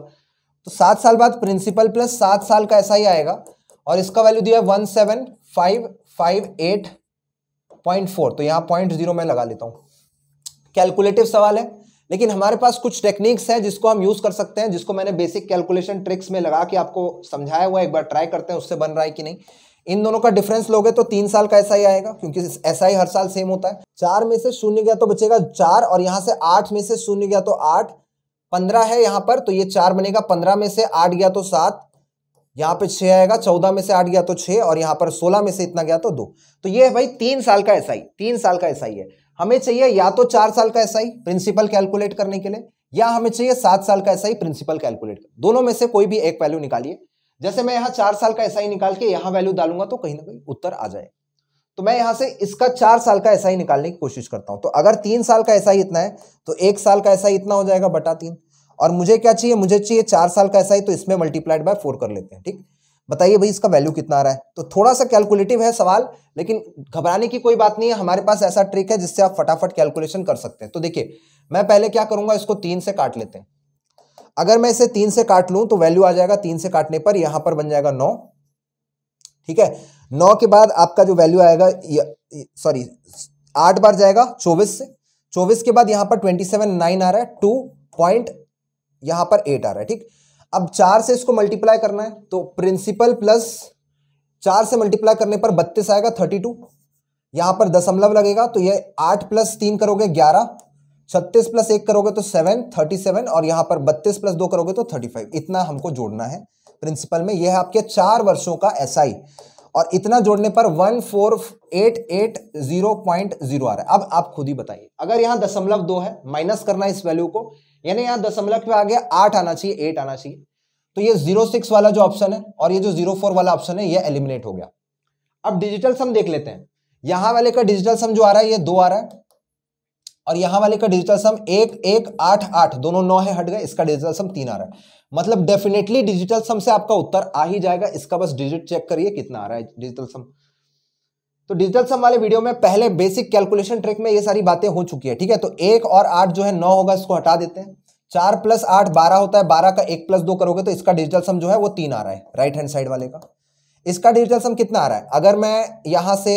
तो सात साल बाद प्रिंसिपल प्लस सात साल का ऐसा ही आएगा और इसका वैल्यू दिया one seven five five eight point four तो यहाँ पॉइंट जीरो में लगा लेता हूँ कैलकुलेटिव सवाल है लेकिन हमारे पास कुछ टेक्निक्स हैं जिसको हम यूज़ कर सकते हैं जिसको मैंने बेसिक कैलकुलेशन ट्रिक्स में लगा के आपको समझाया हुआ एक बार ट्राई करते हैं उससे बन रहा है कि नहीं इन दोनों का डिफरेंस लोगे तो तीन साल का ऐसा ही आएगा क्योंकि ऐसा ही हर साल सेम होता है चार में से शून्य गया तो बचेगा चार और यहाँ से आठ में से शून्य गया तो आठ पंद्रह है यहाँ पर तो ये चार बनेगा पंद्रह में से आठ गया तो सात यहाँ पे छह आएगा चौदह में से आठ गया तो छह और यहाँ पर सोलह में से इतना गया तो दो तो ये है भाई तीन साल का ऐसा ही तीन साल का ऐसा ही है हमें चाहिए या तो चार साल का एसआई प्रिंसिपल कैलकुलेट करने के लिए या हमें चाहिए सात साल का एसआई प्रिंसिपल कैलकुलेट दोनों में से कोई भी एक वैल्यू निकालिए जैसे मैं यहाँ चार साल का एसआई निकाल के यहाँ वैल्यू डालूंगा तो कहीं ना कहीं उत्तर आ जाए तो मैं यहाँ से इसका चार साल का एसआई निकालने की कोशिश करता हूँ तो अगर तीन साल का एसआई इतना है तो एक साल का एसआई इतना हो जाएगा बटा तीन और मुझे क्या चाहिए मुझे चाहिए चार साल का एसआई तो इसमें मल्टीप्लाइड बाय फोर कर लेते हैं ठीक बताइए भाई इसका वैल्यू कितना आ रहा है तो थोड़ा सा कैलकुलेटिव है सवाल लेकिन घबराने की कोई बात नहीं है हमारे पास ऐसा ट्रिक है जिससे आप फटाफट कैलकुलेशन कर सकते हैं तो देखिए मैं पहले क्या करूंगा इसको तीन से काट लेते हैं अगर मैं इसे तीन से काट लूं तो वैल्यू आ जाएगा तीन से काटने पर यहां पर बन जाएगा नौ ठीक है नौ के बाद आपका जो वैल्यू आएगा सॉरी आठ बार जाएगा चौबीस से चौबीस के बाद यहां पर ट्वेंटी सेवन नाइन आ रहा है टू पॉइंट यहां पर एट आ रहा है ठीक अब चार से इसको मल्टीप्लाई करना है तो प्रिंसिपल प्लस चार से मल्टीप्लाई करने पर बत्तीस आएगा थर्टी टू यहां पर दशमलव लगेगा तो ये आठ प्लस तीन करोगे ग्यारह छत्तीस प्लस एक करोगे तो सेवन थर्टी सेवन और यहां पर बत्तीस प्लस दो करोगे तो थर्टी फाइव इतना हमको जोड़ना है प्रिंसिपल में यह है आपके चार वर्षों का एस SI, और इतना जोड़ने पर one four eight eight zero point zero आ रहा है अब आप खुद ही बताइए अगर यहां दशमलव दो है माइनस करना है इस वैल्यू को यानी यहाँ दशमलव पे आगे आठ आना चाहिए एट आना चाहिए तो ये जीरो सिक्स वाला जो ऑप्शन है और ये जो जीरो फोर वाला ऑप्शन है ये एलिमिनेट हो गया अब डिजिटल सम देख लेते हैं यहां वाले का डिजिटल सम जो आ रहा है ये दो आ रहा है और यहां वाले का डिजिटल सम एक एक आठ आठ दोनों नौ है हट गए इसका डिजिटल सम तीन आ रहा है मतलब डेफिनेटली डिजिटल सम से आपका उत्तर आ ही जाएगा इसका बस डिजिट चेक करिए कितना आ रहा है डिजिटल सम तो डिजिटल सम वाले वीडियो में पहले बेसिक कैलकुलेशन ट्रिक में ये सारी बातें हो चुकी है ठीक है तो एक और आठ जो है नौ होगा इसको हटा देते हैं चार प्लस आठ बारह होता है बारह का एक प्लस दो करोगे तो इसका डिजिटल सम जो है वो तीन आ रहा है राइट हैंड साइड वाले का इसका डिजिटल सम कितना आ रहा है अगर मैं यहां से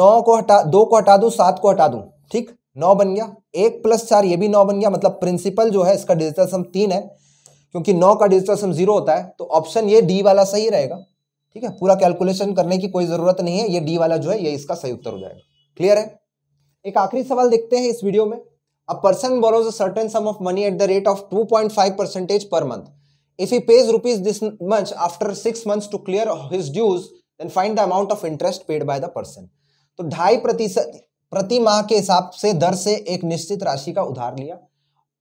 नौ को हटा दो को हटा दू सात को हटा दू ठीक नौ बन गया एक प्लस चार ये भी नौ बन गया मतलब प्रिंसिपल जो है इसका डिजिटल सम तीन है क्योंकि नौ का डिजिटल सम जीरो होता है तो ऑप्शन ये डी वाला सही रहेगा ठीक है पूरा कैलकुलेशन करने की कोई ज़रूरत नहीं है ये डी वाला जो है ये इसका सही उत्तर हो जाएगा क्लियर है एक आखिरी सवाल देखते हैं इस वीडियो में a person borrows certain sum of money at the rate of 2.5 percentage per month if he pays rupees this much after six months to clear his dues then find the amount of interest paid by the person तो ढाई प्रतिशत प्रति माह के हिसाब से दर से एक निश्चित राशि का उधार लिया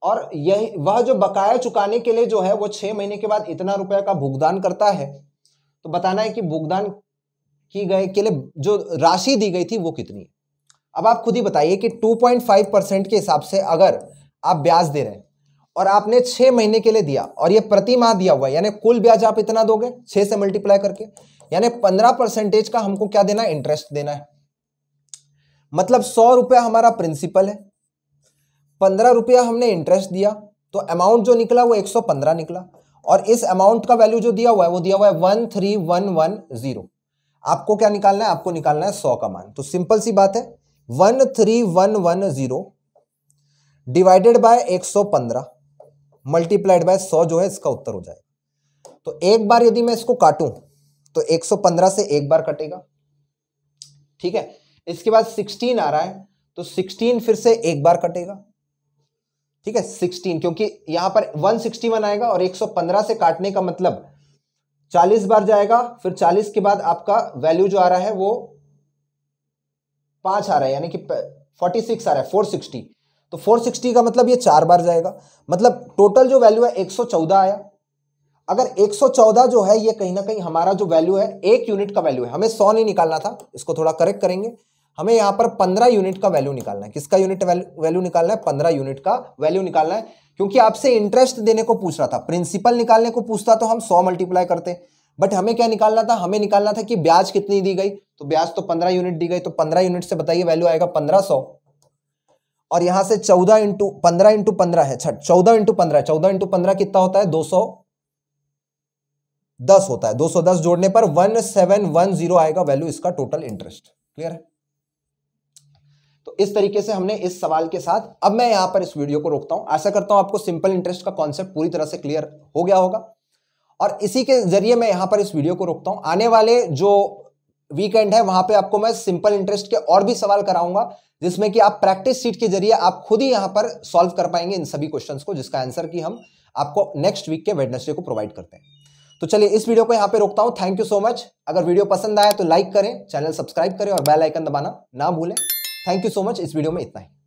और यही वह जो बकाया चुकाने के लिए जो है वो छह महीने के बाद इतना रुपया का भुगतान करता है तो बताना है कि भुगतान की गए के लिए जो राशि दी गई थी वो कितनी है अब आप खुद ही बताइए कि 2.5 परसेंट के हिसाब से अगर आप ब्याज दे रहे हैं और आपने छः महीने के लिए दिया और ये प्रति माह दिया हुआ है यानी कुल ब्याज आप इतना दोगे छः से मल्टीप्लाई करके यानी पंद्रह परसेंटेज का हमको क्या देना है इंटरेस्ट देना है मतलब सौ रुपया हमारा प्रिंसिपल है पंद्रह रुपया हमने इंटरेस्ट दिया तो अमाउंट जो निकला वो एक सौ पंद्रह निकला और इस अमाउंट का वैल्यू जो दिया हुआ है वो दिया हुआ है one three one one zero आपको क्या निकालना है आपको निकालना है सौ का मान तो सिंपल सी बात है one three one one zero divided by एक सौ पंद्रह मल्टीप्लाइड बाय सौ जो है इसका उत्तर हो जाएगा तो एक बार यदि मैं इसको काटूं तो एक सौ पंद्रह से एक बार कटेगा ठीक है इसके बाद सिक्सटीन आ रहा है तो सिक्सटीन फिर से एक बार कटेगा ठीक है सिक्सटीन क्योंकि यहां पर वन सिक्सटी वन आएगा और एक सौ पंद्रह से काटने का मतलब चालीस बार जाएगा फिर चालीस के बाद आपका वैल्यू जो आ रहा है वो पांच आ रहा है यानी कि फोर्टी सिक्स आ रहा है फोर सिक्सटी तो फोर सिक्सटी का मतलब ये चार बार जाएगा मतलब टोटल जो वैल्यू है एक सौ चौदह आया अगर 114 जो है ये कहीं ना कहीं हमारा जो वैल्यू है एक यूनिट का वैल्यू है हमें सौ नहीं निकालना था इसको थोड़ा करेक्ट करेंगे हमें यहाँ पर पंद्रह यूनिट का वैल्यू निकालना है किसका यूनिट वैल्यू निकालना है पंद्रह यूनिट का वैल्यू निकालना है क्योंकि आपसे इंटरेस्ट देने को पूछ रहा था प्रिंसिपल निकालने को पूछता तो हम सौ मल्टीप्लाई करते बट हमें क्या निकालना था हमें निकालना था कि ब्याज कितनी दी गई तो ब्याज तो पंद्रह यूनिट दी गई तो पंद्रह यूनिट से बताइए वैल्यू आएगा पंद्रह सौ और यहाँ से चौदह इंटू पंद्रह इंटू पंद्रह है छठ चौदह इंटू पंद्रह चौदह इंटू पंद्रह कितना होता है दो सौ दस होता है दो सौ दस जोड़ने पर वन सेवन वन जीरो आएगा वैल्यू इसका टोटल इंटरेस्ट क्लियर है तो इस तरीके से हमने इस सवाल के साथ अब मैं यहां पर इस वीडियो को रोकता हूं आशा करता हूं आपको सिंपल इंटरेस्ट का कॉन्सेप्ट पूरी तरह से क्लियर हो गया होगा और इसी के जरिए मैं यहां पर इस वीडियो को रोकता हूं आने वाले जो वीकेंड है वहां पे आपको मैं सिंपल इंटरेस्ट के और भी सवाल कराऊंगा जिसमें कि आप प्रैक्टिस सीट के जरिए आप खुद ही यहां पर सॉल्व कर पाएंगे इन सभी क्वेश्चन को जिसका आंसर की हम आपको नेक्स्ट वीक के वेडनेसडे को प्रोवाइड करते हैं तो चलिए इस वीडियो को यहां पे रोकता हूं थैंक यू सो मच अगर वीडियो पसंद आया तो लाइक करें चैनल सब्सक्राइब करें और बेल आइकन दबाना ना भूलें थैंक यू सो मच इस वीडियो में इतना ही